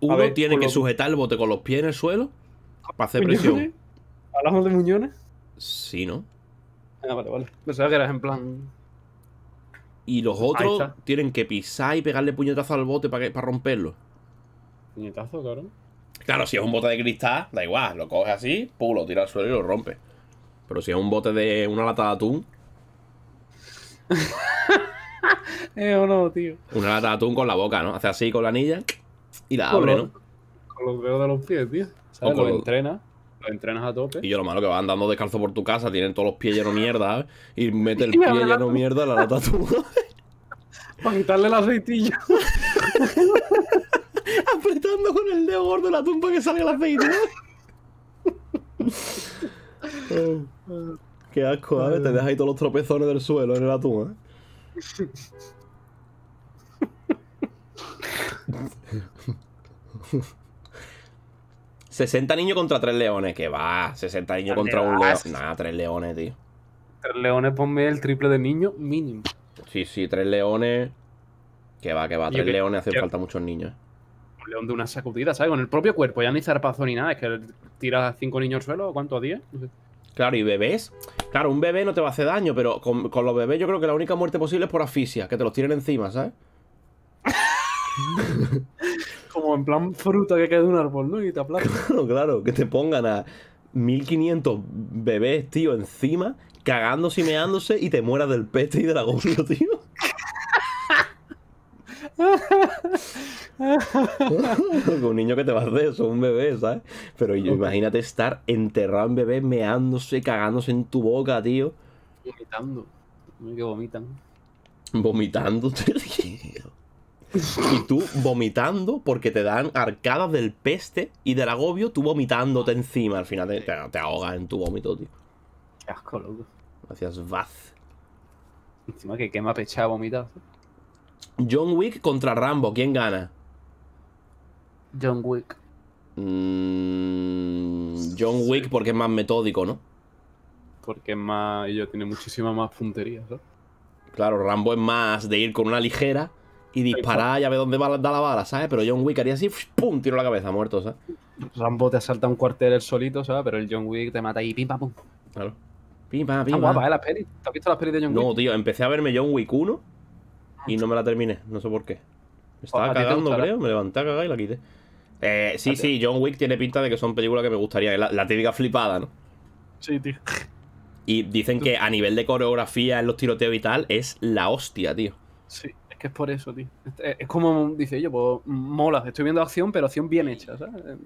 Uno tiene que sujetar el bote con los pies en el suelo para hacer presión. ¿Hablamos de muñones? Sí, ¿no? Ah, vale, vale. que eras en plan. Y los otros tienen que pisar y pegarle puñetazo al bote para, romperlo. ¿Puñetazo, cabrón? Claro, si es un bote de cristal, da igual. Lo coges así, pum, lo tiras al suelo y lo rompe. Pero si es un bote de una lata de atún. eh, no, tío. Una lata de atún con la boca, ¿no? Hace así con la anilla y la abre, ¿no? Con los dedos de los pies, tío. O con lo entrena. Lo entrenas a tope. Y yo lo malo que va andando descalzo por tu casa, tienen todos los pies llenos mierda, ¿eh? Y mete el pie lleno de mierda la lata atún. Para quitarle el aceitillo Apretando con el dedo gordo la tumba que salga el aceite Qué asco, ¿eh? Te dejas ahí todos los tropezones del suelo en el atún, ¿eh? 60 niños contra 3 leones, que va. 60 niños contra un león. Nada, 3 leones, tío. 3 leones, ponme el triple de niños mínimo. Sí, sí, 3 leones. Que va, que va. 3 leones, hace falta muchos niños. Un león de una sacudida, ¿sabes? Con el propio cuerpo, ya ni zarpazo ni nada. Es que tiras a 5 niños al suelo, ¿cuánto? ¿A 10? No Claro, y bebés. Claro, un bebé no te va a hacer daño, pero con, los bebés yo creo que la única muerte posible es por asfixia, que te los tiren encima, ¿sabes? Como en plan fruta que cae de un árbol, ¿no? Y te aplastan. Claro, claro, que te pongan a 1500 bebés, tío, encima, cagándose y meándose y te mueras del peste y del agobio, tío un niño que te va a hacer eso, un bebé, ¿sabes? Pero imagínate estar enterrado en bebé, meándose, cagándose en tu boca, tío. Vomitando. Que vomitan. Vomitando, Y tú vomitando porque te dan arcadas del peste y del agobio, tú vomitándote encima. Al final te, te, ahogas en tu vómito, tío. Qué asco, loco. Gracias, Vaz. Encima que quema pechada vomitar. John Wick contra Rambo, ¿quién gana? John Wick. Mm, John Wick porque es más metódico, ¿no? Porque es más. Y yo, tiene muchísima más puntería, ¿sabes? Claro, Rambo es más de ir con una ligera y disparar y a ver dónde va, da la bala, ¿sabes? Pero John Wick haría así, ¡pum! Tiro la cabeza, muerto, ¿sabes? Rambo te asalta un cuartel el solito, ¿sabes? Pero el John Wick te mata y pim, pam, pum. Claro. Pim, pam, pim. guapa, ¿eh? Las pelis. ¿Te has visto las pelis de John Wick? No, tío, empecé a verme John Wick 1 y no me la terminé, no sé por qué. Me pues, estaba cagando, creo, me levanté a cagar y la quité. Eh, sí, sí, John Wick tiene pinta de que son películas que me gustaría. La, típica flipada, ¿no? Sí, tío. Y dicen que a nivel de coreografía en los tiroteos y tal, es la hostia, tío. Sí, es que es por eso, tío. Es, como dice yo, pues mola, estoy viendo acción, pero acción bien hecha, ¿sabes?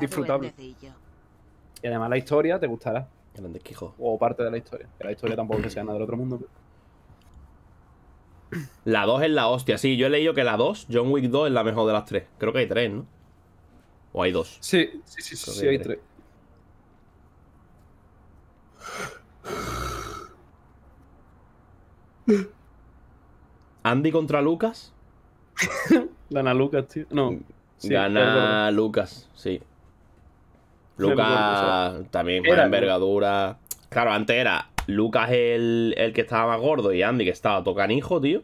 disfrutable. Y además la historia te gustará. Quijo. O parte de la historia. Que la historia tampoco que sea nada del otro mundo. Pero... La 2 es la hostia, sí. Yo he leído que la 2, John Wick 2, es la mejor de las 3, Creo que hay 3, ¿no? ¿O hay dos? Sí, sí, sí, sí, hay tres. ¿Andy contra Lucas? Gana Lucas, tío. No. Gana Lucas, sí. Lucas también con envergadura. Claro, antes era Lucas el, el, que estaba más gordo y Andy que estaba tocanijo, tío.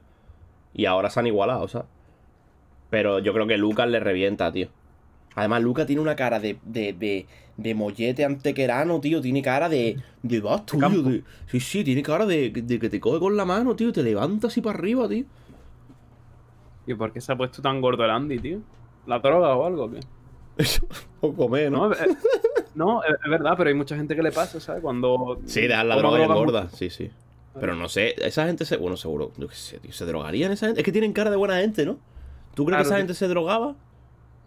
Y ahora se han igualado, o sea. Pero yo creo que Lucas le revienta, tío. Además, Luca tiene una cara de, de, de, de mollete antequerano, tío. Tiene cara de. de tío. sí, sí, tiene cara de, que te coge con la mano, tío. Te levanta así para arriba, tío. ¿Y por qué se ha puesto tan gordo el Andy, tío? ¿La droga o algo? ¿qué? o comer, ¿no? No es, verdad, pero hay mucha gente que le pasa, ¿sabes? Cuando. Sí, da la droga y gorda, sí, sí. Ah. Pero no sé, esa gente se. Bueno, seguro, yo sé, tío, se drogarían esa gente. Es que tienen cara de buena gente, ¿no? ¿Tú crees que esa gente se drogaba?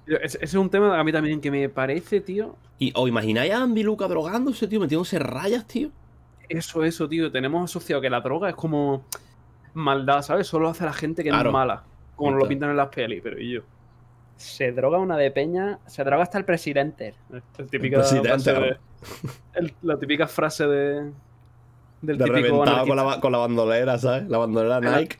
Ese es un tema a mí también que me parece, tío. Y o imagináis a Andy Luca drogándose, tío, metiéndose rayas, tío. Eso, eso, tío. Tenemos asociado que la droga es como maldad, ¿sabes? Solo hace a la gente que no es mala, como lo pintan en las pelis, pero y yo. Se droga una de peña, se droga hasta el presidente. El típico. presidente, la típica frase de. Del típico con la, bandolera, ¿sabes? La bandolera Nike.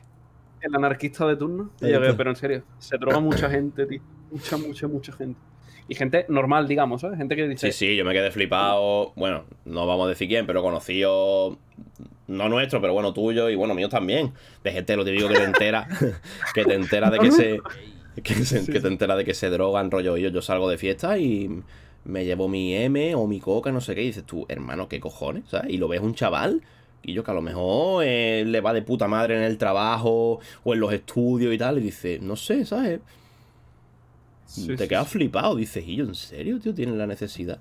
El, anarquista de turno. pero en serio, se droga mucha gente, tío. Mucha, mucha, mucha gente. Y gente normal, digamos, ¿eh? Gente que dice. Sí, sí, yo me quedé flipado. Bueno, no vamos a decir quién, pero conocido. No nuestro, pero bueno, tuyo y bueno, mío también. De gente, lo te digo que te entera. que te entera de que se. Que, te entera de que se drogan, rollo. Yo, yo salgo de fiesta y me llevo mi M o mi coca, no sé qué. Y dices tú, hermano, ¿qué cojones? ¿sabes? Y lo ves un chaval y yo que a lo mejor eh, le va de puta madre en el trabajo o en los estudios y tal, y dice, no sé, ¿sabes? te quedas flipado, dices, ¿y yo en serio, tío? ¿Tienen la necesidad?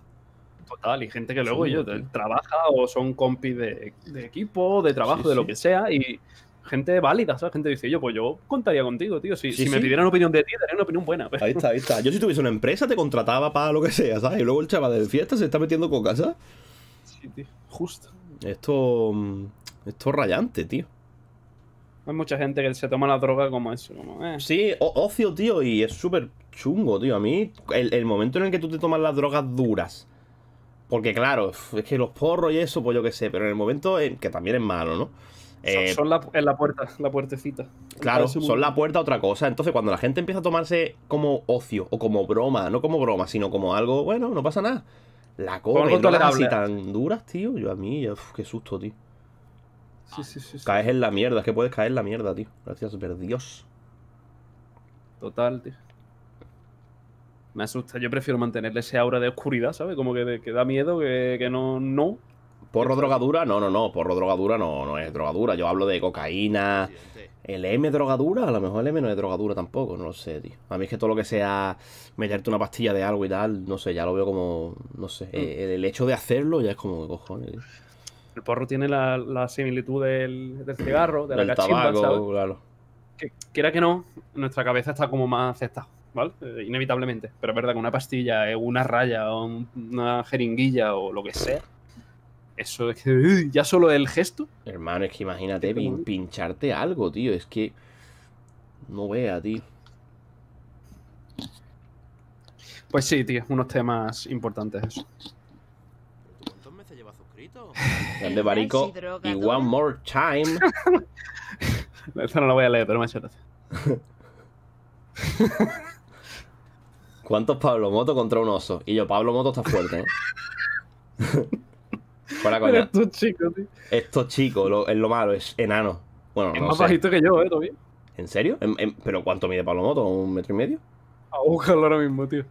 Total, y gente que luego yo, trabaja o son compis de, equipo, de trabajo, de lo que sea, y gente válida, ¿sabes? Gente dice, yo, pues yo contaría contigo, tío. Si, me pidieran opinión de ti, daría una opinión buena. Ahí está, ahí está. Yo si tuviese una empresa, te contrataba para lo que sea, ¿sabes? Y luego el chaval de fiesta se está metiendo con casa. Sí, tío. Justo. Esto. Mm, esto es rayante, tío. Hay mucha gente que se toma la droga como eso, como, eh. Sí, ocio, tío, y es súper chungo, tío. A mí, el, momento en el que tú te tomas las drogas duras. Porque claro, es que los porros y eso, pues yo qué sé, pero en el momento en, que también es malo, ¿no? son, eh, la, en la puerta, la puertecita. Claro, son la puerta otra cosa. Entonces, cuando la gente empieza a tomarse como ocio o como broma, no como broma, sino como algo, bueno, no pasa nada. La cosa no así tan duras, tío. Yo a mí, qué susto, tío. Caes en la mierda, es que puedes caer en la mierda, tío. Gracias, ver Dios. Total, tío me asusta. Yo prefiero mantenerle ese aura de oscuridad, ¿sabes? Como que, da miedo, que, no, no. ¿Porro drogadura? No, no, no. Porro drogadura no, no es drogadura. Yo hablo de cocaína. ¿El M drogadura? A lo mejor el M no es drogadura tampoco, no lo sé, tío. A mí es que todo lo que sea meterte una pastilla de algo y tal, no sé, ya lo veo como. No sé. Mm. Eh, el, hecho de hacerlo ya es como, cojones. El porro tiene la, similitud del, cigarro, de la del tabaco, claro. quiera que no, nuestra cabeza está como más aceptada ¿vale? Eh, inevitablemente. Pero es verdad que una pastilla, eh, una raya, o una jeringuilla o lo que sea, eso es que ya solo el gesto. Hermano, es que imagínate pincharte algo, tío. Es que. No vea, tío. Pues sí, tío, unos temas importantes eso. ¿Cuántos meses suscrito? barico. Y one more time. Esta no la voy a leer, pero me ha hecho gracia. ¿Cuántos Pablo Moto contra un oso? Y yo, Pablo Moto está fuerte, ¿eh? Fuera coña. Estos chicos, tío. Estos chicos, lo, es lo malo, es enano. Bueno, es más bajito que yo, ¿eh? Todavía. ¿En serio? pero cuánto mide Pablo Moto? ¿Un metro y medio? A buscarlo ahora mismo, tío.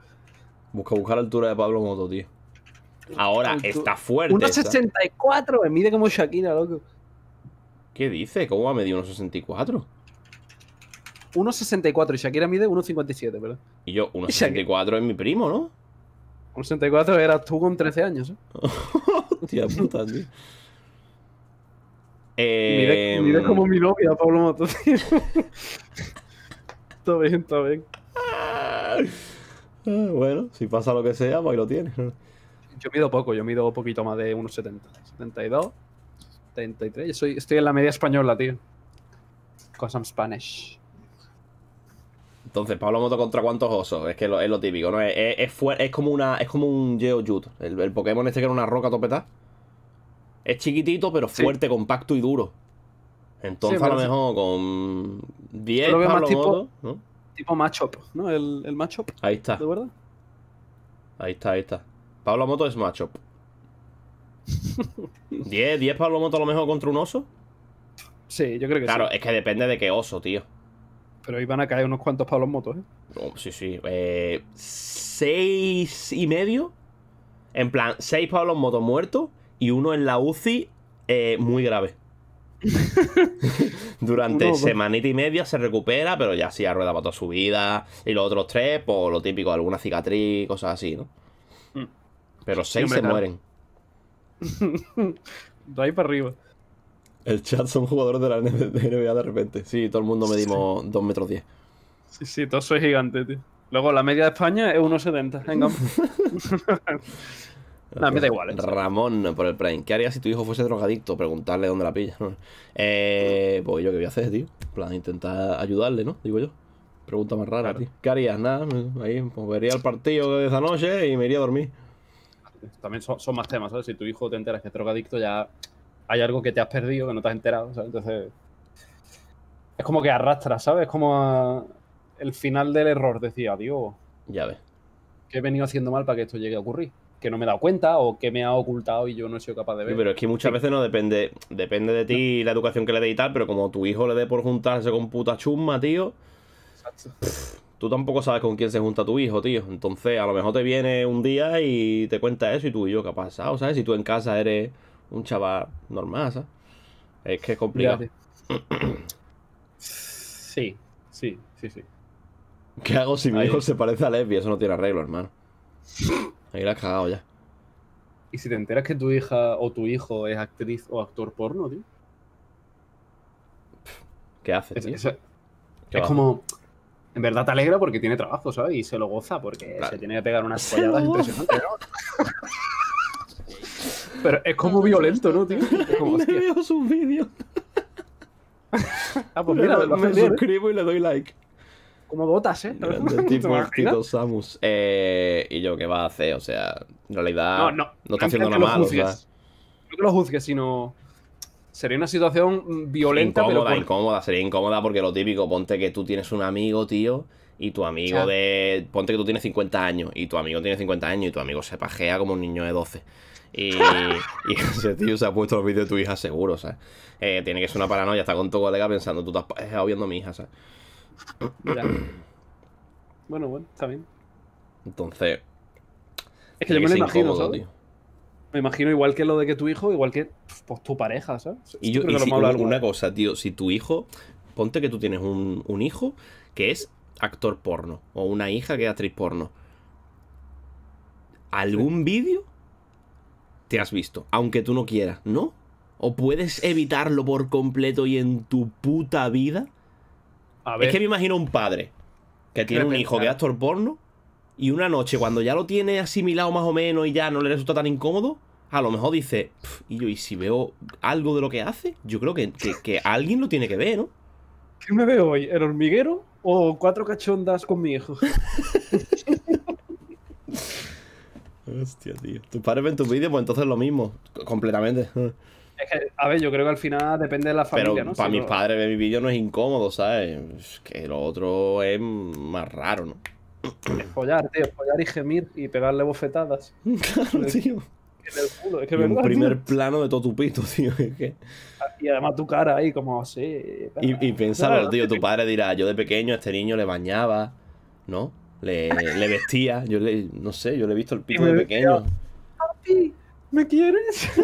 Busca buscar la altura de Pablo Moto, tío. Ahora está fuerte. 1,64, me mide como Shakira, loco. ¿Qué dice? ¿Cómo va a medir 1,64? 1,64 y Shakira mide 1,57, ¿verdad? Y yo, 1,64 es mi primo, ¿no? 1,64 eras tú con 13 años, ¿eh? Tía puta, tío. eh... Mide, como mi novia, Pablo Mato, tío. bien, todo bien. Ah, bueno, si pasa lo que sea, pues ahí lo tienes. Yo mido poco, yo mido un poquito más de 1,70. 72, 73. estoy en la media española, tío. Cosa Spanish. Entonces, Pablo Moto contra cuántos osos. Es que lo, es lo típico, ¿no? Es, como una. Es como un Geojut. El, Pokémon este que era una roca topeta. Es chiquitito, pero fuerte, compacto y duro. Entonces, a lo mejor con 10 Pablo tipo, Moto, Tipo matchup, ¿no? El, el Ahí está. Ahí está, ahí está. Pablo Moto es matchup. 10, 10 Pablo Moto a lo mejor contra un oso. Sí, yo creo que sí. Claro, es que depende de qué oso, tío. Pero iban a caer unos cuantos los motos, ¿eh? sí, sí. Eh, seis y medio. En plan, seis los motos muertos y uno en la UCI eh, muy grave. Durante semanita y media se recupera, pero ya sí ha rueda para toda su vida. Y los otros tres, por lo típico, alguna cicatriz, cosas así, ¿no? Mm. Pero seis se mueren. De ahí para arriba. El chat son jugadores de la NBA de repente. Sí, todo el mundo medimos 2 metros 10. Sí, sí, todos soy gigante, tío. Luego, la media de España es 1,70. Venga. No, me da igual. Eh. Ramón, por el Prime. ¿Qué harías si tu hijo fuese drogadicto? Preguntarle dónde la pilla. eh, pues yo qué voy a hacer, tío. plan, intentar ayudarle, ¿no? Digo yo. Pregunta más rara, tío. ¿Qué harías? Nada, ahí pues, vería el partido de esa noche y me iría a dormir. También son, son más temas, ¿sabes? Si tu hijo te enteras que es drogadicto, ya hay algo que te has perdido, que no te has enterado, ¿sabes? Entonces, es como que arrastra, ¿sabes? Es como el final del error, decía, Dios. Ya ves. ¿Qué he venido haciendo mal para que esto llegue a ocurrir? que no me he dado cuenta o que me ha ocultado y yo no he sido capaz de ver. pero es que muchas veces no depende, depende de ti la educación que le dé y tal, pero como tu hijo le dé por juntarse con puta chusma, tío. Exacto. tú tampoco sabes con quién se junta tu hijo, tío. Entonces, a lo mejor te viene un día y te cuenta eso y tú y yo, ¿qué ha pasado? ¿Sabes? Si tú en casa eres un chaval normal, ¿sabes? Es que es complicado. Sí, sí, sí, sí. ¿Qué hago si mi hijo se parece a Lesbi? Eso no tiene arreglo, hermano. Ahí la has cagado ya. ¿Y si te enteras que tu hija o tu hijo es actriz o actor porno, tío? ¿Qué haces, es, tío? Es, como... En verdad te alegra porque tiene trabajo, ¿sabes? Y se lo goza porque se tiene que pegar unas folladas impresionantes, ¿no? Pero es como violento, ¿no, tío? Le veo sus vídeos. ah, pues mira, me, ¿eh? suscribo y le doy like. Como botas, ¿eh? De tipo Samus. Eh, y yo, ¿qué va a hacer? O sea, en realidad no, no. no está haciendo nada malo. O sea. No que lo juzgues, sino... Sería una situación violenta, pero... Incómoda, sería incómoda porque lo típico, ponte que tú tienes un amigo, tío, y tu amigo de... Ponte que tú tienes 50 años, y tu amigo tiene 50 años, y tu amigo se pajea como un niño de 12. Y, ese tío se ha puesto los vídeos de tu hija seguro, ¿sabes? Eh, tiene que ser una paranoia, está con tu colega pensando, tú estás viendo a mi hija, ¿sabes? Mira. bueno, bueno, está bien. Entonces. Es que yo me lo imagino, Tío. Me imagino igual que lo de que tu hijo, igual que pues, tu pareja, ¿sabes? Y yo, creo que si, alguna cosa, tío, si tu hijo, ponte que tú tienes un, hijo que es actor porno o una hija que es actriz porno. ¿Algún vídeo te has visto, aunque tú no quieras, ¿no? ¿O puedes evitarlo por completo y en tu puta vida? A ver. Es que me imagino un padre que tiene un hijo que actor porno y una noche cuando ya lo tiene asimilado más o menos y ya no le resulta tan incómodo, a lo mejor dice, y yo, ¿y si veo algo de lo que hace? Yo creo que, que, alguien lo tiene que ver, ¿no? ¿Qué me veo hoy? ¿El hormiguero o cuatro cachondas con mi hijo? Hostia, tío. Tus padres ven tus vídeos, pues entonces lo mismo. Completamente. Es que, a ver, yo creo que al final depende de la familia, Pero ¿no? Para mis padres ver mi vídeo no es incómodo, ¿sabes? que lo otro es más raro, ¿no? Es follar, tío, follar y gemir y pegarle bofetadas. Claro, tío. En el culo, es que un primer plano de todo tu pito, tío. Ah, y además tu cara ahí, como así. Y, y tío, tu padre dirá, yo de pequeño a este niño le bañaba, ¿no? Le, vestía, yo le, no sé, yo le he visto el pito de pequeño. Papi, ¿me quieres?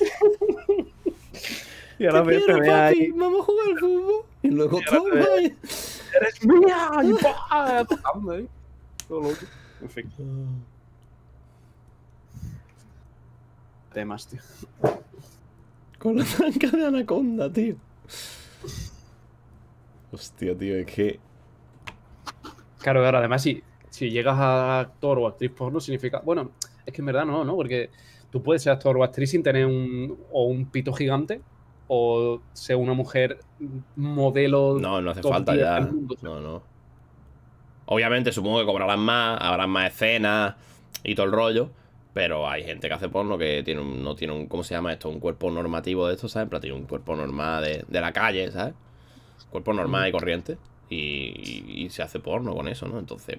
y quieres, te quiero, papi, ahí. vamos a jugar al fútbol. Y luego toma. Eres mía. Y pa, tocando ahí. Todo loco. fin. Temas, tío. Con la tranca de anaconda, tío. Hostia, tío, es que Claro, ahora además si, si llegas a actor o actriz porno significa, bueno, es que en verdad no, ¿no? Porque tú puedes ser actor o actriz sin tener un, o un pito gigante o ser una mujer modelo. No, no hace falta ya. no, no. Obviamente supongo que cobrarán más, habrán más escenas y todo el rollo. Pero hay gente que hace porno que tiene no tiene un, ¿cómo se llama esto? Un cuerpo normativo de esto, ¿sabes? Pero tiene un cuerpo normal de, de la calle, ¿sabes? Cuerpo normal mm. y corriente y, se hace porno con eso, ¿no? Entonces.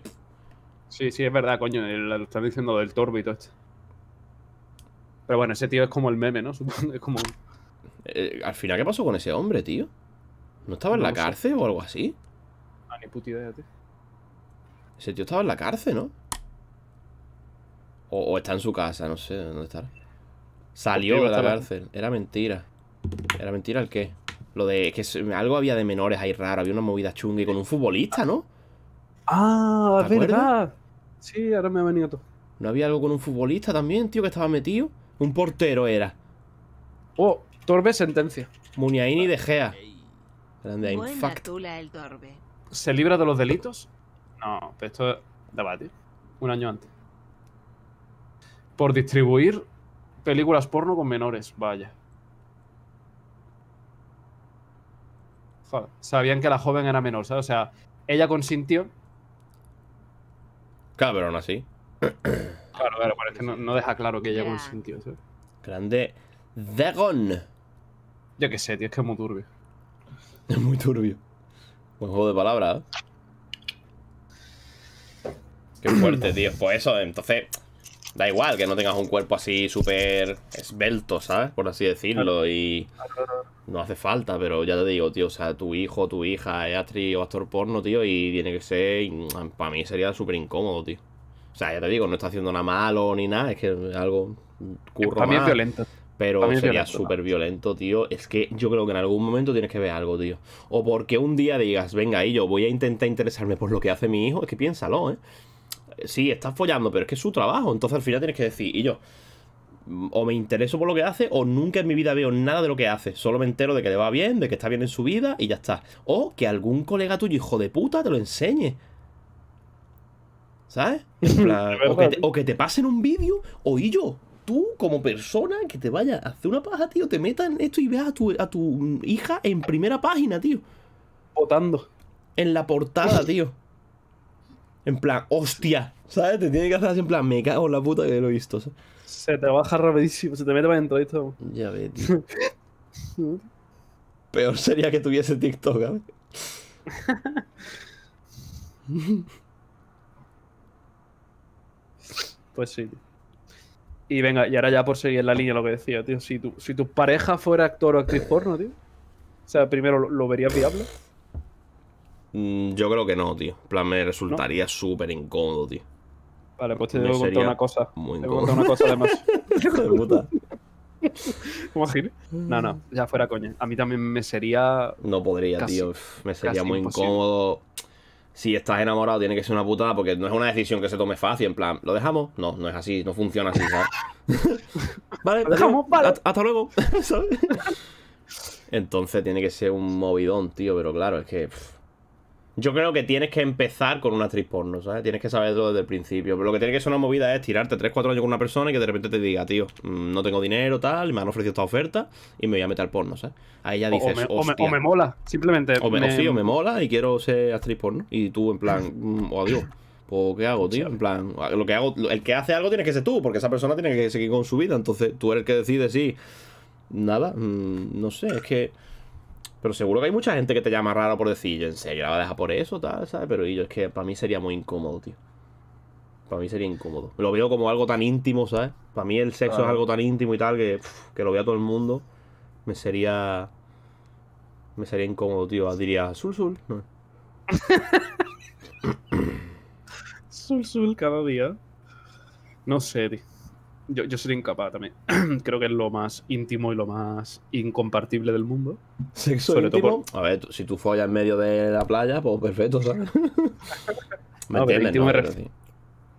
Sí, sí, es verdad, coño, lo están diciendo del torbito y esto. Pero bueno, ese tío es como el meme, ¿no? Supongo, es como. Eh, al final, ¿qué pasó con ese hombre, tío? ¿No estaba en la cárcel o algo así? Ah, ni puta idea, tío. Ese tío estaba en la cárcel, ¿no? O, está en su casa, no sé dónde estará. Salió de la cárcel. Era mentira. ¿Era mentira el qué? Lo de que algo había de menores ahí raro, había una movida chunga y con un futbolista, ¿no? Ah, es verdad. Sí, ahora me ha venido todo. ¿No había algo con un futbolista también, tío, que estaba metido? Un portero era. Oh, Torbe sentencia. Muniaini de Gea. Grande el Torbe. ¿Se libra de los delitos? No, esto es debate. Un año antes. Por distribuir películas porno con menores, vaya. sabían que la joven era menor, ¿sabes? O sea, ella consintió. Cabrón, así. Claro, claro, parece que no, deja claro que ella consintió, ¿sabes? Grande Dagon. Yo qué sé, tío, es que es muy turbio. Es muy turbio. Buen juego de palabras, Qué fuerte, tío. Pues eso, entonces Da igual que no tengas un cuerpo así súper esbelto, ¿sabes? Por así decirlo. Y no hace falta, pero ya te digo, tío. O sea, tu hijo, tu hija es actriz o actor porno, tío. Y tiene que ser. Mm, Para mí sería súper incómodo, tío. O sea, ya te digo, no está haciendo nada malo ni nada. Es que es algo mm, curro. también violento. Pero sería súper violento, tío. Es que yo creo que en algún momento tienes que ver algo, tío. O porque un día digas, venga, y yo voy a intentar interesarme por lo que hace mi hijo. Es que piénsalo, ¿eh? sí, estás follando, pero es que es su trabajo. Entonces al final tienes que decir, y yo, mm, o me intereso por lo que hace, o nunca en mi vida veo nada de lo que hace. Solo me entero de que le va bien, de que está bien en su vida y ya está. O que algún colega tuyo, hijo de puta, te lo enseñe. ¿Sabes? o, que te, pasen un vídeo, o y yo, tú como persona que te vaya a hacer una paja, tío, te metas en esto y veas a tu, a tu mm, hija en primera página, tío. Votando. En la portada, tío en plan, hostia, ¿sabes? Te tiene que hacer así en plan, me cago en la puta que lo he visto. ¿sabes? Se te baja rapidísimo, se te mete para adentro esto. Ya ve, tío. Peor sería que tuviese TikTok, ¿sabes? pues sí. Y venga, y ahora ya por seguir en la línea lo que decía, tío. Si tu, si tu pareja fuera actor o actriz porno, tío. O sea, primero, ¿lo, lo verías viable? Mm, yo creo que no, tío. En plan, me resultaría súper incómodo, tío. Vale, pues te debo contar una cosa. Muy te debo contar una cosa además. puta. No, no, ya fuera coña. A mí también me sería. No podría, tío. Me sería muy incómodo. Si estás enamorado, tiene que ser una putada, porque no es una decisión que se tome fácil. En plan, ¿lo dejamos? No, no es así, no funciona así, ¿sabes? vale, dejamos, vale. Hasta luego, Entonces tiene que ser un movidón, tío, pero claro, es que. Yo creo que tienes que empezar con una actriz porno, ¿sabes? Tienes que saberlo desde el principio. Pero lo que tiene que ser una movida es tirarte 3, 4 años con una persona y que de repente te diga, tío, mm, no tengo dinero, tal, y me han ofrecido esta oferta y me voy a meter al porno, ¿sabes? Ahí ya dices, o me, o me, mola, simplemente. O me, Sí, o me mola y quiero ser actriz porno. Y tú, en plan, mm, o adiós. Pues, ¿qué hago, tío? En plan, lo que hago, el que hace algo tiene que ser tú, porque esa persona tiene que seguir con su vida. Entonces, tú eres el que decide si. Nada, mm, no sé, es que. Pero seguro que hay mucha gente que te llama raro por decir, yo en serio, la voy a dejar por eso, tal, ¿sabes? Pero yo, es que para mí sería muy incómodo, tío. Para mí sería incómodo. Lo veo como algo tan íntimo, ¿sabes? Para mí el sexo es algo tan íntimo y tal que, que lo vea todo el mundo. Me sería. Me sería incómodo, tío. Diría, Sul Sul. No. sul cada día. No sé, tío. Yo, yo incapaz también. Creo que es lo más íntimo y lo más incompartible del mundo. ¿Sexo A ver, si tú follas en medio de la playa, pues perfecto, ¿sabes? ¿Me,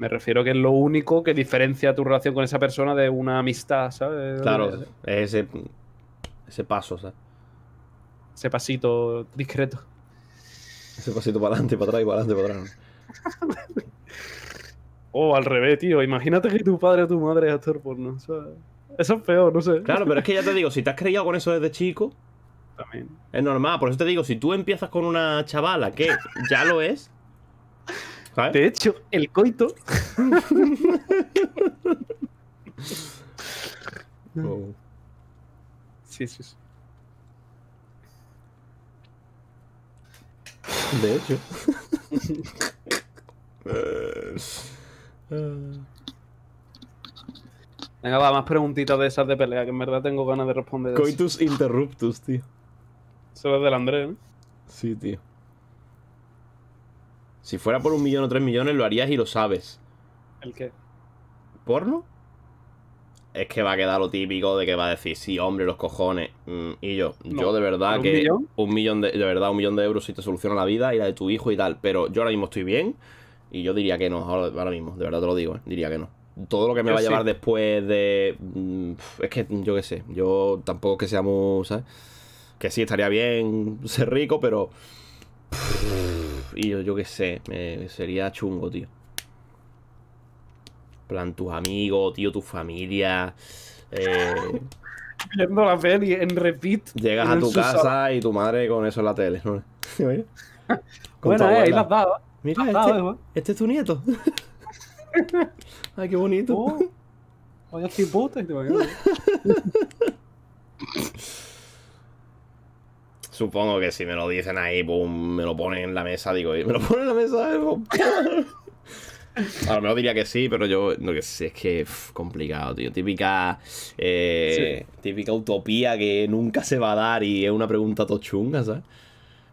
refiero que es lo único que diferencia tu relación con esa persona de una amistad, ¿sabes? Claro, es ese, ese paso, ¿sabes? Ese pasito discreto. Ese pasito para adelante, para atrás y para adelante, para atrás. O oh, al revés, tío. Imagínate que tu padre o tu madre es actor porno. O eso es peor, no sé. Claro, pero es que ya te digo, si te has creído con eso desde chico, también. Es normal, por eso te digo, si tú empiezas con una chavala que ya lo es. De hecho, el coito. Oh. Sí, sí, sí. De hecho. Ah. Venga, va, más preguntitas de esas de pelea, que en verdad tengo ganas de responder. Coitus interruptus, tío. Eso es del Andrés, ¿eh? Sí, tío. Si fuera por un millón o tres millones, lo harías y lo sabes. ¿El qué? ¿Porno? Es que va a quedar lo típico de que va a decir, sí, hombre, los cojones. Mm, y yo, yo de verdad que. Un millón, de, de verdad, un millón de euros si te soluciona la vida y la de tu hijo y tal. Pero yo ahora mismo estoy bien y yo diría que no ahora, mismo, de verdad te lo digo, eh, diría que no. Todo lo que me va a llevar después de. Mm, es que yo qué sé, yo tampoco que seamos. ¿sabes? Que sí, estaría bien ser rico, pero. Y yo, yo qué sé, sería chungo, tío. plan, tus amigos, tío, tu familia. Eh, viendo la peli en repeat. Llegas a tu casa y tu madre con eso en la tele. ¿no? bueno, eh, ahí las daba. Mira, ah, este, este, es tu nieto. Ay, qué bonito. Oh, estoy puta, quedar. Este Supongo que si me lo dicen ahí, boom, me lo ponen en la mesa, digo, me lo ponen en la mesa. Eh, a lo diría que sí, pero yo no que sé, es que es complicado, tío. Típica, eh, típica utopía que nunca se va a dar y es una pregunta tochunga, ¿sabes?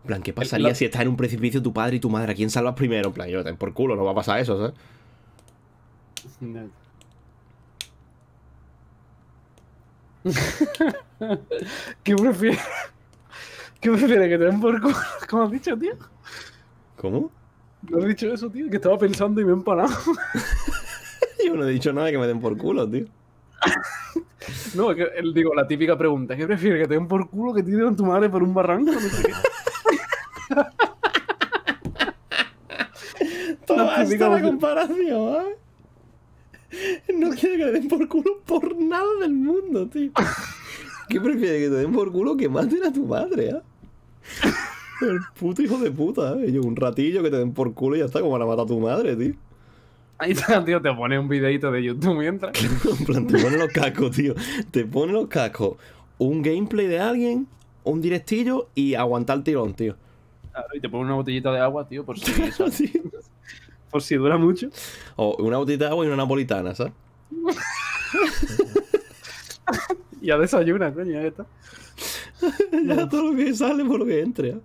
plan, ¿qué pasaría si estás en un precipicio tu padre y tu madre? ¿A quién salvas primero? En plan, yo, por culo, no va a pasar eso, ¿sabes? ¿Qué prefieres? ¿Qué prefieres? ¿Que te den por culo? ¿Cómo has dicho, tío? ¿Cómo? No has dicho eso, tío, que estaba pensando y me he empanado. yo no he dicho nada que me den por culo, tío. No, es que, digo, la típica pregunta, ¿qué prefieres? ¿Que te den por culo que te den tu madre por un barranco? No Toma no, pues, esta comparación, ¿eh? No quiero que le den por culo por nada del mundo, tío. ¿Qué prefieres? ¿Que te den por culo que maten a tu madre, ¿eh? El puto hijo de puta, ¿eh? un ratillo que te den por culo y ya está, como van a matar a tu madre, tío. Ahí está, tío, te pone un videito de YouTube mientras. en plan, te pone los cascos, tío. Te pone los cascos. Un gameplay de alguien, un directillo y aguantar el tirón, tío y te pongo una botellita de agua, tío, por si, dura mucho. O una botellita de agua y una napolitana, ¿sabes? y a desayunar, coño, ya ya todo lo que sale por lo que entre. ¿eh?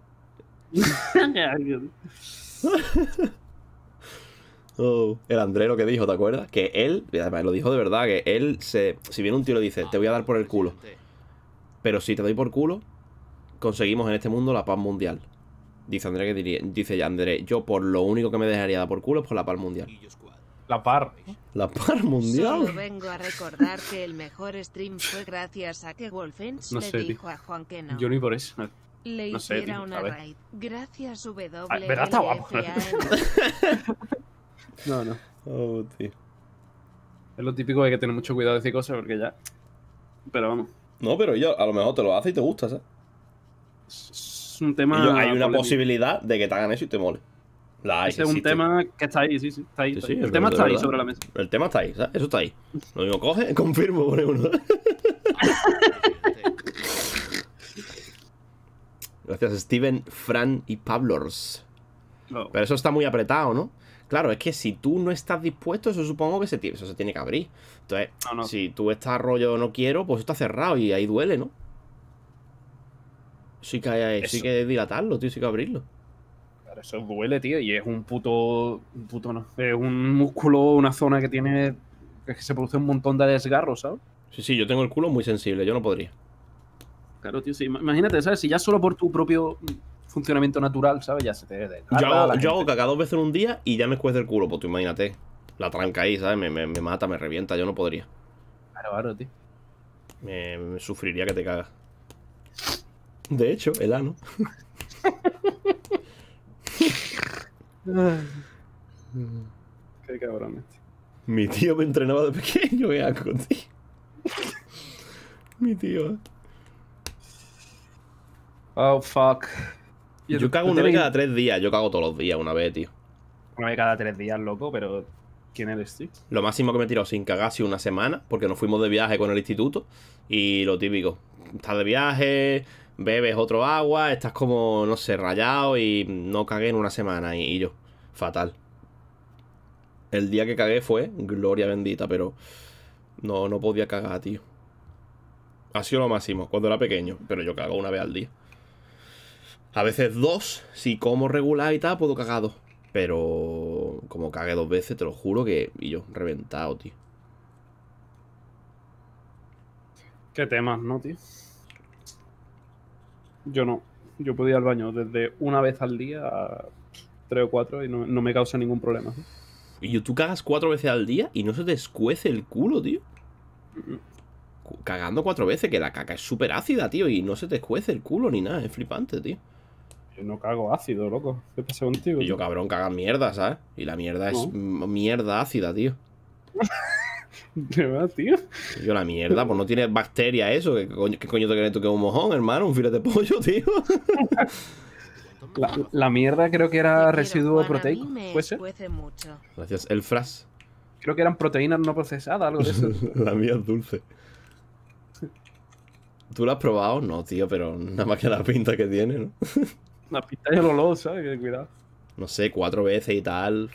Oh, el andrero que dijo, ¿te acuerdas? Que él, además lo dijo de verdad, que él se. Si bien un tío le dice, te voy a dar por el culo. Pero si te doy por culo, conseguimos en este mundo la paz mundial. Dice André que André, yo por lo único que me dejaría dar por culo es por la par mundial. La par. La par mundial. vengo a recordar que el mejor stream fue gracias a que Wolfens le dijo a Juan que no. Yo ni por eso. Le no una raid. Gracias W. Ah, guapo? no, no. Oh, es lo típico Hay que tener mucho cuidado de decir cosas porque ya. Pero vamos. No, pero yo a lo mejor te lo hace y te gusta, ¿sabes? tema. hay una posibilidad de que te hagan eso y te mole. Ese es un tema que está ahí, sí, sí, el tema está ahí sobre la mesa. El tema está ahí, eso está ahí. Lo mismo coge, confirmo, uno. Gracias, Steven, Fran y Pablors. Pero eso está muy apretado, ¿no? Claro, es que si tú no estás dispuesto, eso supongo que se, eso se tiene que abrir. Entonces, si tú estás rollo no quiero, pues está cerrado y ahí duele, ¿no? Sí que, hay, sí que dilatarlo, tío, sí que abrirlo. Claro, eso duele, tío, y es un puto. Un puto no, es un músculo, una zona que tiene. que se produce un montón de desgarros, ¿sabes? Sí, sí, yo tengo el culo muy sensible, yo no podría. Claro, tío, sí. Imagínate, ¿sabes? Si ya solo por tu propio funcionamiento natural, ¿sabes? Ya se te Yo hago, yo hago caca dos veces en un día y ya me cuece el culo, pues tú imagínate. La tranca ahí, ¿sabes? Me, mata, me revienta, yo no podría. Claro, claro, tío. Me, me sufriría que te cagas. De hecho, el ano. Qué cabrón. Este. Mi tío me entrenaba de pequeño, vea, Mi tío. Oh, fuck. Yo, cago una vez cada tres días. Yo cago todos los días una vez, tío. Una vez cada tres días, loco, pero ¿Quién eres, tío? Lo máximo que me he tirado sin cagarse una semana, porque nos fuimos de viaje con el instituto. Y lo típico, estás de viaje, bebes otro agua, estás como, no sé, rayado y no cagué en una semana y, yo, fatal. El día que cagué fue gloria bendita, pero no, no podía cagar, tío. Ha sido lo máximo cuando era pequeño, pero yo cago una vez al día. A veces dos, si como regular y tal, puedo cagar dos. Pero como cagué dos veces, te lo juro que... Y yo, reventado, tío. Qué temas, ¿no, tío? Yo no. Yo podía ir al baño desde una vez al día a tres o cuatro y no, me causa ningún problema. Y tú cagas cuatro veces al día y no se te escuece el culo, tío. Cagando cuatro veces, que la caca es súper ácida, tío, y no se te escuece el culo ni nada, es flipante, tío. Yo no cago ácido, loco. ¿Qué pasa contigo? Y yo, cabrón, cagas mierda, ¿sabes? Y la mierda es mierda ácida, tío. ¿De tío? Yo la mierda, pues no tiene bacteria eso. ¿Qué coño, te crees tú que es un mojón, hermano? Un filete de pollo, tío. la, mierda creo que era residuo proteico. ¿Puede ser? Gracias, el fras. Creo que eran proteínas no procesadas, algo de eso. la mía es dulce. ¿Tú la has probado? No, tío, pero nada más que la pinta que tiene, ¿no? la pinta es olor, ¿sabes? Cuidado. No sé, cuatro veces y tal.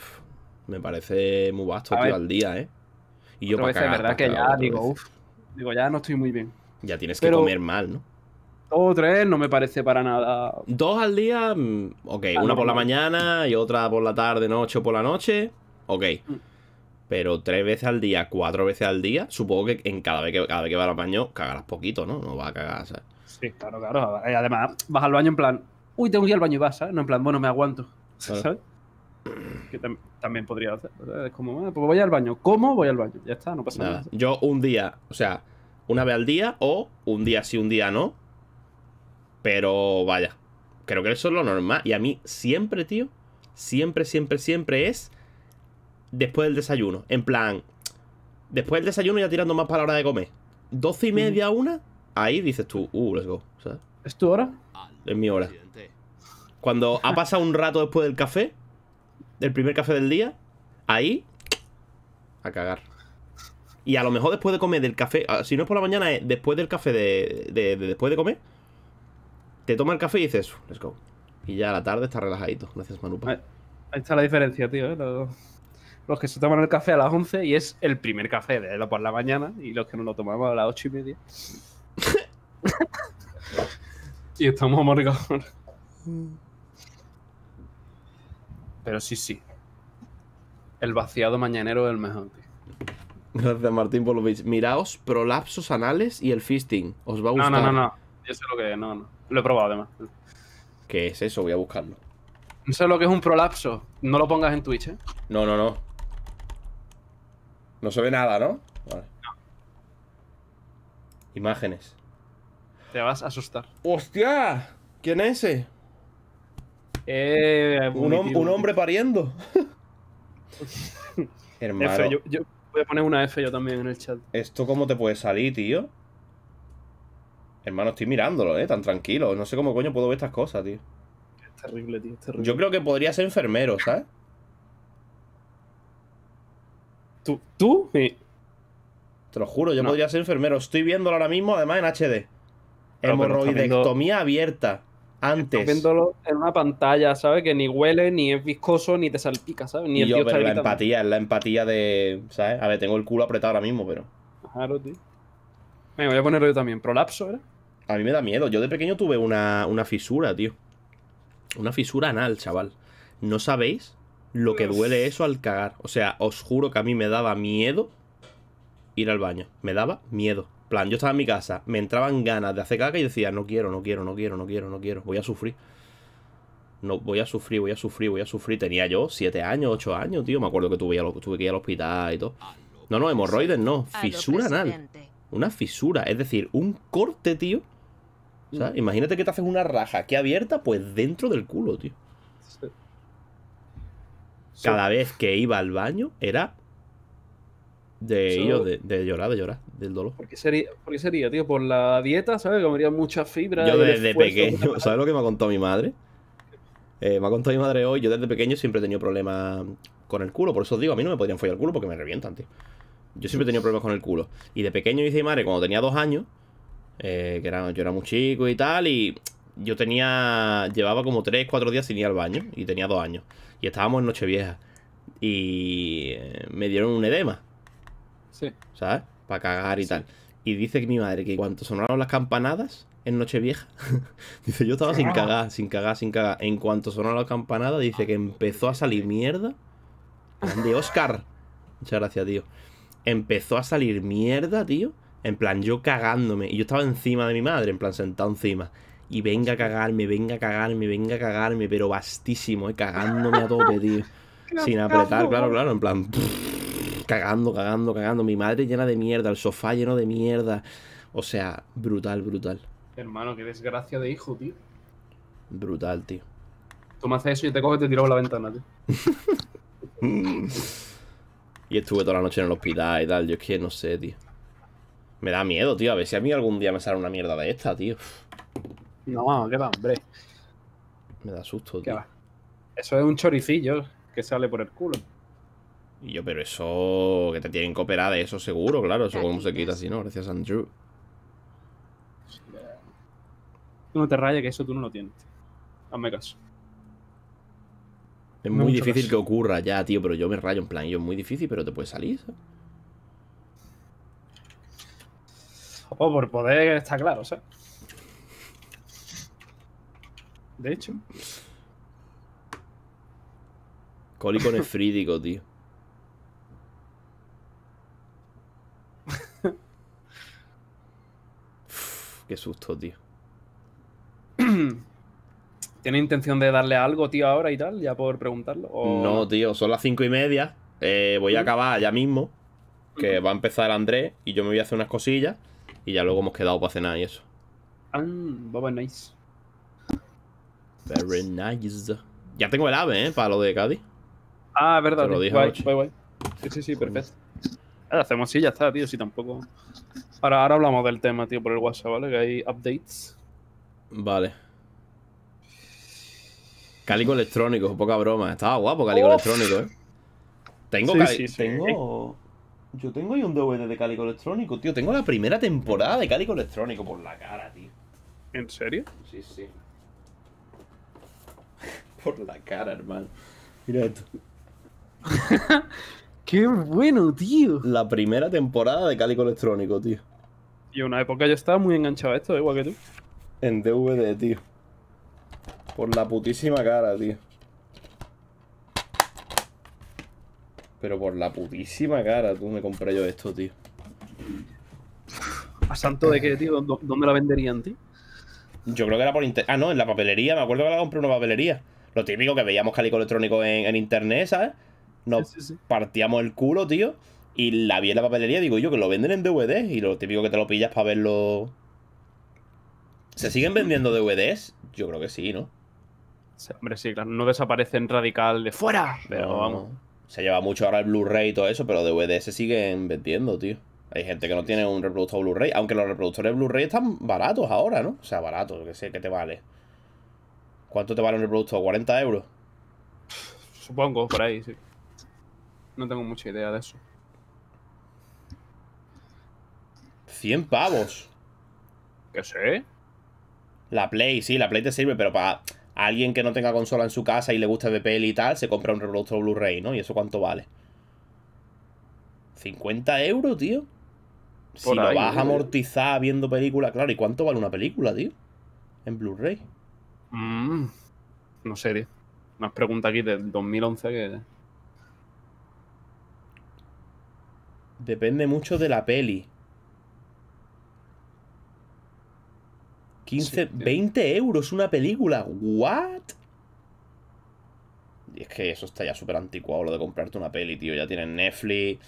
Me parece muy vasto, tío, al día, ¿eh? Y yo para verdad que ya digo, digo, ya no estoy muy bien. Ya tienes que comer mal, ¿no? o tres no me parece para nada. Dos al día, mm, ok. Ah, una por la mañana y otra por la tarde, noche o por la noche, ok. Mm. Pero tres veces al día, cuatro veces al día, supongo que en cada vez que cada vez que vas al baño cagarás poquito, ¿no? No vas a cagar, ¿sabes? Sí, claro, claro. Eh, además, vas al baño en plan, uy, tengo que ir al baño y vas, ¿sabes? No en plan, bueno, me aguanto, ah. ¿sabes? Que también podría hacer. como, ah, pues voy al baño. ¿Cómo voy al baño? Ya está, no pasa nada. Yo un día, o sea, una vez al día o un día sí, un día no. Pero vaya, creo que eso es lo normal. Y a mí siempre, tío, siempre, siempre, siempre es después del desayuno. En plan, después del desayuno ya tirando más para la hora de comer. Doce y media, una, ahí dices tú, uh, let's go. ¿Es tu hora? Es mi hora. Cuando ha pasado un rato después del café, el primer café del día, ahí, a cagar. Y a lo mejor después de comer del café, ah, si no es por la mañana, después del café de, después de comer, te toma el café y dices, let's go. Y ya a la tarde está relajadito. Gracias, Manupa. Ahí está la diferencia, tío. ¿eh? Los, que se toman el café a las 11 y es el primer café de la por la mañana y los que no lo tomamos a las 8 y media. y estamos amargados. Mm. Pero sí, sí. El vaciado mañanero es el mejor, tío. Gracias, Martín por Polovich. Miraos prolapsos anales y el fisting. Os va a gustar. No, no, no, no. Yo sé lo que es. No, no. Lo he probado, además. ¿Qué es eso? Voy a buscarlo. No sé lo que es un prolapso. No lo pongas en Twitch, ¿eh? No, no, no. No se ve nada, ¿no? Vale. Imágenes. Te vas a asustar. ¡Hostia! ¿Quién es ese? Eh, un, hombre pariendo. Hermano. yo, voy a poner una F yo también en el chat. ¿Esto cómo te puede salir, tío? Hermano, estoy mirándolo, ¿eh? Tan tranquilo. No sé cómo coño puedo ver estas cosas, tío. Es terrible, tío. Yo creo que podría ser enfermero, ¿sabes? ¿Tú? ¿Tú? Te lo juro, yo podría ser enfermero. Estoy viéndolo ahora mismo, además en HD. Hemorroidectomía abierta antes. en una pantalla, ¿sabes? Que ni huele, ni es viscoso, ni te salpica, ¿sabes? Ni yo, pero la empatía, es la empatía de. ¿Sabes? A ver, tengo el culo apretado ahora mismo, pero. Claro, tío. voy a ponerlo yo también. ¿Prolapso era? ¿eh? A mí me da miedo. Yo de pequeño tuve una, una fisura, tío. Una fisura anal, chaval. ¿No sabéis lo que duele eso al cagar? O sea, os juro que a mí me daba miedo ir al baño. Me daba miedo yo estaba en mi casa, me entraban ganas de hacer caca y decía, no quiero, no quiero, no quiero, no quiero, no quiero, voy a sufrir. No, voy a sufrir, voy a sufrir, voy a sufrir. Tenía yo 7 años, 8 años, tío. Me acuerdo que tuve, que ir al hospital y todo. No, no, hemorroides no. Fisura anal. Una fisura, es decir, un corte, tío. O sea, imagínate que te haces una raja aquí abierta, pues dentro del culo, tío. Cada vez que iba al baño era de ellos, de, de, llorar, de llorar, del dolor. ¿Por qué sería, por sería tío? Por la dieta, ¿sabes? Comería mucha fibra. Yo desde pequeño, ¿sabes lo que me ha contado mi madre? Eh, me ha contado mi madre hoy, yo desde pequeño siempre he tenido problemas con el culo. Por eso os digo, a mí no me podrían follar el culo porque me revientan, tío. Yo siempre he tenido problemas con el culo. Y de pequeño dice mi madre, cuando tenía dos años, eh, que era, yo era muy chico y tal, y yo tenía. Llevaba como tres, cuatro días sin ir al baño. Y tenía dos años. Y estábamos en Nochevieja. Y eh, me dieron un edema. Sí. ¿Sabes? Para cagar y tal. Y dice mi madre que cuando sonaron las campanadas en Nochevieja, dice yo estaba sin cagar, sin cagar, sin cagar. En cuanto sonaron las campanadas, dice que empezó a ah, salir mierda. De Oscar. Muchas gracias, tío. Empezó a salir mierda, tío. En plan, yo cagándome. Y yo estaba encima de mi madre, en plan, sentado encima. Y venga a cagarme, venga a cagarme, venga a cagarme, pero bastísimo eh, cagándome a tope, tío. Sin apretar, claro, claro, en plan. cagando, cagando, cagando. Mi madre llena de mierda, el sofá lleno de mierda. O sea, brutal, brutal. Hermano, qué desgracia de hijo, tío. Brutal, tío. Tú me eso y te coges y te tiro por la ventana, tío. y estuve toda la noche en el hospital y tal. Yo es que no sé, tío. Me da miedo, tío. A ver si a mí algún día me sale una mierda de esta, tío. No, qué va, hombre. Me da susto, tío. Eso es un choricillo que sale por el culo. Y yo, pero eso... Que te tienen que eso seguro, claro. Eso como se quita así, ¿no? Gracias, Andrew. no te rayes que eso tú no lo tienes. Hazme caso. Es muy difícil que ocurra ya, tío, pero yo me rayo en plan, yo es muy difícil, pero te puede salir. O oh, por poder está claro, ¿sabes? De hecho. Cólico nefrídico, tío. qué susto, tío. ¿Tiene intención de darle algo, tío, ahora y tal? Ya por preguntarlo. No, tío, son las cinco y media. Eh, voy a acabar ya mismo. Que va a empezar Andrés y yo me voy a hacer unas cosillas. Y ya luego hemos quedado para cenar y eso. Ah, ver nice. Very nice. Ya tengo el ave, ¿eh? Para lo de Cádiz. Ah, verdad. Te lo dije Sí, sí, sí, perfecto. Ahora hacemos sí, ya está, tío. Si tampoco. Ahora, hablamos del tema, tío, por el WhatsApp, ¿vale? Que hay updates. Vale. Calico electrónico, poca broma. Estaba guapo Cálico electrónico, ¿eh? Tengo sí, Tengo... Eh, yo tengo ahí un DVD de Calico electrónico, tío. Tengo la primera temporada de Calico electrónico por la cara, tío. ¿En serio? Sí, sí. por la cara, hermano. Mira esto. Qué bueno, tío. La primera temporada de Cálico Electrónico, tío. Y una época yo estaba muy enganchado a esto, igual que tú. En DVD, tío. Por la putísima cara, tío. Pero por la putísima cara, tú me compré yo esto, tío. ¿A santo de qué, tío? ¿Dónde la venderían, tío? Yo creo que era por internet. Ah, no, en la papelería. Me acuerdo que la compré en una papelería. Lo típico que veíamos calico electrónico en internet, ¿sabes? nos partíamos el culo, tío. Y la vi en la papelería, digo yo, que lo venden en DVD. Y lo típico que te lo pillas para verlo. ¿Se siguen vendiendo DVDs? Yo creo que sí, ¿no? hombre, sí, claro. No desaparecen radical de fuera. Pero vamos. Se lleva mucho ahora el Blu-ray y todo eso, pero DVDs se siguen vendiendo, tío. Hay gente que no tiene un reproductor Blu-ray, aunque los reproductores Blu-ray están baratos ahora, ¿no? O sea, baratos, que sé, ¿qué te vale? ¿Cuánto te vale un reproductor? ¿40 euros? Supongo, por ahí, sí. No tengo mucha idea de eso. 100 pavos. ¿Qué sé? La Play, sí, la Play te sirve, pero para alguien que no tenga consola en su casa y le gusta BPL y tal, se compra un reproductor Blu-ray, ¿no? ¿Y eso cuánto vale? 50 euros, tío. si lo vas a amortizar viendo películas, claro, ¿y cuánto vale una película, tío? En blu ray mm, no sé, tío. Una pregunta aquí del 2011 que Depende mucho de la peli. 15, 20 euros una película. ¿What? Y es que eso está ya súper anticuado lo de comprarte una peli, tío. Ya tienen Netflix,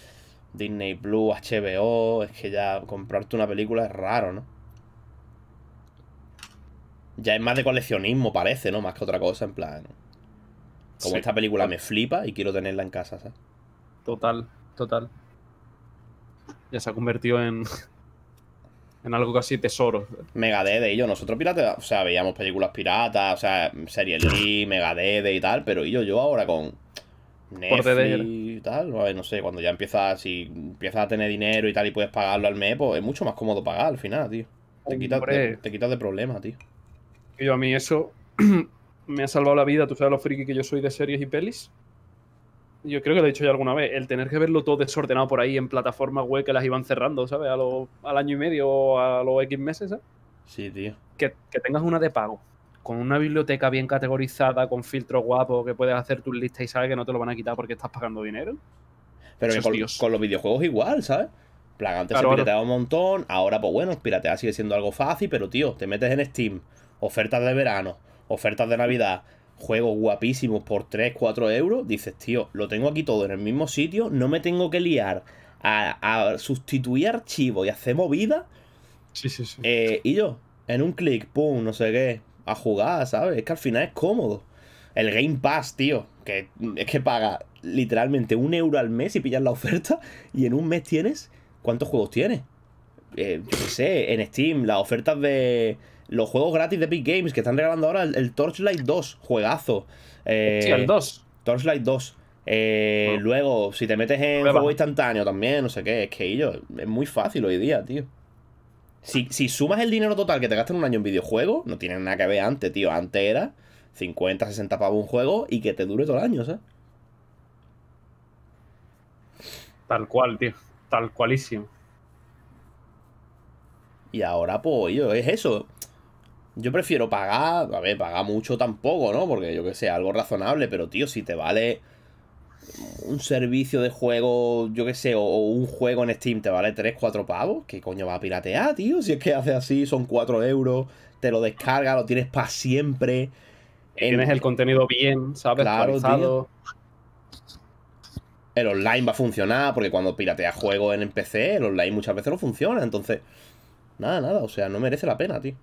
Disney Blue, HBO. Es que ya comprarte una película es raro, ¿no? Ya es más de coleccionismo, parece, ¿no? Más que otra cosa, en plan. Como esta película me flipa y quiero tenerla en casa, ¿sabes? Total, total ya se ha convertido en, en algo casi tesoro. Mega Y ellos, nosotros piratas, o sea, veíamos películas piratas, o sea, Series Lee, y tal, pero ellos, yo ahora con Netflix y tal, no sé, cuando ya empiezas, si empiezas a tener dinero y tal y puedes pagarlo al mes, pues es mucho más cómodo pagar al final, tío. Te quitas, te, quitas de problemas, tío. Yo a mí eso me ha salvado la vida, tú sabes lo friki que yo soy de series y pelis yo creo que lo he dicho ya alguna vez, el tener que verlo todo desordenado por ahí en plataformas web que las iban cerrando, ¿sabes? al año y medio o a los X meses, ¿sabes? Sí, tío. Que, tengas una de pago, con una biblioteca bien categorizada, con filtros guapos, que puedes hacer tus listas y sabes que no te lo van a quitar porque estás pagando dinero. Pero con, los videojuegos igual, ¿sabes? Plan, antes se pirateaba un montón, ahora pues bueno, piratear sigue siendo algo fácil, pero tío, te metes en Steam, ofertas de verano, ofertas de Navidad, juegos guapísimos por 3, 4 euros, dices, tío, lo tengo aquí todo en el mismo sitio, no me tengo que liar a, sustituir archivos y hacer movida. Sí, sí, sí. Eh, y yo, en un clic, pum, no sé qué, a jugar, ¿sabes? Es que al final es cómodo. El Game Pass, tío, que es que paga literalmente un euro al mes y pillas la oferta y en un mes tienes, ¿cuántos juegos tienes? Eh, sé, en Steam, las ofertas de los juegos gratis de Big Games que están regalando ahora, el, Torchlight 2, juegazo. el 2. Eh, Torchlight 2. Eh, luego, si te metes en juego instantáneo también, no sé qué, es que yo, es muy fácil hoy día, tío. Si, sumas el dinero total que te gastas en un año en videojuego, no tiene nada que ver antes, tío. Antes era 50, 60 pavos un juego y que te dure todo el año, ¿sabes? Tal cual, tío. Tal cualísimo. Y ahora, pues, yo, es eso. Yo prefiero pagar, a ver, pagar mucho tampoco, ¿no? Porque yo que sé, algo razonable, pero tío, si te vale un servicio de juego, yo que sé, o, un juego en Steam te vale 3, 4 pavos, ¿qué coño va a piratear, tío? Si es que hace así, son 4 euros, te lo descargas, lo tienes para siempre. Tienes el contenido bien, ¿sabes? Claro, tío. El online va a funcionar, porque cuando pirateas juegos en PC, el online muchas veces no funciona, entonces... Nada, nada, o sea, no merece la pena, tío.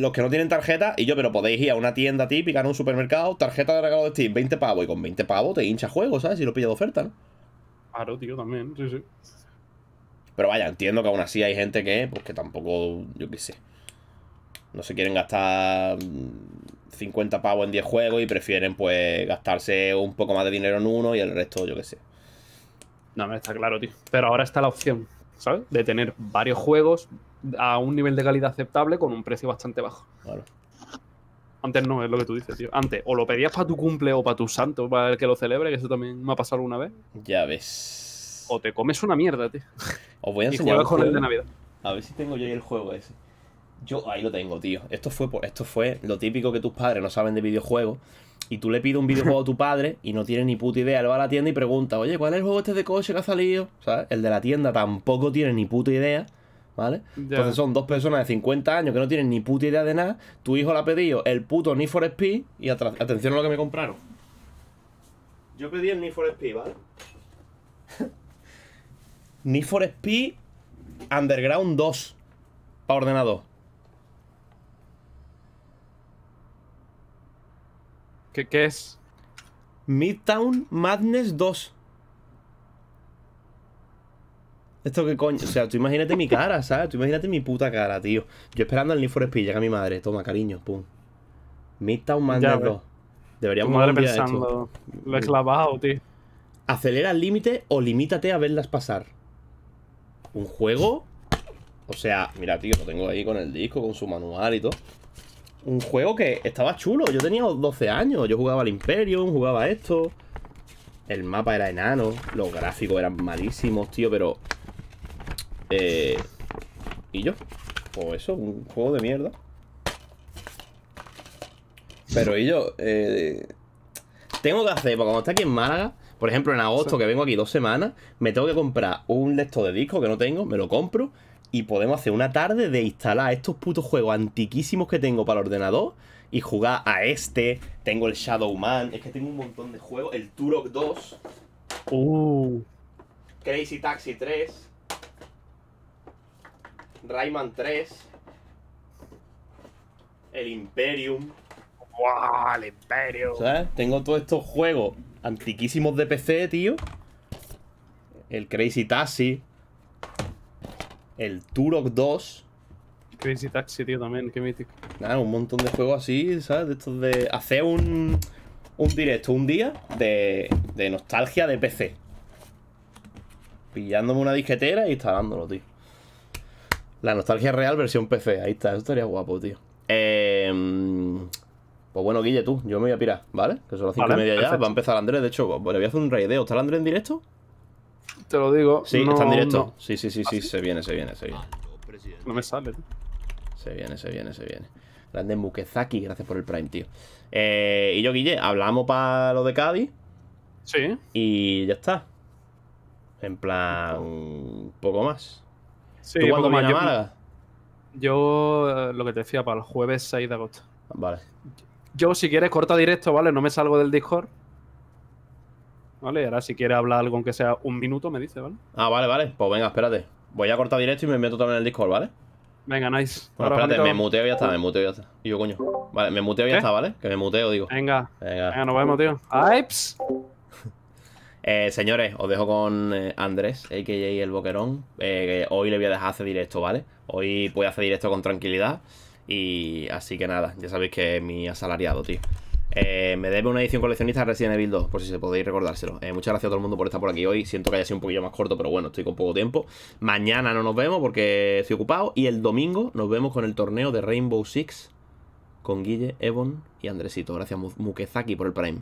los que no tienen tarjeta, y yo, pero podéis ir a una tienda típica, en un supermercado, tarjeta de regalo de Steam, 20 pavos, y con 20 pavos te hincha juegos, ¿sabes? Si lo pillas de oferta, ¿no? Claro, tío, también, sí, sí. Pero vaya, entiendo que aún así hay gente que, pues que tampoco, yo qué sé, no se quieren gastar 50 pavos en 10 juegos y prefieren, pues, gastarse un poco más de dinero en uno y el resto, yo qué sé. No, me está claro, tío. Pero ahora está la opción, ¿sabes? De tener varios juegos, a un nivel de calidad aceptable con un precio bastante bajo. Antes no, es lo que tú dices, tío. Antes, o lo pedías para tu cumple o para tu santo, para el que lo celebre, que eso también me ha pasado alguna vez. Ya ves. O te comes una mierda, tío. Os voy a enseñar. con el de Navidad. A ver si tengo yo ahí el juego ese. Yo ahí lo tengo, tío. Esto fue, esto fue lo típico que tus padres no saben de videojuegos. Y tú le pides un videojuego a tu padre y no tiene ni puta idea. Él va a la tienda y pregunta, oye, ¿cuál es el juego este de coche que ha salido? ¿Sabes? El de la tienda tampoco tiene ni puta idea. ¿vale? Entonces son dos personas de 50 años que no tienen ni puta idea de nada. Tu hijo le ha pedido el puto Need for Speed y atención a lo que me compraron. Yo pedí el Need for Speed, ¿vale? Need for Speed Underground 2 Pa' ordenador. ¿Qué, qué es? Midtown Madness 2. Esto que coño. O sea, tú imagínate mi cara, ¿sabes? Tú imagínate mi puta cara, tío. Yo esperando al Need for Speed, llega mi madre. Toma, cariño, pum. Midtown Madness 2. Deberíamos estar pensando. Lo he clavado, tío. Acelera el límite o limítate a verlas pasar. Un juego. O sea, mira, tío, lo tengo ahí con el disco, con su manual y todo. Un juego que estaba chulo. Yo tenía 12 años. Yo jugaba al Imperium, jugaba esto. El mapa era enano. Los gráficos eran malísimos, tío, pero eh, y yo, O pues eso, un juego de mierda. Pero y yo, eh, tengo que hacer, porque cuando está aquí en Málaga, por ejemplo, en agosto, que vengo aquí dos semanas, me tengo que comprar un lector de disco que no tengo, me lo compro y podemos hacer una tarde de instalar estos putos juegos antiquísimos que tengo para el ordenador y jugar a este. Tengo el Shadow Man, es que tengo un montón de juegos. El Turok 2, uh. Crazy Taxi 3. Rayman 3, el Imperium. ¡Wow! ¡El Imperium! ¿Sabes? Tengo todos estos juegos antiquísimos de PC, tío. El Crazy Taxi. El Turok 2. Crazy Taxi, tío, también, qué mítico. Nada, un montón de juegos así, ¿sabes? De estos de. Hacer un. Un directo un día de, de nostalgia de PC. Pillándome una disquetera y instalándolo, tío. La nostalgia real versión PC. Ahí está, eso estaría guapo, tío. Em, pues bueno, Guille, tú, yo me voy a pirar, ¿vale? Que son las cinco y media ya. Va a empezar Andrés, de hecho, bueno voy a hacer un raideo. ¿Está Andrés en directo? Te lo digo. Sí, está en directo. Sí, sí, sí, ¿Ah, sí, se viene, se viene, se viene. No me sale, Se viene, se viene, se viene. Grande Mukezaki, gracias por el Prime, tío. Eh, y yo, Guille, hablamos para lo de Cádiz. Sí. Y ya está. En plan, un poco más. Sí, ¿Tú me llamas? Yo, lo que te decía, para el jueves 6 de agosto. Vale. Yo, si quieres, corta directo, ¿vale? No me salgo del Discord. ¿Vale? Ahora, si quieres hablar algo, aunque sea un minuto, me dice, ¿vale? Ah, vale, vale. Pues venga, espérate. Voy a cortar directo y me meto también en el Discord, ¿vale? Venga, nice. Bueno, espérate, me muteo y ya está, me muteo y ya está. Y yo, coño. Vale, me muteo y ya está, ¿vale? Que me muteo, digo. Venga. Venga, nos vemos, tío. ¡Aips! Eh, señores, os dejo con eh, Andrés, a.k.a. El Boquerón. Eh, hoy le voy a dejar hacer directo, ¿vale? Hoy voy a hacer directo con tranquilidad. Y así que nada, ya sabéis que es mi asalariado, tío. me debe una edición coleccionista de Resident Evil 2, por si se podéis recordárselo. muchas gracias a todo el mundo por estar por aquí hoy. Siento que haya sido un poquillo más corto, pero bueno, estoy con poco tiempo. Mañana no nos vemos porque estoy ocupado. Y el domingo nos vemos con el torneo de Rainbow Six con Guille, Evon y Andresito. Gracias, Mukezaki, por el Prime.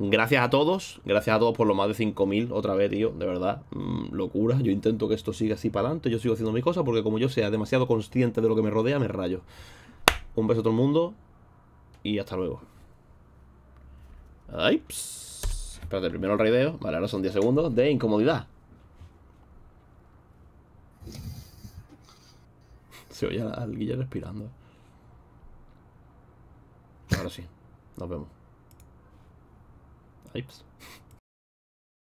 Gracias a todos, gracias a todos por lo más de 5.000 otra vez, tío, de verdad, mm, locura. Yo intento que esto siga así para adelante, yo sigo haciendo mi cosa porque como yo sea demasiado consciente de lo que me rodea, me rayo. Un beso a todo el mundo y hasta luego. Ay, Espérate, primero el raideo, vale, ahora son 10 segundos de incomodidad. Se oye al, al respirando. Ahora sí, nos vemos. Pipes.